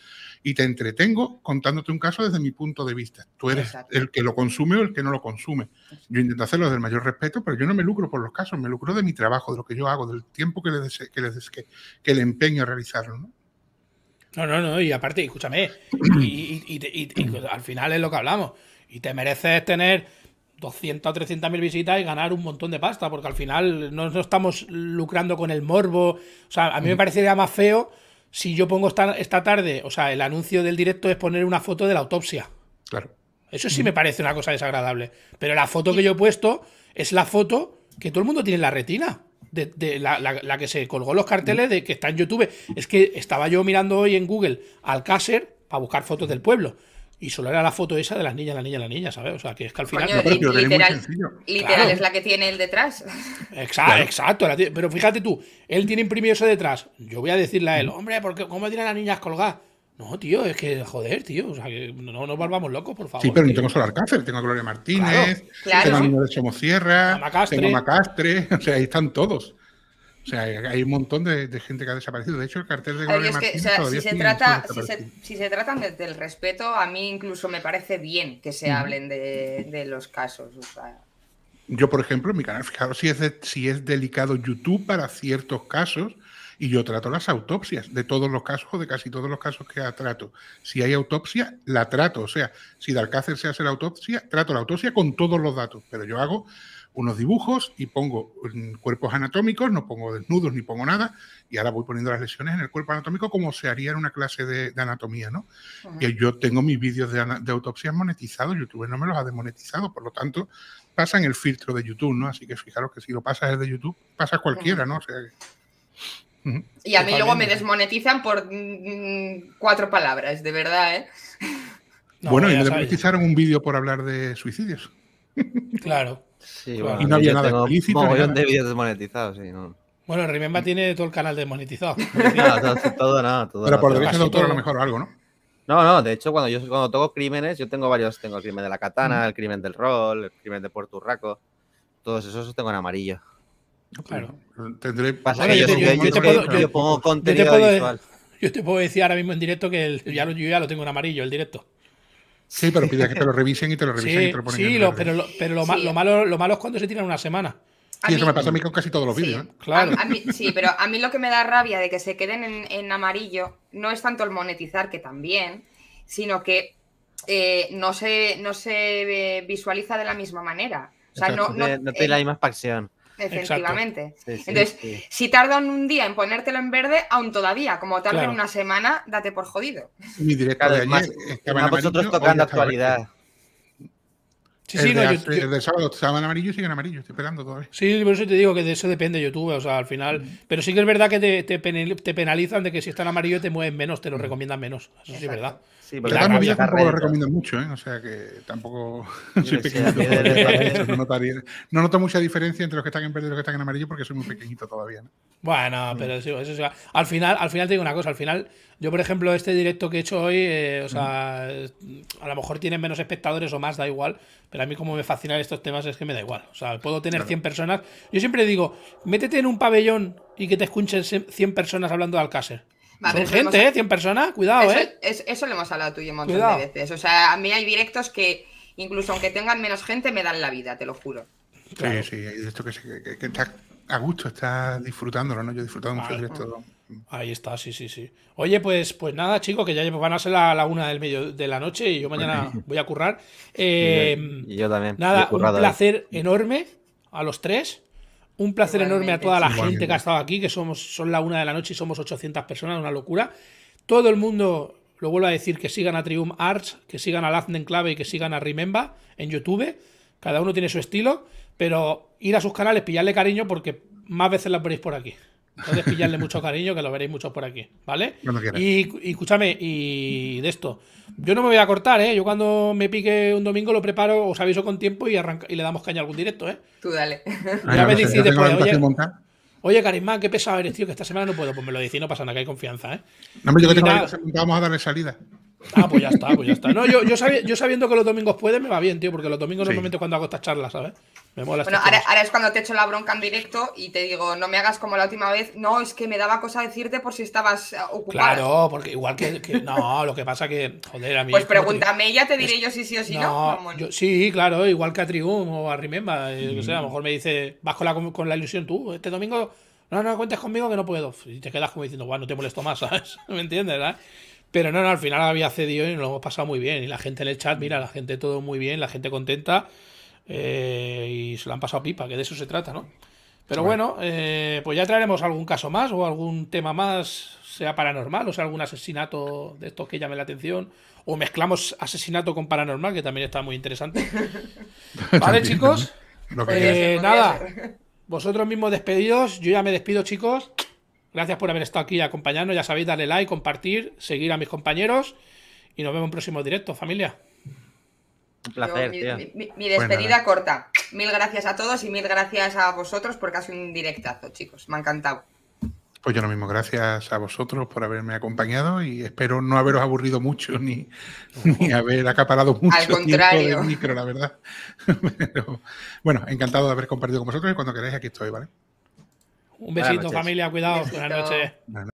Y te entretengo contándote un caso desde mi punto de vista. Tú eres el que lo consume o el que no lo consume. Yo intento hacerlo del mayor respeto, pero yo no me lucro por los casos, me lucro de mi trabajo, de lo que yo hago, del tiempo que, que, les, que, que le empeño a realizarlo, ¿no? No, no, no, y aparte, escúchame, y, mm. al final es lo que hablamos, y te mereces tener 200 o 300 mil visitas y ganar un montón de pasta, porque al final no, estamos lucrando con el morbo, o sea, a mí me mm. parecería más feo si yo pongo esta, esta tarde, o sea, el anuncio del directo es poner una foto de la autopsia. Claro. Eso sí me mm. parece una cosa desagradable, pero la foto que yo he puesto es la foto que todo el mundo tiene en la retina de, la, que se colgó los carteles de que está en YouTube. Es que estaba yo mirando hoy en Google Alcácer a buscar fotos del pueblo. Y solo era la foto esa de las niñas, la niña, la niña, ¿sabes? O sea, que es que al final. literal, es la que tiene el detrás. Exacto, exacto. Pero fíjate tú, él tiene imprimido eso detrás. Yo voy a decirle a él, hombre, porque ¿cómo tiene las niñas colgada? No, tío, es que joder, tío. O sea, no nos volvamos locos, por favor. Sí, pero no tengo solo Alcácer, tengo a Gloria Martínez, tengo a de Somosierra, tengo a Macastre, o sea, ahí están todos. O sea, hay un montón de, gente que ha desaparecido. De hecho, el cartel de Gloria Martínez que, o sea, si, se trata, del respeto, a mí incluso me parece bien que se hablen de, los casos. Yo, por ejemplo, en mi canal, fijaros si es, si es delicado YouTube para ciertos casos, y yo trato las autopsias de todos los casos, de casi todos los casos que trato. Si hay autopsia, la trato. O sea, si de Alcácer se hace la autopsia, trato la autopsia con todos los datos. Pero yo hago unos dibujos y pongo mm, cuerpos anatómicos, no pongo desnudos ni pongo nada, y ahora voy poniendo las lesiones en el cuerpo anatómico como se haría en una clase de, anatomía, ¿no? Y yo tengo mis vídeos de, autopsias monetizados, YouTube no me los ha desmonetizado, por lo tanto, pasa en el filtro de YouTube, ¿no? Así que fijaros que si lo pasas de YouTube, pasa cualquiera, ¿no? O sea, y a mí luego me desmonetizan por mm, mm, cuatro palabras, de verdad, ¿eh? bueno, y me desmonetizaron un vídeo por hablar de suicidios. Claro. y no había nada explícito. Un de vídeos desmonetizados, sí, Bueno, Rimemba tiene todo el canal desmonetizado. no, todo, todo, nada, todo. Pero por derecho de autor a lo mejor algo, ¿no? No, no, de hecho, cuando yo cuando toco crímenes, yo tengo varios. Tengo el crimen de la katana, el crimen del rol, el crimen de Puerto Rico. Todos esos los tengo en amarillo. Claro. Tendré... yo, pongo yo te puedo, Yo te puedo decir ahora mismo en directo que ya lo, yo ya lo tengo en amarillo, el directo. Sí, pero pide que te lo revisen y te lo revisen sí, y te lo ponen sí, lo, pero, lo, pero lo, malo, lo malo es cuando se tiran una semana. Sí, eso me pasa a mí con casi todos los vídeos. ¿eh? Claro. sí, pero a mí lo que me da rabia de que se queden en, amarillo no es tanto el monetizar, que también, sino que eh, no, se, no se eh, visualiza de la misma manera. O sea, no, no, no, tiene eh, la misma pasión efectivamente. Entonces, si tardan un día en ponértelo en verde, aún todavía, como tardan una semana, date por jodido. Mi de vosotros tocando actualidad. Sí, el sí, de, no, el sábado estaba en amarillo y sigue en amarillo, estoy esperando todavía. Sí, por eso te digo que de eso depende YouTube, o sea, al final. Mm. Pero sí que es verdad que te, te, penalizan de que si está en amarillo te mueven menos, te lo mm. recomiendan menos. Eso sí es verdad. Sí, pero claro, tampoco lo recomiendo mucho, ¿eh? O sea que tampoco soy pequeñito. no, noto mucha diferencia entre los que están en verde y los que están en amarillo porque soy muy pequeñito todavía. Bueno, pero mm. eso sí. Al final, al final te digo una cosa, al final yo, por ejemplo, este directo que he hecho hoy, eh, o sea, a lo mejor tiene menos espectadores o más, da igual, pero a mí como me fascinan estos temas es que me da igual. O sea, puedo tener 100 personas. Yo siempre digo, métete en un pabellón y que te escuchen 100 personas hablando de Alcácer. gente, ¿eh? 100 personas, cuidado, ¿eh? eso lo hemos hablado tú y un montón de veces. O sea, a mí hay directos que, incluso aunque tengan menos gente, me dan la vida, te lo juro. Sí, sí, hay esto que, que, que, está a gusto, está disfrutándolo, ¿no? Yo he disfrutado mucho directos Ahí está, sí, sí, sí. Oye, pues, pues nada, chicos, que ya van a ser la, la una del medio de la noche y yo mañana voy a currar. Em, yo, también. Nada, un ¿eh? placer enorme a los tres. Un placer enorme a toda la gente que ha estado aquí, que somos, son la una de la noche y somos 800 personas, una locura. Todo el mundo, lo vuelvo a decir, que sigan a Triumph Arts, que sigan a Lazden Clave y que sigan a Rimemba en YouTube. Cada uno tiene su estilo, pero ir a sus canales, pillarle cariño porque más veces las veréis por aquí. Entonces pillarle mucho cariño, que lo veréis muchos por aquí, ¿vale? Y, escúchame, y de esto. Yo no me voy a cortar, ¿eh? Yo cuando me pique un domingo lo preparo, os aviso con tiempo y, arranca, y le damos caña a algún directo, ¿eh? Tú dale. ya ah, me decís oye, Oye, Carismán, qué pesado eres, tío, que esta semana no puedo. Pues me lo decís, no pasa nada, que hay confianza, ¿eh? No, yo que vamos a darle salida. Ah, pues ya está, pues ya está. No, yo, yo, yo sabiendo que los domingos pueden, me va bien, tío, porque los domingos normalmente es cuando hago estas charlas, ¿sabes? Me mola. Bueno, ahora, es cuando te echo la bronca en directo y te digo, no me hagas como la última vez. No, es que me daba cosa decirte por si estabas eh, ocupado. Claro, porque igual que, No, lo que pasa que, joder, a mí. Pues pregúntame y ya te diré yo si sí o si no. sí, claro, igual que a Trium o a Rimemba. Eh, sea, a lo mm. mejor me dice, vas con la, ilusión tú, este domingo. No, no, cuentes conmigo que no puedo. Y te quedas como diciendo, bueno, no te molesto más, ¿sabes? ¿Me entiendes? Eh? Pero no, no, al final había cedido y nos lo hemos pasado muy bien. Y la gente en el chat, mira, la gente todo muy bien, la gente contenta eh, y se lo han pasado pipa, que de eso se trata, ¿no? Pero bueno, eh, pues ya traeremos algún caso más o algún tema más, sea paranormal, o sea, algún asesinato de estos que llame la atención, o mezclamos asesinato con paranormal, que también está muy interesante. ¿Vale, chicos? Eh, nada, vosotros mismos despedidos, yo ya me despido, chicos. Gracias por haber estado aquí acompañando. Ya sabéis, darle like, compartir, seguir a mis compañeros. Y nos vemos en próximo directo, familia. Un placer, mi, despedida corta. Mil gracias a todos y mil gracias a vosotros porque ha sido un directazo, chicos. Me ha encantado. Pues yo lo mismo, gracias a vosotros por haberme acompañado y espero no haberos aburrido mucho ni, haber acaparado mucho Al contrario. la verdad. bueno, encantado de haber compartido con vosotros y cuando queráis aquí estoy, ¿vale? Un besito, familia, cuidado. Buenas noches.